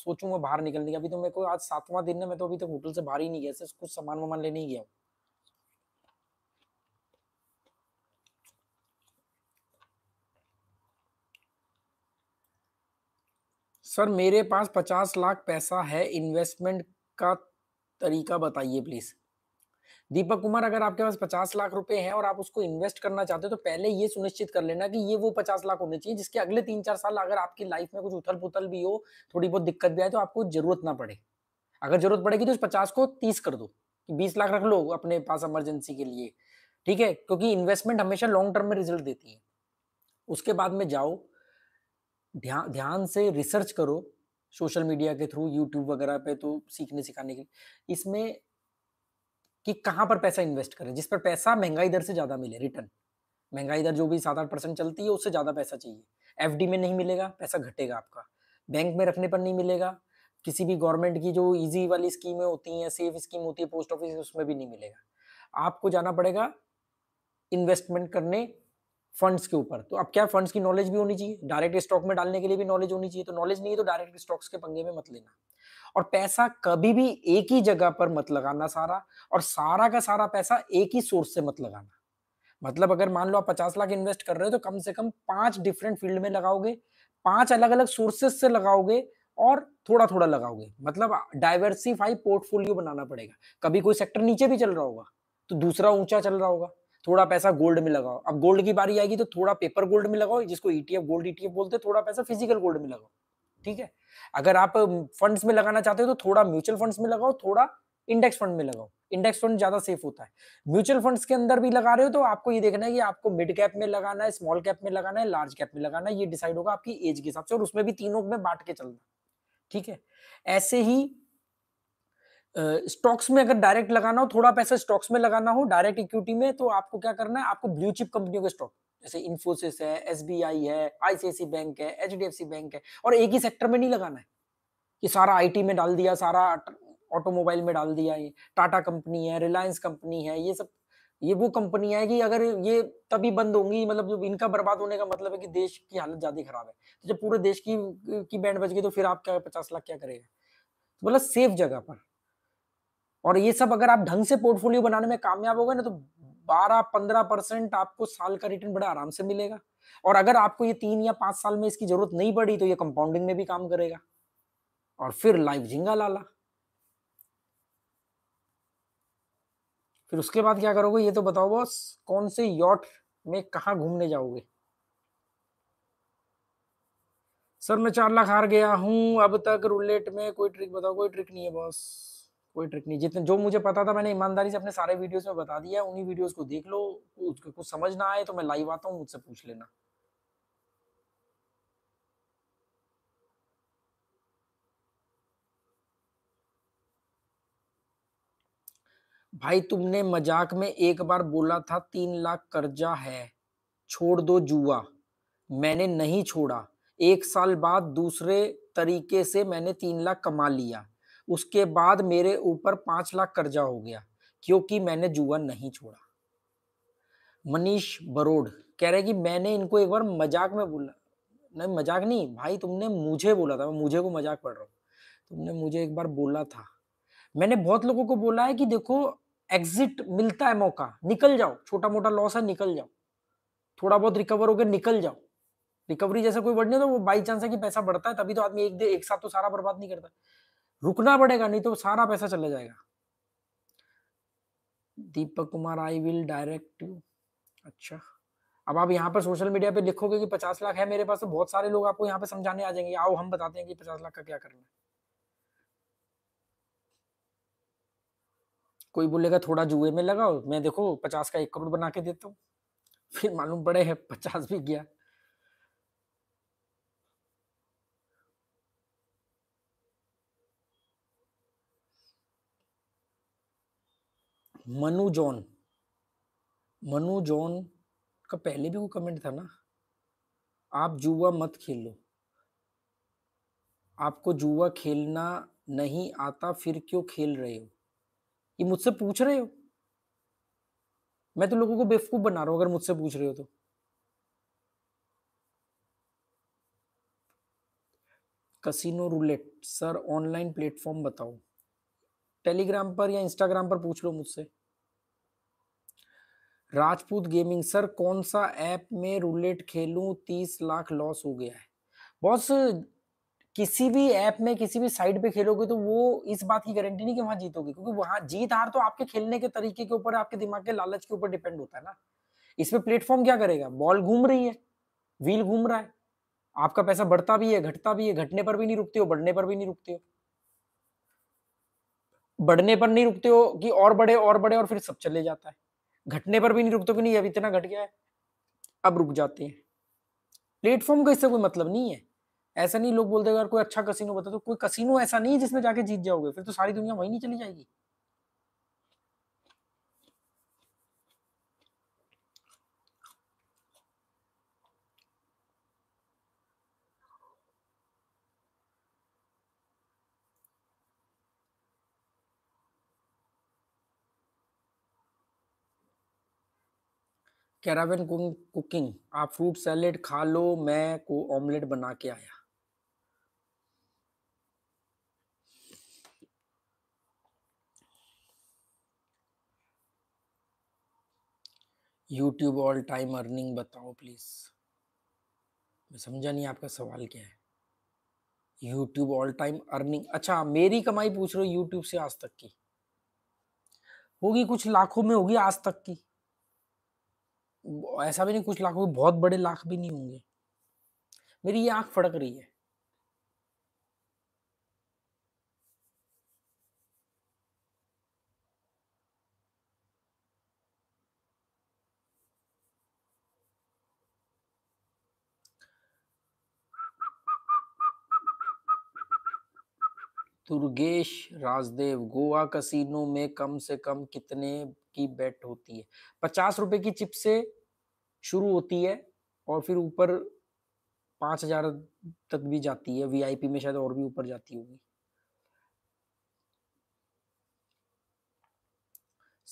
सोचूंगा बाहर निकलने का अभी तो मेरे को आज सातवां दिन है मैं तो अभी तक होटल से बाहर ही नहीं गया सिर्फ कुछ सामान वामान लेने ही गया हूँ सर मेरे पास पचास लाख पैसा है इन्वेस्टमेंट का तरीका बताइए प्लीज़ दीपक कुमार अगर आपके पास पचास लाख रुपए हैं और आप उसको इन्वेस्ट करना चाहते हो तो पहले ये सुनिश्चित कर लेना कि ये वो पचास लाख होने चाहिए जिसके अगले तीन चार साल अगर आपकी लाइफ में कुछ उथल पुथल भी हो थोड़ी बहुत दिक्कत भी आए तो आपको जरूरत ना पड़े अगर जरूरत पड़ेगी तो उस पचास को तीस कर दो बीस लाख रख लो अपने पास इमरजेंसी के लिए ठीक है क्योंकि इन्वेस्टमेंट हमेशा लॉन्ग टर्म में रिजल्ट देती है उसके बाद में जाओ ध्यान ध्यान से रिसर्च करो सोशल मीडिया के थ्रू यूट्यूब वगैरह पे तो सीखने सिखाने के इसमें कि कहाँ पर पैसा इन्वेस्ट करें जिस पर पैसा महंगाई दर से ज़्यादा मिले रिटर्न महंगाई दर जो भी सात आठ परसेंट चलती है उससे ज़्यादा पैसा चाहिए एफ में नहीं मिलेगा पैसा घटेगा आपका बैंक में रखने पर नहीं मिलेगा किसी भी गवर्नमेंट की जो इजी वाली स्कीमें होती हैं सेफ स्कीम होती है पोस्ट ऑफिस उसमें भी नहीं मिलेगा आपको जाना पड़ेगा इन्वेस्टमेंट करने फंड्स के ऊपर तो अब क्या फंड्स की नॉलेज भी होनी चाहिए डायरेक्ट स्टॉक में डालने के लिए भी नॉलेज होनी चाहिए तो नॉलेज नहीं है तो डायरेक्ट स्टॉक्स के पंगे में मत लेना और पैसा कभी भी एक ही जगह पर मत लगाना सारा और सारा का सारा पैसा एक ही सोर्स से मत लगाना मतलब अगर मान लो आप पचास लाख इन्वेस्ट कर रहे हो तो कम से कम पांच डिफरेंट फील्ड में लगाओगे पांच अलग अलग सोर्सेस से लगाओगे और थोड़ा थोड़ा लगाओगे मतलब डाइवर्सिफाई पोर्टफोलियो बनाना पड़ेगा कभी कोई सेक्टर नीचे भी चल रहा होगा तो दूसरा ऊंचा चल रहा होगा थोड़ा पैसा गोल्ड में लगाओ अब गोल्ड की बारी आएगी तो थोड़ा पेपर गोल्ड में लगाओ जिसको ईटीएफ गोल्ड ईटीएफ बोलते हैं थोड़ा पैसा फिजिकल गोल्ड में लगाओ ठीक है अगर आप फंड्स में लगाना चाहते हो तो थोड़ा म्यूचुअल फंड्स में लगाओ थोड़ा इंडेक्स फंड में लगाओ इंडेक्स फंड ज्यादा सेफ होता है म्यूचुअल फंड्स के अंदर भी लगा रहे हो तो आपको ये देखना है कि आपको मिड कैप में लगाना है स्मॉल कैप में लगाना है लार्ज कैप में लगाना है ये डिसाइड होगा आपकी एज के हिसाब से और उसमें भी तीनों में बांट के चलना ठीक है ऐसे ही स्टॉक्स uh, में अगर डायरेक्ट लगाना हो थोड़ा पैसा स्टॉक्स में लगाना हो डायरेक्ट इक्विटी में तो आपको क्या करना है आपको ब्लू चिप कंपनियों के स्टॉक जैसे इन्फोसिस है एस है आईसीआईसी बैंक है एच बैंक है और एक ही सेक्टर में नहीं लगाना है कि सारा टी में डाल दिया सारा ऑटोमोबाइल में डाल दिया ये टाटा कंपनी है रिलायंस कंपनी है ये सब ये वो कंपनी है कि अगर ये तभी बंद होंगी मतलब जो इनका बर्बाद होने का मतलब है कि देश की हालत ज्यादा खराब है तो जब पूरे देश की की बैंड बज गई तो फिर आप क्या पचास लाख क्या करेगा तो मतलब सेफ जगह पर और ये सब अगर आप ढंग से पोर्टफोलियो बनाने में कामयाब हो गए ना तो बारह पंद्रह परसेंट आपको साल का रिटर्न बड़ा आराम से मिलेगा और अगर आपको ये तीन या पांच साल में इसकी जरूरत नहीं पड़ी तो ये कंपाउंडिंग में भी काम करेगा और फिर लाइफ झिंगा लाला फिर उसके बाद क्या करोगे ये तो बताओ बॉस कौन से यॉट में कहा घूमने जाओगे सर मैं चार लाख हार गया हूं अब तक रुलेट में कोई ट्रिक बताओ कोई ट्रिक नहीं है बॉस कोई ट्रिक नहीं जितने जो मुझे पता था मैंने ईमानदारी से अपने सारे वीडियोस में बता दिया उन्हीं वीडियोस को देख लो उसको कुछ समझ ना आए तो मैं लाइव आता हूँ मुझसे पूछ लेना भाई तुमने मजाक में एक बार बोला था तीन लाख कर्जा है छोड़ दो जुआ मैंने नहीं छोड़ा एक साल बाद दूसरे तरीके से मैंने तीन लाख कमा लिया उसके बाद मेरे ऊपर पांच लाख कर्जा हो गया क्योंकि मैंने जुआ नहीं छोड़ा मनीष बरोड कह रहे कि मैंने इनको एक बार मजाक में बोला नहीं मजाक नहीं भाई तुमने मुझे बोला था मैं मुझे को मजाक पढ़ रहा हूँ तुमने मुझे एक बार बोला था मैंने बहुत लोगों को बोला है कि देखो एग्जिट मिलता है मौका निकल जाओ छोटा मोटा लॉस है निकल जाओ थोड़ा बहुत रिकवर होकर निकल जाओ रिकवरी जैसा कोई वर्ड नहीं होता वो बाई चांस है कि पैसा बढ़ता है तभी तो आदमी एक दे, एक साथ तो सारा बर्बाद नहीं करता रुकना पड़ेगा नहीं तो सारा पैसा चला जाएगा Deepak Kumar I will direct you अच्छा अब आप यहाँ पर सोशल मीडिया पे लिखोगे कि पचास लाख है मेरे पास तो बहुत सारे लोग आपको यहाँ पे समझाने आ जाएंगे आओ हम बताते हैं कि पचास लाख का क्या करना है कोई बोलेगा थोड़ा जुए में लगाओ मैं देखो पचास का एक करोड़ बना के देता हूँ फिर मालूम पड़े है पचास भी गया मनु जॉन मनु जॉन का पहले भी वो कमेंट था ना आप जुआ मत खेलो आपको जुआ खेलना नहीं आता फिर क्यों खेल रहे हो ये मुझसे पूछ रहे हो मैं तो लोगों को बेवकूफ बना रहा हूं अगर मुझसे पूछ रहे हो तो casino roulette sir online platform बताओ टेलीग्राम पर या इंस्टाग्राम पर पूछ लो मुझसे राजपूत गेमिंग सर कौन सा ऐप में रूलेट खेलूं तीस लाख लॉस हो गया है बॉस किसी भी ऐप में किसी भी साइड पे खेलोगे तो वो इस बात की गारंटी नहीं कि वहां जीतोगे क्योंकि वहां जीत हार तो आपके खेलने के तरीके के ऊपर आपके दिमाग के लालच के ऊपर डिपेंड होता है ना इसमें प्लेटफॉर्म क्या करेगा बॉल घूम रही है व्हील घूम रहा है आपका पैसा बढ़ता भी है घटता भी है घटने पर भी नहीं रुकते हो बढ़ने पर भी नहीं रुकते हो बढ़ने पर नहीं रुकते हो कि और बढ़े और बढ़े और फिर सब चले जाता है घटने पर भी नहीं रुकते कि नहीं अब इतना घट गया है अब रुक जाते हैं प्लेटफॉर्म का इससे कोई मतलब नहीं है ऐसा नहीं लोग बोलते अगर कोई अच्छा कसिनो बता तो कोई कसिनो ऐसा नहीं है जिसमें जाके जीत जाओगे फिर तो सारी दुनिया वहीं नहीं चली जाएगी कैरावन कुकिंग आप फ्रूट सैलेड खा लो मैं को ऑमलेट बना के आया यूट्यूब ऑल टाइम अर्निंग बताओ प्लीज़ मैं समझा नहीं आपका सवाल क्या है यूट्यूब ऑल टाइम अर्निंग अच्छा मेरी कमाई पूछ रहे हो यूट्यूब से आज तक की होगी कुछ लाखों में होगी आज तक की ऐसा भी नहीं कुछ लाख बहुत बड़े लाख भी नहीं होंगे मेरी ये आँख फड़क रही है दुर्गेश राजदेव गोवा कसीनो में कम से कम कितने की बेट होती है पचास रुपए की चिप से शुरू होती है और फिर ऊपर पांच हजार तक भी जाती है वीआईपी में शायद और भी ऊपर जाती होगी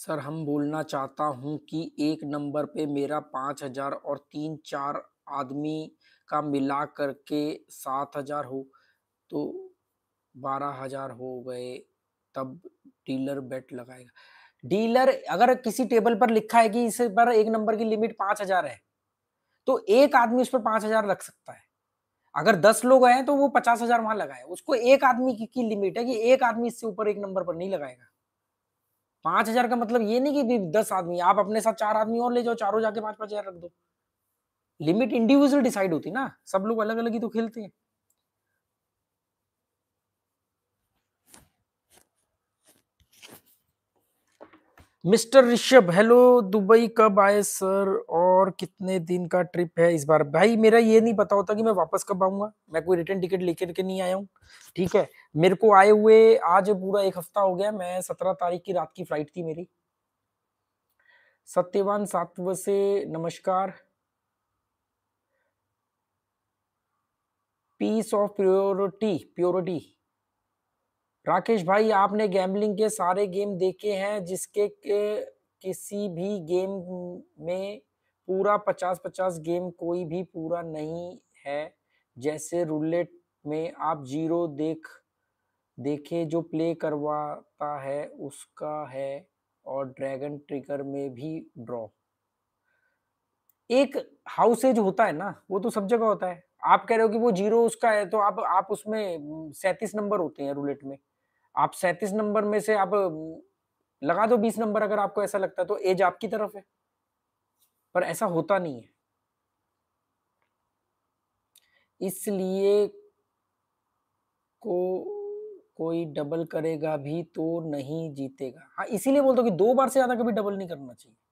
सर हम बोलना चाहता हूं कि एक नंबर पे मेरा पांच हजार और तीन चार आदमी का मिला करके सात हजार हो तो बारह हजार हो गए तब डीलर बेट लगाएगा डीलर अगर किसी टेबल पर लिखा है कि इस पर एक नंबर की लिमिट पांच हजार है तो एक आदमी उस पर पांच हजार रख सकता है अगर दस लोग आए तो वो पचास हजार वहां लगाए उसको एक आदमी की, की लिमिट है कि एक आदमी इससे ऊपर एक नंबर पर नहीं लगाएगा पांच हजार का मतलब ये नहीं कि दस आदमी आप अपने साथ चार आदमी और ले जाओ चारों जाके पांच पांच हजार रख दो लिमिट इंडिविजुअल डिसाइड होती ना सब लोग अलग अलग ही तो खेलते हैं मिस्टर ऋषभ हेलो दुबई कब आए सर और कितने दिन का ट्रिप है इस बार भाई मेरा ये नहीं पता होता कि मैं वापस कब आऊँगा मैं कोई रिटर्न टिकट लेकर के नहीं आया हूँ ठीक है मेरे को आए हुए आज पूरा एक हफ्ता हो गया मैं सत्रह तारीख की रात की फ्लाइट थी मेरी सत्यवान सातव से नमस्कार peace of purity purity Rakesh भाई आपने गैम्बलिंग के सारे गेम देखे हैं जिसके के किसी भी गेम में पूरा पचास पचास गेम कोई भी पूरा नहीं है जैसे रूलेट में आप जीरो देख देखे जो प्ले करवाता है उसका है और ड्रैगन ट्रिगर में भी ड्रॉ एक एज होता है ना वो तो सब जगह होता है आप कह रहे हो कि वो जीरो उसका है तो आप आप उसमें सैतीस नंबर होते हैं रूलेट में आप सैतीस नंबर में से आप लगा दो बीस नंबर अगर आपको ऐसा लगता है तो एज आपकी तरफ है पर ऐसा होता नहीं है इसलिए को कोई डबल करेगा भी तो नहीं जीतेगा हाँ इसीलिए बोलते हो कि दो बार से ज्यादा कभी डबल नहीं करना चाहिए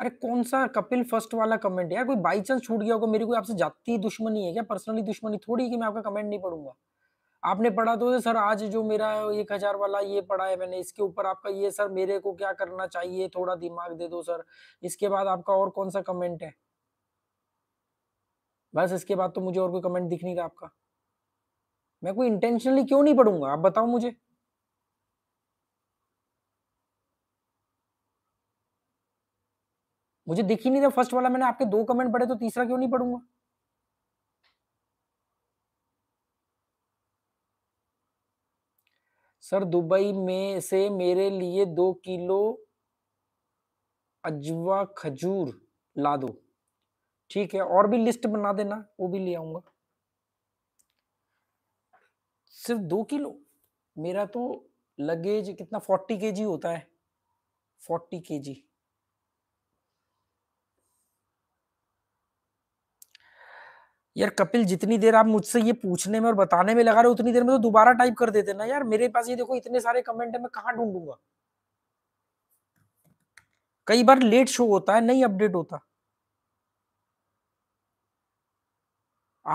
अरे कौन सा कपिल फर्स्ट वाला कमेंट यार कोई बाई चांस छूट गया होगा मेरी कोई आपसे जाती दुश्मनी है क्या पर्सनली दुश्मनी थोड़ी कि मैं आपका कमेंट नहीं पढ़ूंगा आपने पढ़ा तो सर आज जो मेरा एक हजार वाला ये पढ़ा है मैंने इसके ऊपर आपका ये सर मेरे को क्या करना चाहिए थोड़ा दिमाग दे दो सर इसके बाद आपका और कौन सा कमेंट है बस इसके बाद तो मुझे और कोई कमेंट दिख नहीं रहा आपका मैं कोई इंटेंशनली क्यों नहीं पढ़ूंगा आप बताओ मुझे मुझे दिख ही नहीं रहा फर्स्ट वाला मैंने आपके दो कमेंट पढ़े तो तीसरा क्यों नहीं पढ़ूंगा सर दुबई में से मेरे लिए दो किलो अजवा खजूर ला दो ठीक है और भी लिस्ट बना देना वो भी ले आऊंगा सिर्फ दो किलो मेरा तो लगेज कितना फोर्टी के जी होता है फोर्टी के जी यार कपिल जितनी देर आप मुझसे ये पूछने में और बताने में लगा रहे हो उतनी देर में तो दोबारा टाइप कर देते ना यार मेरे पास ये देखो इतने सारे कमेंट है मैं कहाँ ढूंढूंगा कई बार लेट शो होता है नहीं अपडेट होता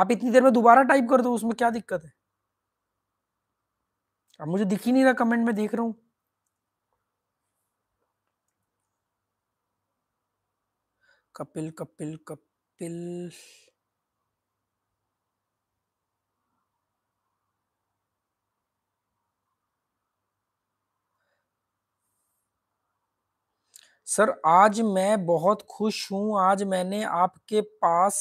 आप इतनी देर में दोबारा टाइप कर दो उसमें क्या दिक्कत है अब मुझे दिख ही नहीं रहा कमेंट में देख रहा हूं कपिल कपिल कपिल सर आज मैं बहुत खुश हूँ आज मैंने आपके पास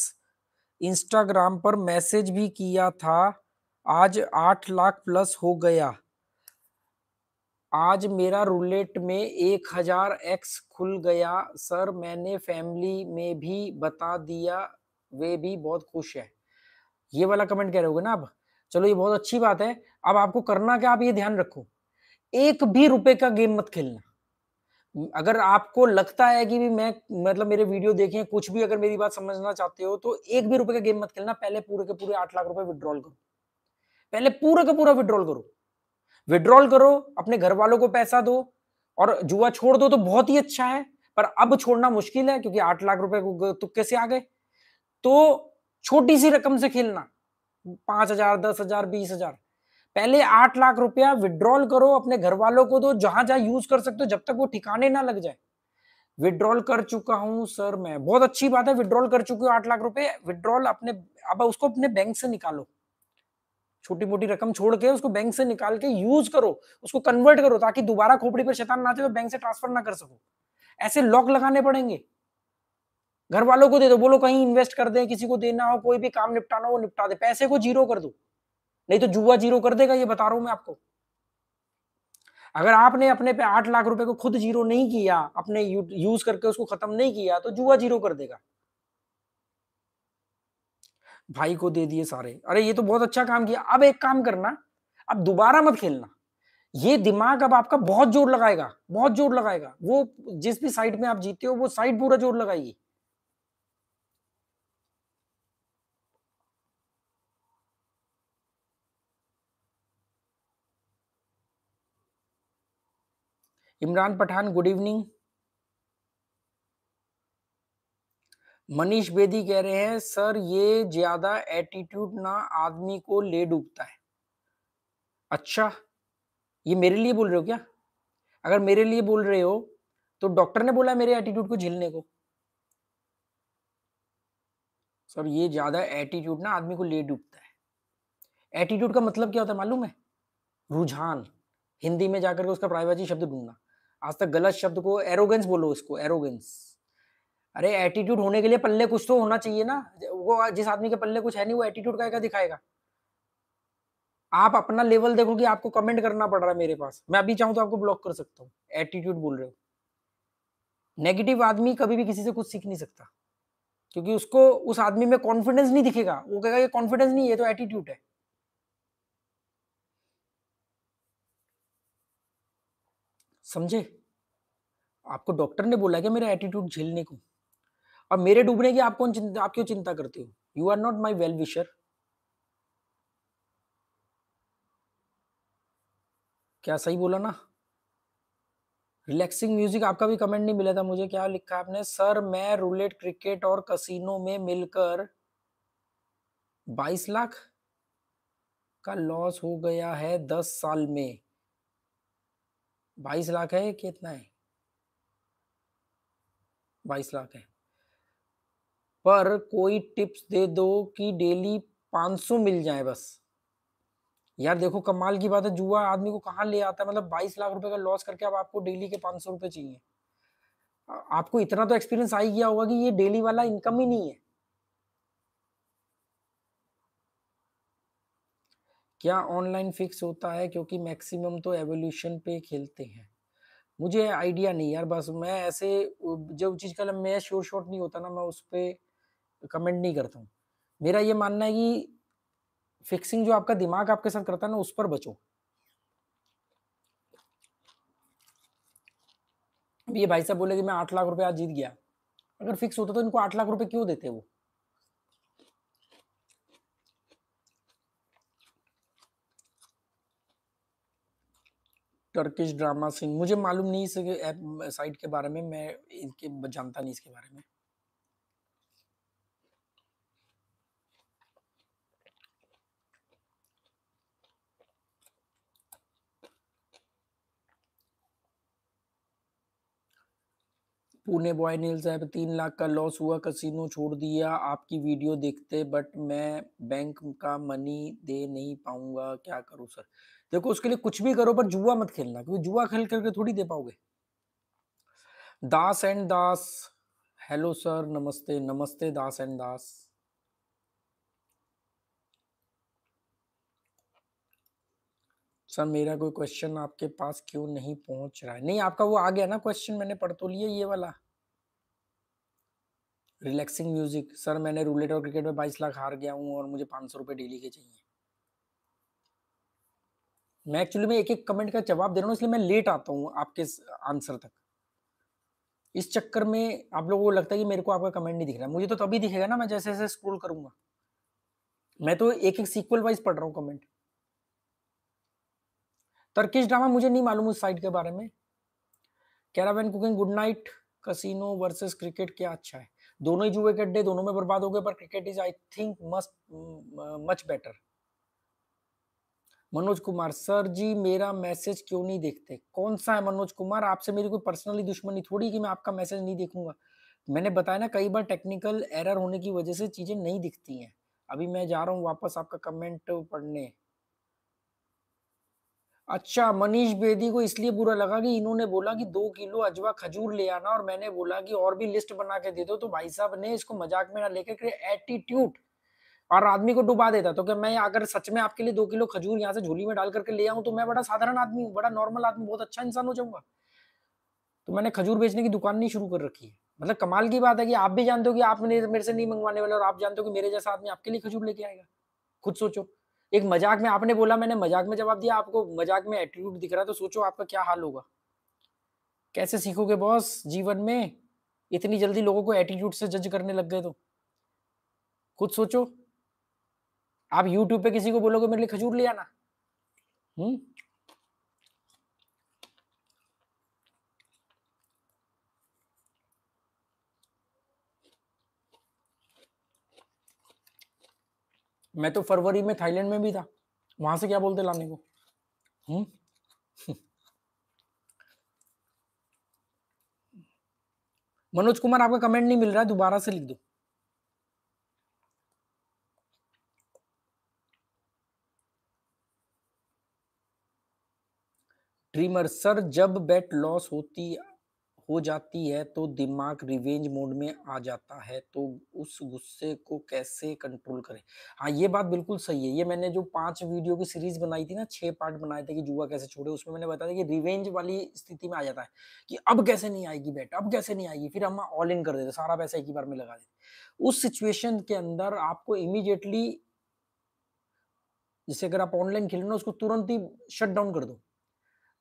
इंस्टाग्राम पर मैसेज भी किया था आज आठ लाख प्लस हो गया आज मेरा रूलेट में एक हजार एक्स खुल गया सर मैंने फैमिली में भी बता दिया वे भी बहुत खुश है ये वाला कमेंट कह रहे हो ना आप चलो ये बहुत अच्छी बात है अब आपको करना क्या आप ये ध्यान रखो एक भी रुपए का गेम मत खेलना अगर आपको लगता है कि भी मैं मतलब मेरे वीडियो देखें कुछ भी अगर मेरी बात समझना चाहते हो तो एक भी रुपए का गेम मत खेलना पहले पूरे के पूरे आठ लाख रुपए विड्रॉल करो पहले पूरे का पूरा विड्रॉल करो विड्रॉल करो अपने घर वालों को पैसा दो और जुआ छोड़ दो तो बहुत ही अच्छा है पर अब छोड़ना मुश्किल है क्योंकि आठ लाख रुपए तुक्के से आ गए तो छोटी सी रकम से खेलना पांच हजार दस हजार बीस हजार पहले आठ लाख रुपया विड्रॉल करो अपने घर वालों को दो तो जहां जहां यूज कर सकते हो जब तक वो ठिकाने ना लग जाए विड्रॉल कर चुका हूं सर मैं बहुत अच्छी बात है विड्रॉल कर चुकी हूँ आठ लाख रुपए विड्रॉल अपने अब उसको अपने बैंक से निकालो छोटी मोटी रकम छोड़ के उसको बैंक से निकाल के यूज करो उसको कन्वर्ट करो ताकि दोबारा खोपड़ी पर शैतान ना चले बैंक तो से ट्रांसफर ना कर सको ऐसे लॉक लगाने पड़ेंगे घर वालों को दे दो बोलो कहीं इन्वेस्ट कर दे किसी को देना हो कोई भी काम निपटाना हो निपटा दे पैसे को जीरो कर दो नहीं तो जुआ जीरो कर देगा ये बता रहा हूं मैं आपको अगर आपने अपने पे आठ लाख रुपए को खुद जीरो नहीं किया अपने यूज करके उसको खत्म नहीं किया तो जुआ जीरो कर देगा भाई को दे दिए सारे अरे ये तो बहुत अच्छा काम किया अब एक काम करना अब दोबारा मत खेलना ये दिमाग अब आपका बहुत जोर लगाएगा बहुत जोर लगाएगा वो जिस भी साइड में आप जीते हो वो साइड पूरा जोर लगाएगी इमरान पठान गुड इवनिंग मनीष बेदी कह रहे हैं सर ये ज्यादा एटीट्यूड ना आदमी को ले डूबता है अच्छा ये मेरे लिए बोल रहे हो क्या अगर मेरे लिए बोल रहे हो तो डॉक्टर ने बोला मेरे एटीट्यूड को झेलने को सर ये ज्यादा एटीट्यूड ना आदमी को ले डूबता है एटीट्यूड का मतलब क्या होता है मालूम है रुझान हिंदी में जाकर के उसका प्राइवेसी शब्द ढूंढना आज तक गलत शब्द को एरोगेंस बोलो उसको एरोगेंस अरे एटीट्यूड होने के लिए पल्ले कुछ तो होना चाहिए ना वो जिस आदमी के पल्ले कुछ है नहीं वो एटीट्यूड का क्या दिखाएगा आप अपना लेवल देखो कि आपको कमेंट करना पड़ रहा है मेरे पास मैं अभी चाहूं तो आपको ब्लॉक कर सकता हूँ एटीट्यूड बोल रहे हो नेगेटिव आदमी कभी भी किसी से कुछ सीख नहीं सकता क्योंकि उसको उस आदमी में कॉन्फिडेंस नहीं दिखेगा वो कहेगा ये कॉन्फिडेंस नहीं है तो एटीट्यूड है समझे आपको डॉक्टर ने बोला क्या मेरा एटीट्यूड झेलने को अब मेरे डूबने की आप कौन चिंता आप क्यों चिंता करते हो you are not my well wisher क्या सही बोला ना रिलैक्सिंग म्यूजिक आपका भी कमेंट नहीं मिला था मुझे क्या लिखा आपने सर मैं रूलेट क्रिकेट और कसीनो में मिलकर 22 लाख का लॉस हो गया है 10 साल में बाईस लाख है कितना है बाईस लाख है पर कोई टिप्स दे दो कि डेली पांच सौ मिल जाए बस यार देखो कमाल की बात है जुआ आदमी को कहाँ ले आता है मतलब बाईस लाख रुपए का लॉस करके अब आपको डेली के पांच सौ रुपये चाहिए आपको इतना तो एक्सपीरियंस आ ही गया होगा कि ये डेली वाला इनकम ही नहीं है क्या ऑनलाइन फिक्स होता है क्योंकि मैक्सिमम तो एवोल्यूशन पे खेलते हैं मुझे आइडिया नहीं यार बस मैं ऐसे जब चीज़ का मैं श्योर शॉट नहीं होता ना मैं उस पर कमेंट नहीं करता हूँ मेरा ये मानना है कि फिक्सिंग जो आपका दिमाग आपके साथ करता है ना उस पर बचो ये भाई साहब बोले कि मैं आठ लाख रुपए आज जीत गया अगर फिक्स होता तो इनको आठ लाख रुपए क्यों देते वो टर्किश ड्रामा सीन मुझे मालूम नहीं इस साइट के बारे में मैं इनके जानता नहीं इसके बारे में पुणे बॉय नील साहब तीन लाख का लॉस हुआ कसिनो छोड़ दिया आपकी वीडियो देखते बट मैं बैंक का मनी दे नहीं पाऊंगा क्या करूं सर देखो उसके लिए कुछ भी करो पर जुआ मत खेलना क्योंकि जुआ खेल करके थोड़ी दे पाओगे Das and Das hello sir नमस्ते नमस्ते दास एंड दास सर मेरा कोई क्वेश्चन आपके पास क्यों नहीं पहुंच रहा है नहीं आपका वो आ गया ना क्वेश्चन मैंने पढ़ तो लिया ये वाला रिलैक्सिंग म्यूजिक सर मैंने रूलेट और क्रिकेट में बाईस लाख हार गया हूं और मुझे पांच सौ रुपए डेली के चाहिए मैं एक्चुअली में एक एक कमेंट का जवाब दे रहा हूँ इसलिए मैं लेट आता हूँ आपके आंसर तक इस चक्कर में आप लोगों को लगता है कि मेरे को आपका कमेंट नहीं दिख रहा मुझे तो तभी दिखेगा ना मैं जैसे जैसे स्क्रोल करूंगा मैं तो एक एक सीक्वल वाइज पढ़ रहा हूँ कमेंट तर्किश ड्रामा मुझे नहीं मालूम उस साइट के बारे में caravan cooking good night casino versus cricket क्या अच्छा है दोनों ही जुए के अड्डे दोनों में बर्बाद हो गए पर cricket is I think must much better Manoj Kumar sir ji मेरा मैसेज क्यों नहीं देखते कौन सा है मनोज कुमार आपसे मेरी कोई पर्सनली दुश्मनी थोड़ी कि मैं आपका मैसेज नहीं देखूंगा मैंने बताया ना कई बार टेक्निकल एरर होने की वजह से चीजें नहीं दिखती हैं अभी मैं जा रहा हूँ वापस आपका कमेंट पढ़ने अच्छा मनीष बेदी को इसलिए बुरा लगा कि इन्होंने बोला कि दो किलो अजवा खजूर ले आना और मैंने बोला कि और भी लिस्ट बना के दे दो तो भाई साहब ने इसको मजाक में ना लेकर एटीट्यूड और आदमी को डुबा देता तो क्या मैं अगर सच में आपके लिए दो किलो खजूर यहाँ से झोली में डाल करके ले आऊँ तो मैं बड़ा साधारण आदमी हूँ बड़ा नॉर्मल आदमी बहुत अच्छा इंसान हो जाऊंगा तो मैंने खजूर बेचने की दुकान नहीं शुरू कर रखी है मतलब कमाल की बात है कि आप भी जानते हो कि आप मेरे से नहीं मंगवाने वाले और आप जानते हो कि मेरे जैसा आदमी आपके लिए खजूर लेके आएगा खुद सोचो एक मजाक में आपने बोला मैंने मजाक में जवाब दिया आपको मजाक में एटीट्यूड दिख रहा तो सोचो आपका क्या हाल होगा कैसे सीखोगे बॉस जीवन में इतनी जल्दी लोगों को एटीट्यूड से जज करने लग गए तो खुद सोचो आप यूट्यूब पे किसी को बोलोगे मेरे लिए खजूर ले आना हम्म मैं तो फरवरी में थाईलैंड में भी था वहां से क्या बोलते लाने को हम्म मनोज कुमार आपका कमेंट नहीं मिल रहा है दोबारा से लिख दो ड्रीमर सर जब बेट लॉस होती हो जाती है तो दिमाग रिवेंज मोड में आ जाता है तो उस गुस्से को कैसे कंट्रोल करें हाँ ये बात बिल्कुल सही है ये मैंने जो पांच वीडियो की सीरीज बनाई थी ना छह पार्ट बनाए थे कि जुआ कैसे छोड़े उसमें मैंने बताया कि रिवेंज वाली स्थिति में आ जाता है कि अब कैसे नहीं आएगी बेट अब कैसे नहीं आएगी फिर हम ऑल इन कर देते सारा पैसा एक ही बार में लगा देते उस सिचुएशन के अंदर आपको इमिजिएटली जैसे अगर आप ऑनलाइन खेल रहे उसको तुरंत ही शट डाउन कर दो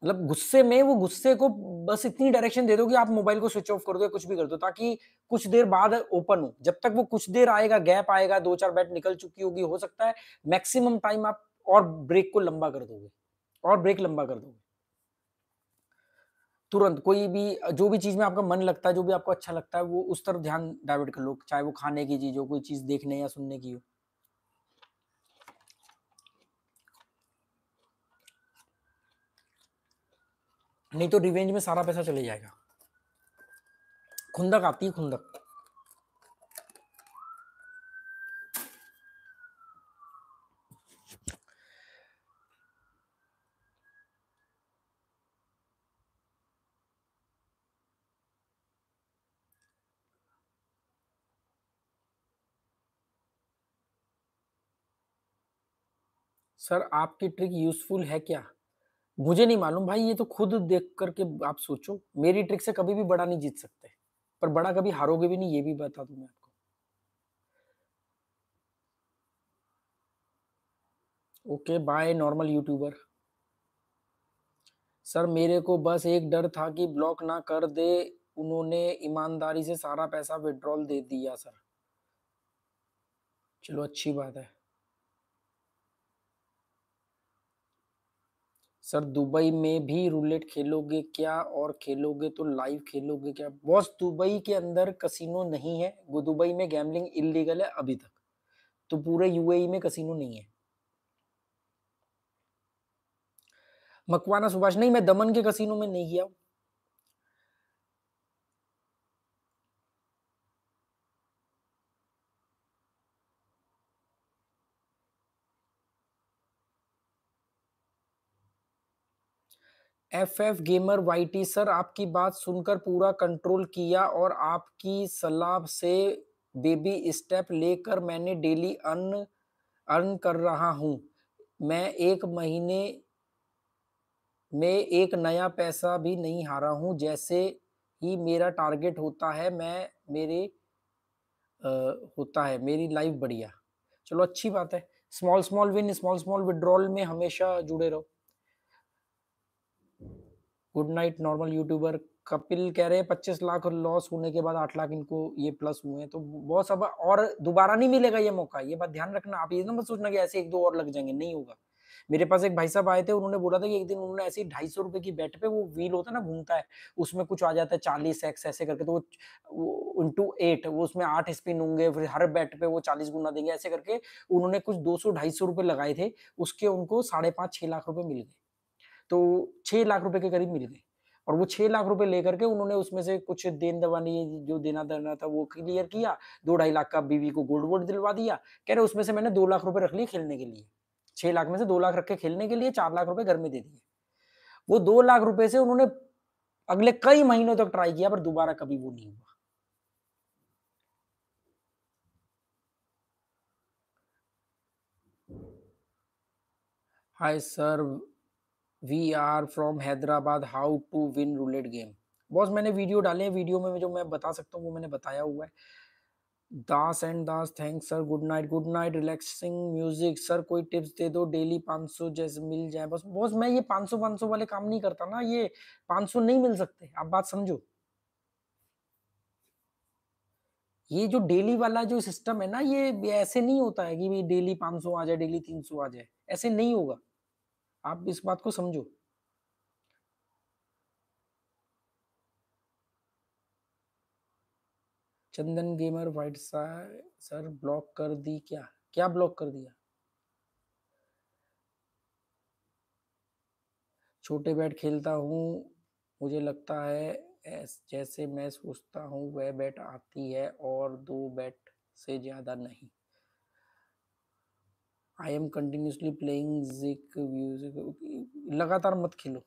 मतलब गुस्से में वो गुस्से को बस इतनी डायरेक्शन दे दो कि आप मोबाइल को स्विच ऑफ कर दो या कुछ भी कर दो ताकि कुछ देर बाद ओपन हो जब तक वो कुछ देर आएगा गैप आएगा दो चार बैट निकल चुकी होगी हो सकता है मैक्सिमम टाइम आप और ब्रेक को लंबा कर दोगे और ब्रेक लंबा कर दोगे तुरंत कोई भी जो भी चीज में आपका मन लगता है जो भी आपको अच्छा लगता है वो उस तरफ ध्यान डाइवर्ट कर लो चाहे वो खाने की चीज हो कोई चीज देखने या सुनने की हो नहीं तो रिवेंज में सारा पैसा चले जाएगा खुंदक आती है खुंदक सर आपकी ट्रिक यूजफुल है क्या मुझे नहीं मालूम भाई ये तो खुद देख करके आप सोचो मेरी ट्रिक से कभी भी बड़ा नहीं जीत सकते पर बड़ा कभी हारोगे भी नहीं ये भी बता दू मैं आपको okay bye normal YouTuber sir मेरे को बस एक डर था कि ब्लॉक ना कर दे उन्होंने ईमानदारी से सारा पैसा विड्रॉल दे दिया सर चलो अच्छी बात है सर दुबई में भी रूलेट खेलोगे क्या और खेलोगे तो लाइव खेलोगे क्या बॉस दुबई के अंदर कसिनो नहीं है वो दुबई में गैमलिंग इलीगल है अभी तक तो पूरे यूएई e में कसिनो नहीं है मकवाना सुभाष नहीं मैं दमन के कसिनो में नहीं गया हूँ F F gamer YT sir आपकी बात सुनकर पूरा कंट्रोल किया और आपकी सलाह से बेबी स्टेप लेकर मैंने डेली अर्न अर्न कर रहा हूँ मैं एक महीने में एक नया पैसा भी नहीं हारा हूँ जैसे ही मेरा टारगेट होता है मैं मेरे आ, होता है मेरी लाइफ बढ़िया चलो अच्छी बात है small small win small small withdrawal में हमेशा जुड़े रहो good night normal YouTuber Kapil कह रहे हैं पच्चीस लाख लॉस होने के बाद आठ लाख इनको ये प्लस हुए हैं तो बहुत सब और दोबारा नहीं मिलेगा ये मौका ये बात ध्यान रखना आप ये ना मत सोचना कि ऐसे एक दो और लग जाएंगे नहीं होगा मेरे पास एक भाई साहब आए थे उन्होंने बोला था कि एक दिन उन्होंने ऐसे ढाई सौ रुपए की बैट पे वो व्हील होता है ना घूमता है उसमें कुछ आ जाता है चालीस एक्स ऐसे करके तो वो इंटू एट वो उसमें आठ स्पिन होंगे फिर हर बैट पे वो चालीस गुना देंगे ऐसे करके उन्होंने कुछ दो सौ ढाई सौ रुपए लगाए थे उसके उनको साढ़े पाँच छह लाख रुपए मिल गए तो छः लाख रुपए के करीब मिल गए और वो छः लाख रुपए लेकर के उन्होंने उसमें से कुछ देन दवानी जो देना देना था वो क्लियर किया दो ढाई लाख का बीवी को गोल्ड वोल्ड दिलवा दिया कह रहे उसमें से मैंने दो लाख रुपए रख लिए खेलने के लिए छः लाख में से दो लाख रख के खेलने के लिए चार लाख रुपए घर में दे दिए वो दो लाख रुपए से उन्होंने अगले कई महीनों तक ट्राई किया पर दोबारा कभी वो नहीं हुआ hi sir we are from Hyderabad how to win roulette game boss मैंने वीडियो डाले हैं वीडियो में जो मैं बता सकता हूँ वो मैंने बताया हुआ है Das and Das thanks sir good night good night relaxing music sir कोई टिप्स दे दो डेली 500 जैसे मिल जाए बस बॉस मैं ये 500 500 वाले काम नहीं करता ना ये 500 नहीं मिल सकते आप बात समझो ये जो डेली वाला जो सिस्टम है ना ये ऐसे नहीं होता है कि डेली 500 आ जाए डेली 300 आ जाए ऐसे नहीं होगा आप इस बात को समझो Chandan gamer YT sir block कर दी क्या क्या ब्लॉक कर दिया छोटे बैट खेलता हूं मुझे लगता है जैसे मैं सोचता हूं वह बैट आती है और दो बैट से ज़्यादा नहीं आई एम कंटिन्यूसली प्लेइंग जिक म्यूजिक लगातार मत खेलो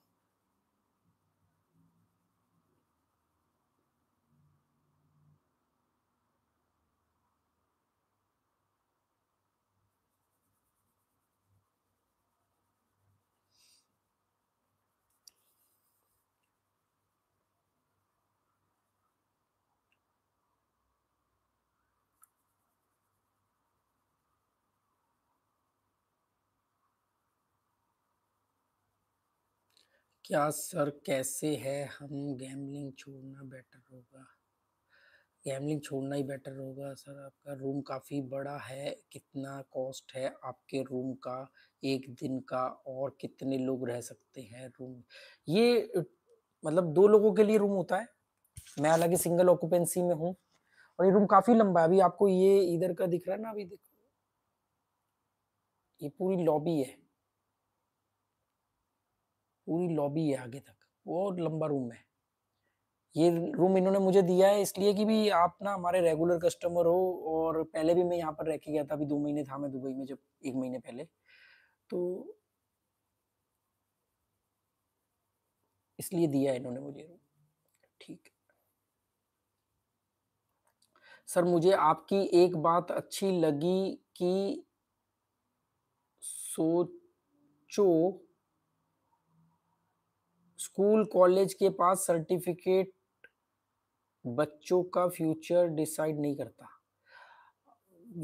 क्या सर कैसे है हम गैमलिंग छोड़ना बेटर होगा गैमलिंग छोड़ना ही बेटर होगा सर आपका रूम काफ़ी बड़ा है कितना कॉस्ट है आपके रूम का एक दिन का और कितने लोग रह सकते हैं रूम ये मतलब दो लोगों के लिए रूम होता है मैं हालांकि सिंगल ऑक्यूपेंसी में हूँ और ये रूम काफ़ी लंबा है अभी आपको ये इधर का दिख रहा है ना अभी देखो ये पूरी लॉबी है पूरी लॉबी है आगे तक बहुत लंबा रूम है ये रूम इन्होंने मुझे दिया है इसलिए कि भी आप ना हमारे रेगुलर कस्टमर हो और पहले भी मैं यहाँ पर रह के गया था अभी दो महीने था मैं दुबई में जब एक महीने पहले तो इसलिए दिया है इन्होंने मुझे रूम ठीक सर मुझे आपकी एक बात अच्छी लगी कि सोचो स्कूल कॉलेज के पास सर्टिफिकेट बच्चों का फ्यूचर डिसाइड नहीं करता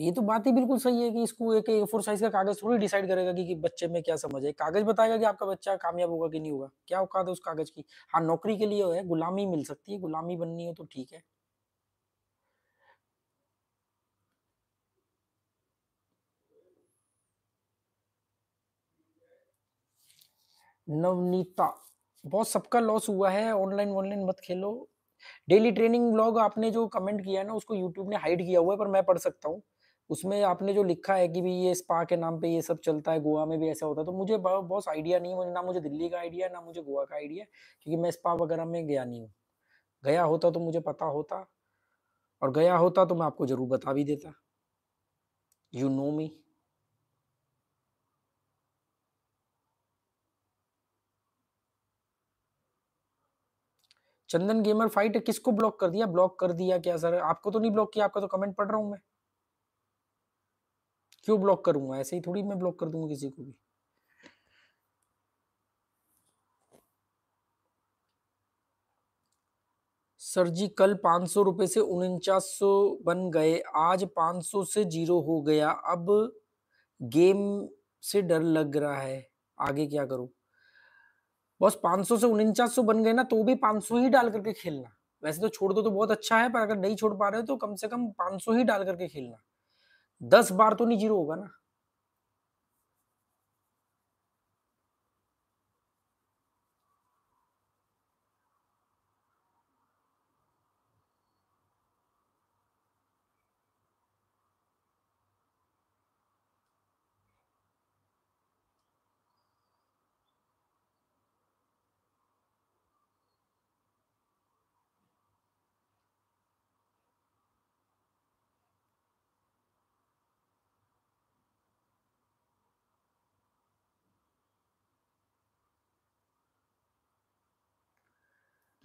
ये तो बात ही बिल्कुल सही है कि इसको एक ए फोर साइज का कागज थोड़ी डिसाइड करेगा कि, कि बच्चे में क्या समझ है कागज बताएगा कि आपका बच्चा कामयाब होगा कि नहीं होगा क्या औकात है उस कागज की हाँ नौकरी के लिए है गुलामी मिल सकती है गुलामी बननी हो तो ठीक है नवनीता बहुत सबका लॉस हुआ है ऑनलाइन ऑनलाइन मत खेलो डेली ट्रेनिंग ब्लॉग आपने जो कमेंट किया है ना उसको यूट्यूब ने हाइड किया हुआ है पर मैं पढ़ सकता हूँ उसमें आपने जो लिखा है कि भी ये स्पा के नाम पे ये सब चलता है गोवा में भी ऐसा होता है तो मुझे बहुत आइडिया नहीं मुझे ना मुझे दिल्ली का आइडिया ना मुझे गोवा का आइडिया क्योंकि मैं स्पा वगैरह में गया नहीं हूँ गया होता तो मुझे पता होता और गया होता तो मैं आपको जरूर बता भी देता you know me Chandan gamer फाइट किसको ब्लॉक कर दिया ब्लॉक कर दिया क्या सर आपको तो नहीं ब्लॉक किया आपका तो कमेंट पढ़ रहा हूं मैं क्यों ब्लॉक करूंगा ऐसे ही थोड़ी मैं ब्लॉक कर दूंगा किसी को भी सर जी कल पांच सौ रुपये से उनचास सौ बन गए आज पांच सौ से जीरो हो गया अब गेम से डर लग रहा है आगे क्या करूं बस 500 से उनचास बन गए ना तो भी 500 ही डाल करके खेलना वैसे तो छोड़ दो तो बहुत अच्छा है पर अगर नहीं छोड़ पा रहे हो तो कम से कम 500 ही डाल करके खेलना दस बार तो नहीं जीरो होगा ना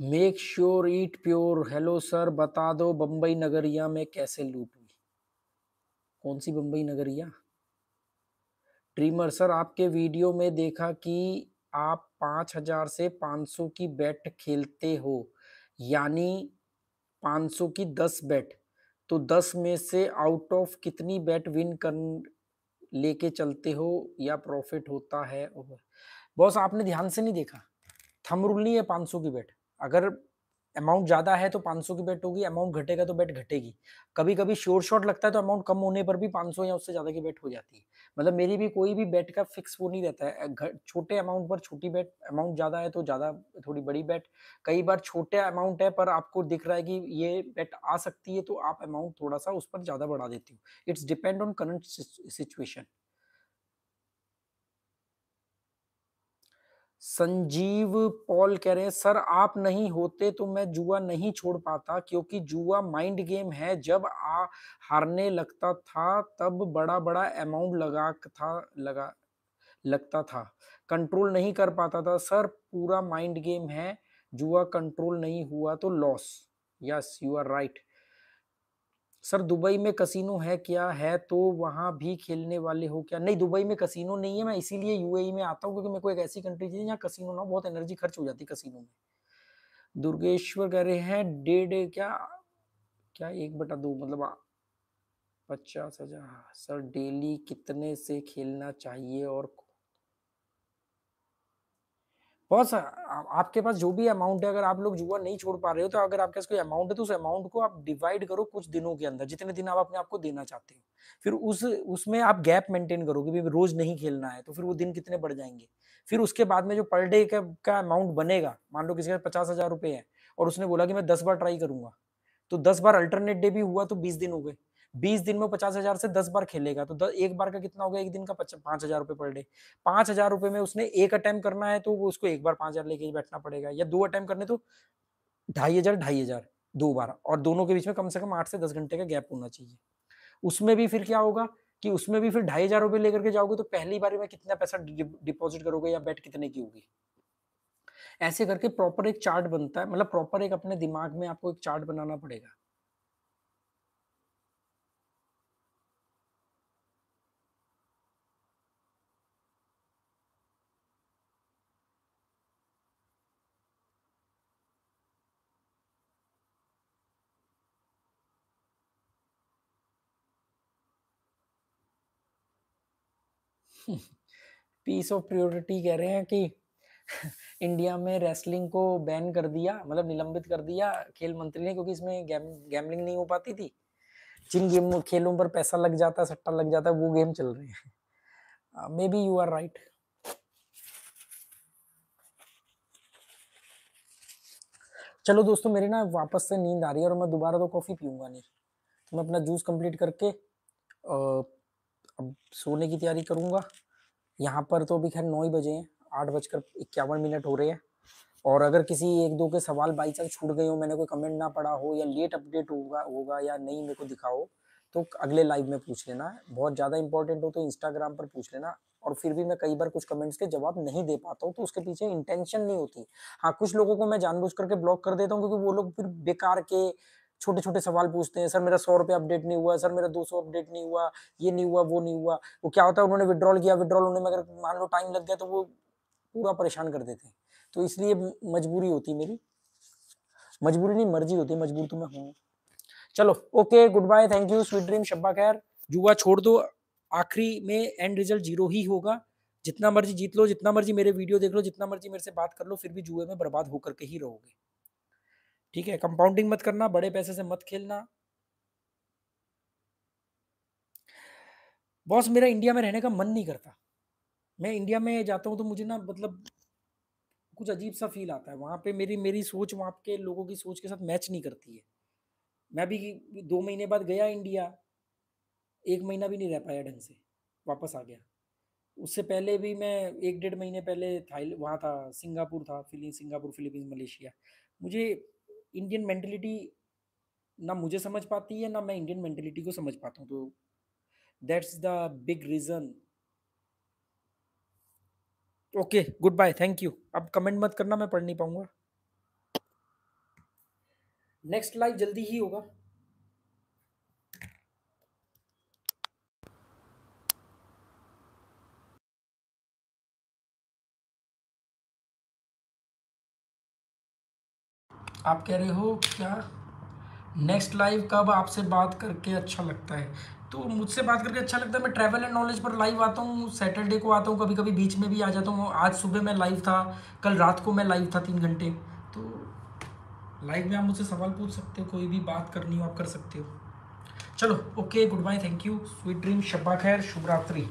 make sure it pure hello sir बता दो बम्बई नगरिया में कैसे लूट हुई कौन सी बम्बई नगरिया ट्रीमर सर आपके वीडियो में देखा कि आप पाँच हजार से पाँच सौ की बैट खेलते हो यानी पाँच सौ की दस बैट तो दस में से आउट ऑफ कितनी बैट विन कर लेके चलते हो या प्रॉफिट होता है बॉस आपने ध्यान से नहीं देखा थम रूल नहीं है पाँच सौ की बैट अगर अमाउंट ज्यादा है तो 500 की बेट होगी अमाउंट घटेगा तो बेट घटेगी कभी कभी श्योर शॉट लगता है तो अमाउंट कम होने पर भी 500 या उससे ज्यादा की बेट हो जाती है मतलब मेरी भी कोई भी बेट का फिक्स वो नहीं रहता है छोटे अमाउंट पर छोटी बेट अमाउंट ज्यादा है तो ज्यादा थोड़ी बड़ी बेट कई बार छोटे अमाउंट है पर आपको दिख रहा है कि ये बेट आ सकती है तो आप अमाउंट थोड़ा सा उस पर ज्यादा बढ़ा देती हो it's depend on current situation Sanjeev Paul कह रहे हैं सर आप नहीं होते तो मैं जुआ नहीं छोड़ पाता क्योंकि जुआ माइंड गेम है जब आ हारने लगता था तब बड़ा बड़ा अमाउंट लगा था लगा लगता था कंट्रोल नहीं कर पाता था सर पूरा माइंड गेम है जुआ कंट्रोल नहीं हुआ तो loss yes you are right sir Dubai में कसिनो है क्या है तो वहाँ भी खेलने वाले हो क्या नहीं दुबई में कसिनो नहीं है मैं इसीलिए यूएई में आता हूँ क्योंकि मेरे को एक ऐसी कंट्री चाहिए जहाँ कसिनो ना बहुत एनर्जी खर्च हो जाती है कसिनो में दुर्गेश्वर कह रहे हैं डेढ़ क्या क्या एक बटा दो मतलब पचास हजार सर डेली कितने से खेलना चाहिए और बिकॉज uh, आपके पास जो भी अमाउंट है अगर आप लोग जुआ नहीं छोड़ पा रहे हो तो अगर आपके पास कोई अमाउंट है तो उस अमाउंट को आप डिवाइड करो कुछ दिनों के अंदर जितने दिन आप अपने आप को देना चाहते हो फिर उस उसमें आप गैप मेंटेन करोगे भी रोज नहीं खेलना है तो फिर वो दिन कितने बढ़ जाएंगे फिर उसके बाद में जो पर डे का अमाउंट बनेगा मान लो किसी का पचास हजार रुपये है और उसने बोला कि मैं दस बार ट्राई करूंगा तो दस बार अल्टरनेट डे भी हुआ तो बीस दिन हो गए बीस दिन में पचास हजार से दस बार खेलेगा तो द, एक बार का कितना होगा एक दिन का पांच हजार रुपये पर डे पांच हजार रुपए में उसने एक अटैम्प करना है तो वो उसको एक बार पांच हजार लेके बैठना पड़ेगा या दो अटैम्प करने तो ढाई हजार ढाई हजार दो बार और दोनों के बीच में कम से कम आठ से दस घंटे का गैप होना चाहिए उसमें भी फिर क्या होगा कि उसमें भी फिर ढाई हजार रुपए लेकर के जाओगे तो पहली बार में कितना पैसा डिपॉजिट करोगे या बैट कितने की होगी ऐसे करके प्रॉपर एक चार्ट बनता है मतलब प्रॉपर एक अपने दिमाग में आपको एक चार्ट बनाना पड़ेगा पीस ऑफ प्रियोरिटी कह रहे हैं कि इंडिया में रेसलिंग को बैन कर दिया मतलब निलंबित कर दिया खेल मंत्री ने क्योंकि इसमें गैम, गैमलिंग नहीं हो पाती थी जिन गेम खेलों पर पैसा लग जाता है सट्टा लग जाता है वो गेम चल रहे हैं maybe you are right चलो दोस्तों मेरे ना वापस से नींद आ रही है और मैं दोबारा तो कॉफ़ी पीऊंगा नहीं तो मैं अपना जूस कंप्लीट करके आ, uh, अब सोने की तैयारी करूँगा यहाँ पर तो अभी खैर नौ ही बजे हैं आठ बजकर इक्यावन मिनट हो रहे हैं और अगर किसी एक दो के सवाल बाई चांस छूट गए हो मैंने कोई कमेंट ना पड़ा हो या लेट अपडेट होगा होगा या नहीं मेरे को दिखाओ तो अगले लाइव में पूछ लेना बहुत ज़्यादा इंपॉर्टेंट हो तो इंस्टाग्राम पर पूछ लेना और फिर भी मैं कई बार कुछ कमेंट्स के जवाब नहीं दे पाता हूँ तो उसके पीछे इंटेंशन नहीं होती हाँ कुछ लोगों को मैं जानबूझ करके ब्लॉक कर देता हूँ क्योंकि वो लोग फिर बेकार के छोटे छोटे सवाल पूछते हैं सर मेरा सौ रुपये अपडेट नहीं हुआ सर मेरा दो सौ अपडेट नहीं हुआ ये नहीं हुआ वो नहीं हुआ वो क्या होता है उन्होंने विड्रॉल किया विड्रॉल होने में अगर मान लो टाइम लग गया तो वो पूरा परेशान कर देते हैं तो इसलिए मजबूरी होती मेरी मजबूरी नहीं मर्जी होती मजबूर तो मैं हूँ चलो okay good bye thank you sweet dream शब्बा खैर जुआ छोड़ दो आखिरी में एंड रिजल्ट जीरो ही होगा जितना मर्जी जीत लो जितना मर्जी मेरे वीडियो देख लो जितना मर्जी मेरे से बात कर लो फिर भी जुए में बर्बाद होकर के ही रहोगे ठीक है कंपाउंडिंग मत करना बड़े पैसे से मत खेलना बॉस मेरा इंडिया में रहने का मन नहीं करता मैं इंडिया में जाता हूँ तो मुझे ना मतलब कुछ अजीब सा फील आता है वहाँ पे मेरी मेरी सोच वहाँ के लोगों की सोच के साथ मैच नहीं करती है मैं भी दो महीने बाद गया इंडिया एक महीना भी नहीं रह पाया ढंग से वापस आ गया उससे पहले भी मैं एक डेढ़ महीने पहले था वहाँ था सिंगापुर था फिलिंग सिंगापुर फिलीपींस मलेशिया मुझे इंडियन मेंटेलिटी ना मुझे समझ पाती है ना मैं इंडियन मेंटेलिटी को समझ पाता हूँ तो that's the big reason okay good bye thank you अब कमेंट मत करना मैं पढ़ नहीं पाऊंगा नेक्स्ट लाइव जल्दी ही होगा आप कह रहे हो क्या नेक्स्ट लाइव कब आपसे बात करके अच्छा लगता है तो मुझसे बात करके अच्छा लगता है मैं ट्रैवल एंड नॉलेज पर लाइव आता हूँ सैटरडे को आता हूँ कभी कभी बीच में भी आ जाता हूँ आज सुबह मैं लाइव था कल रात को मैं लाइव था तीन घंटे तो लाइव में आप मुझसे सवाल पूछ सकते हो कोई भी बात करनी हो आप कर सकते हो चलो okay good bye thank you sweet dream शब्बा खैर शुभ रात्रि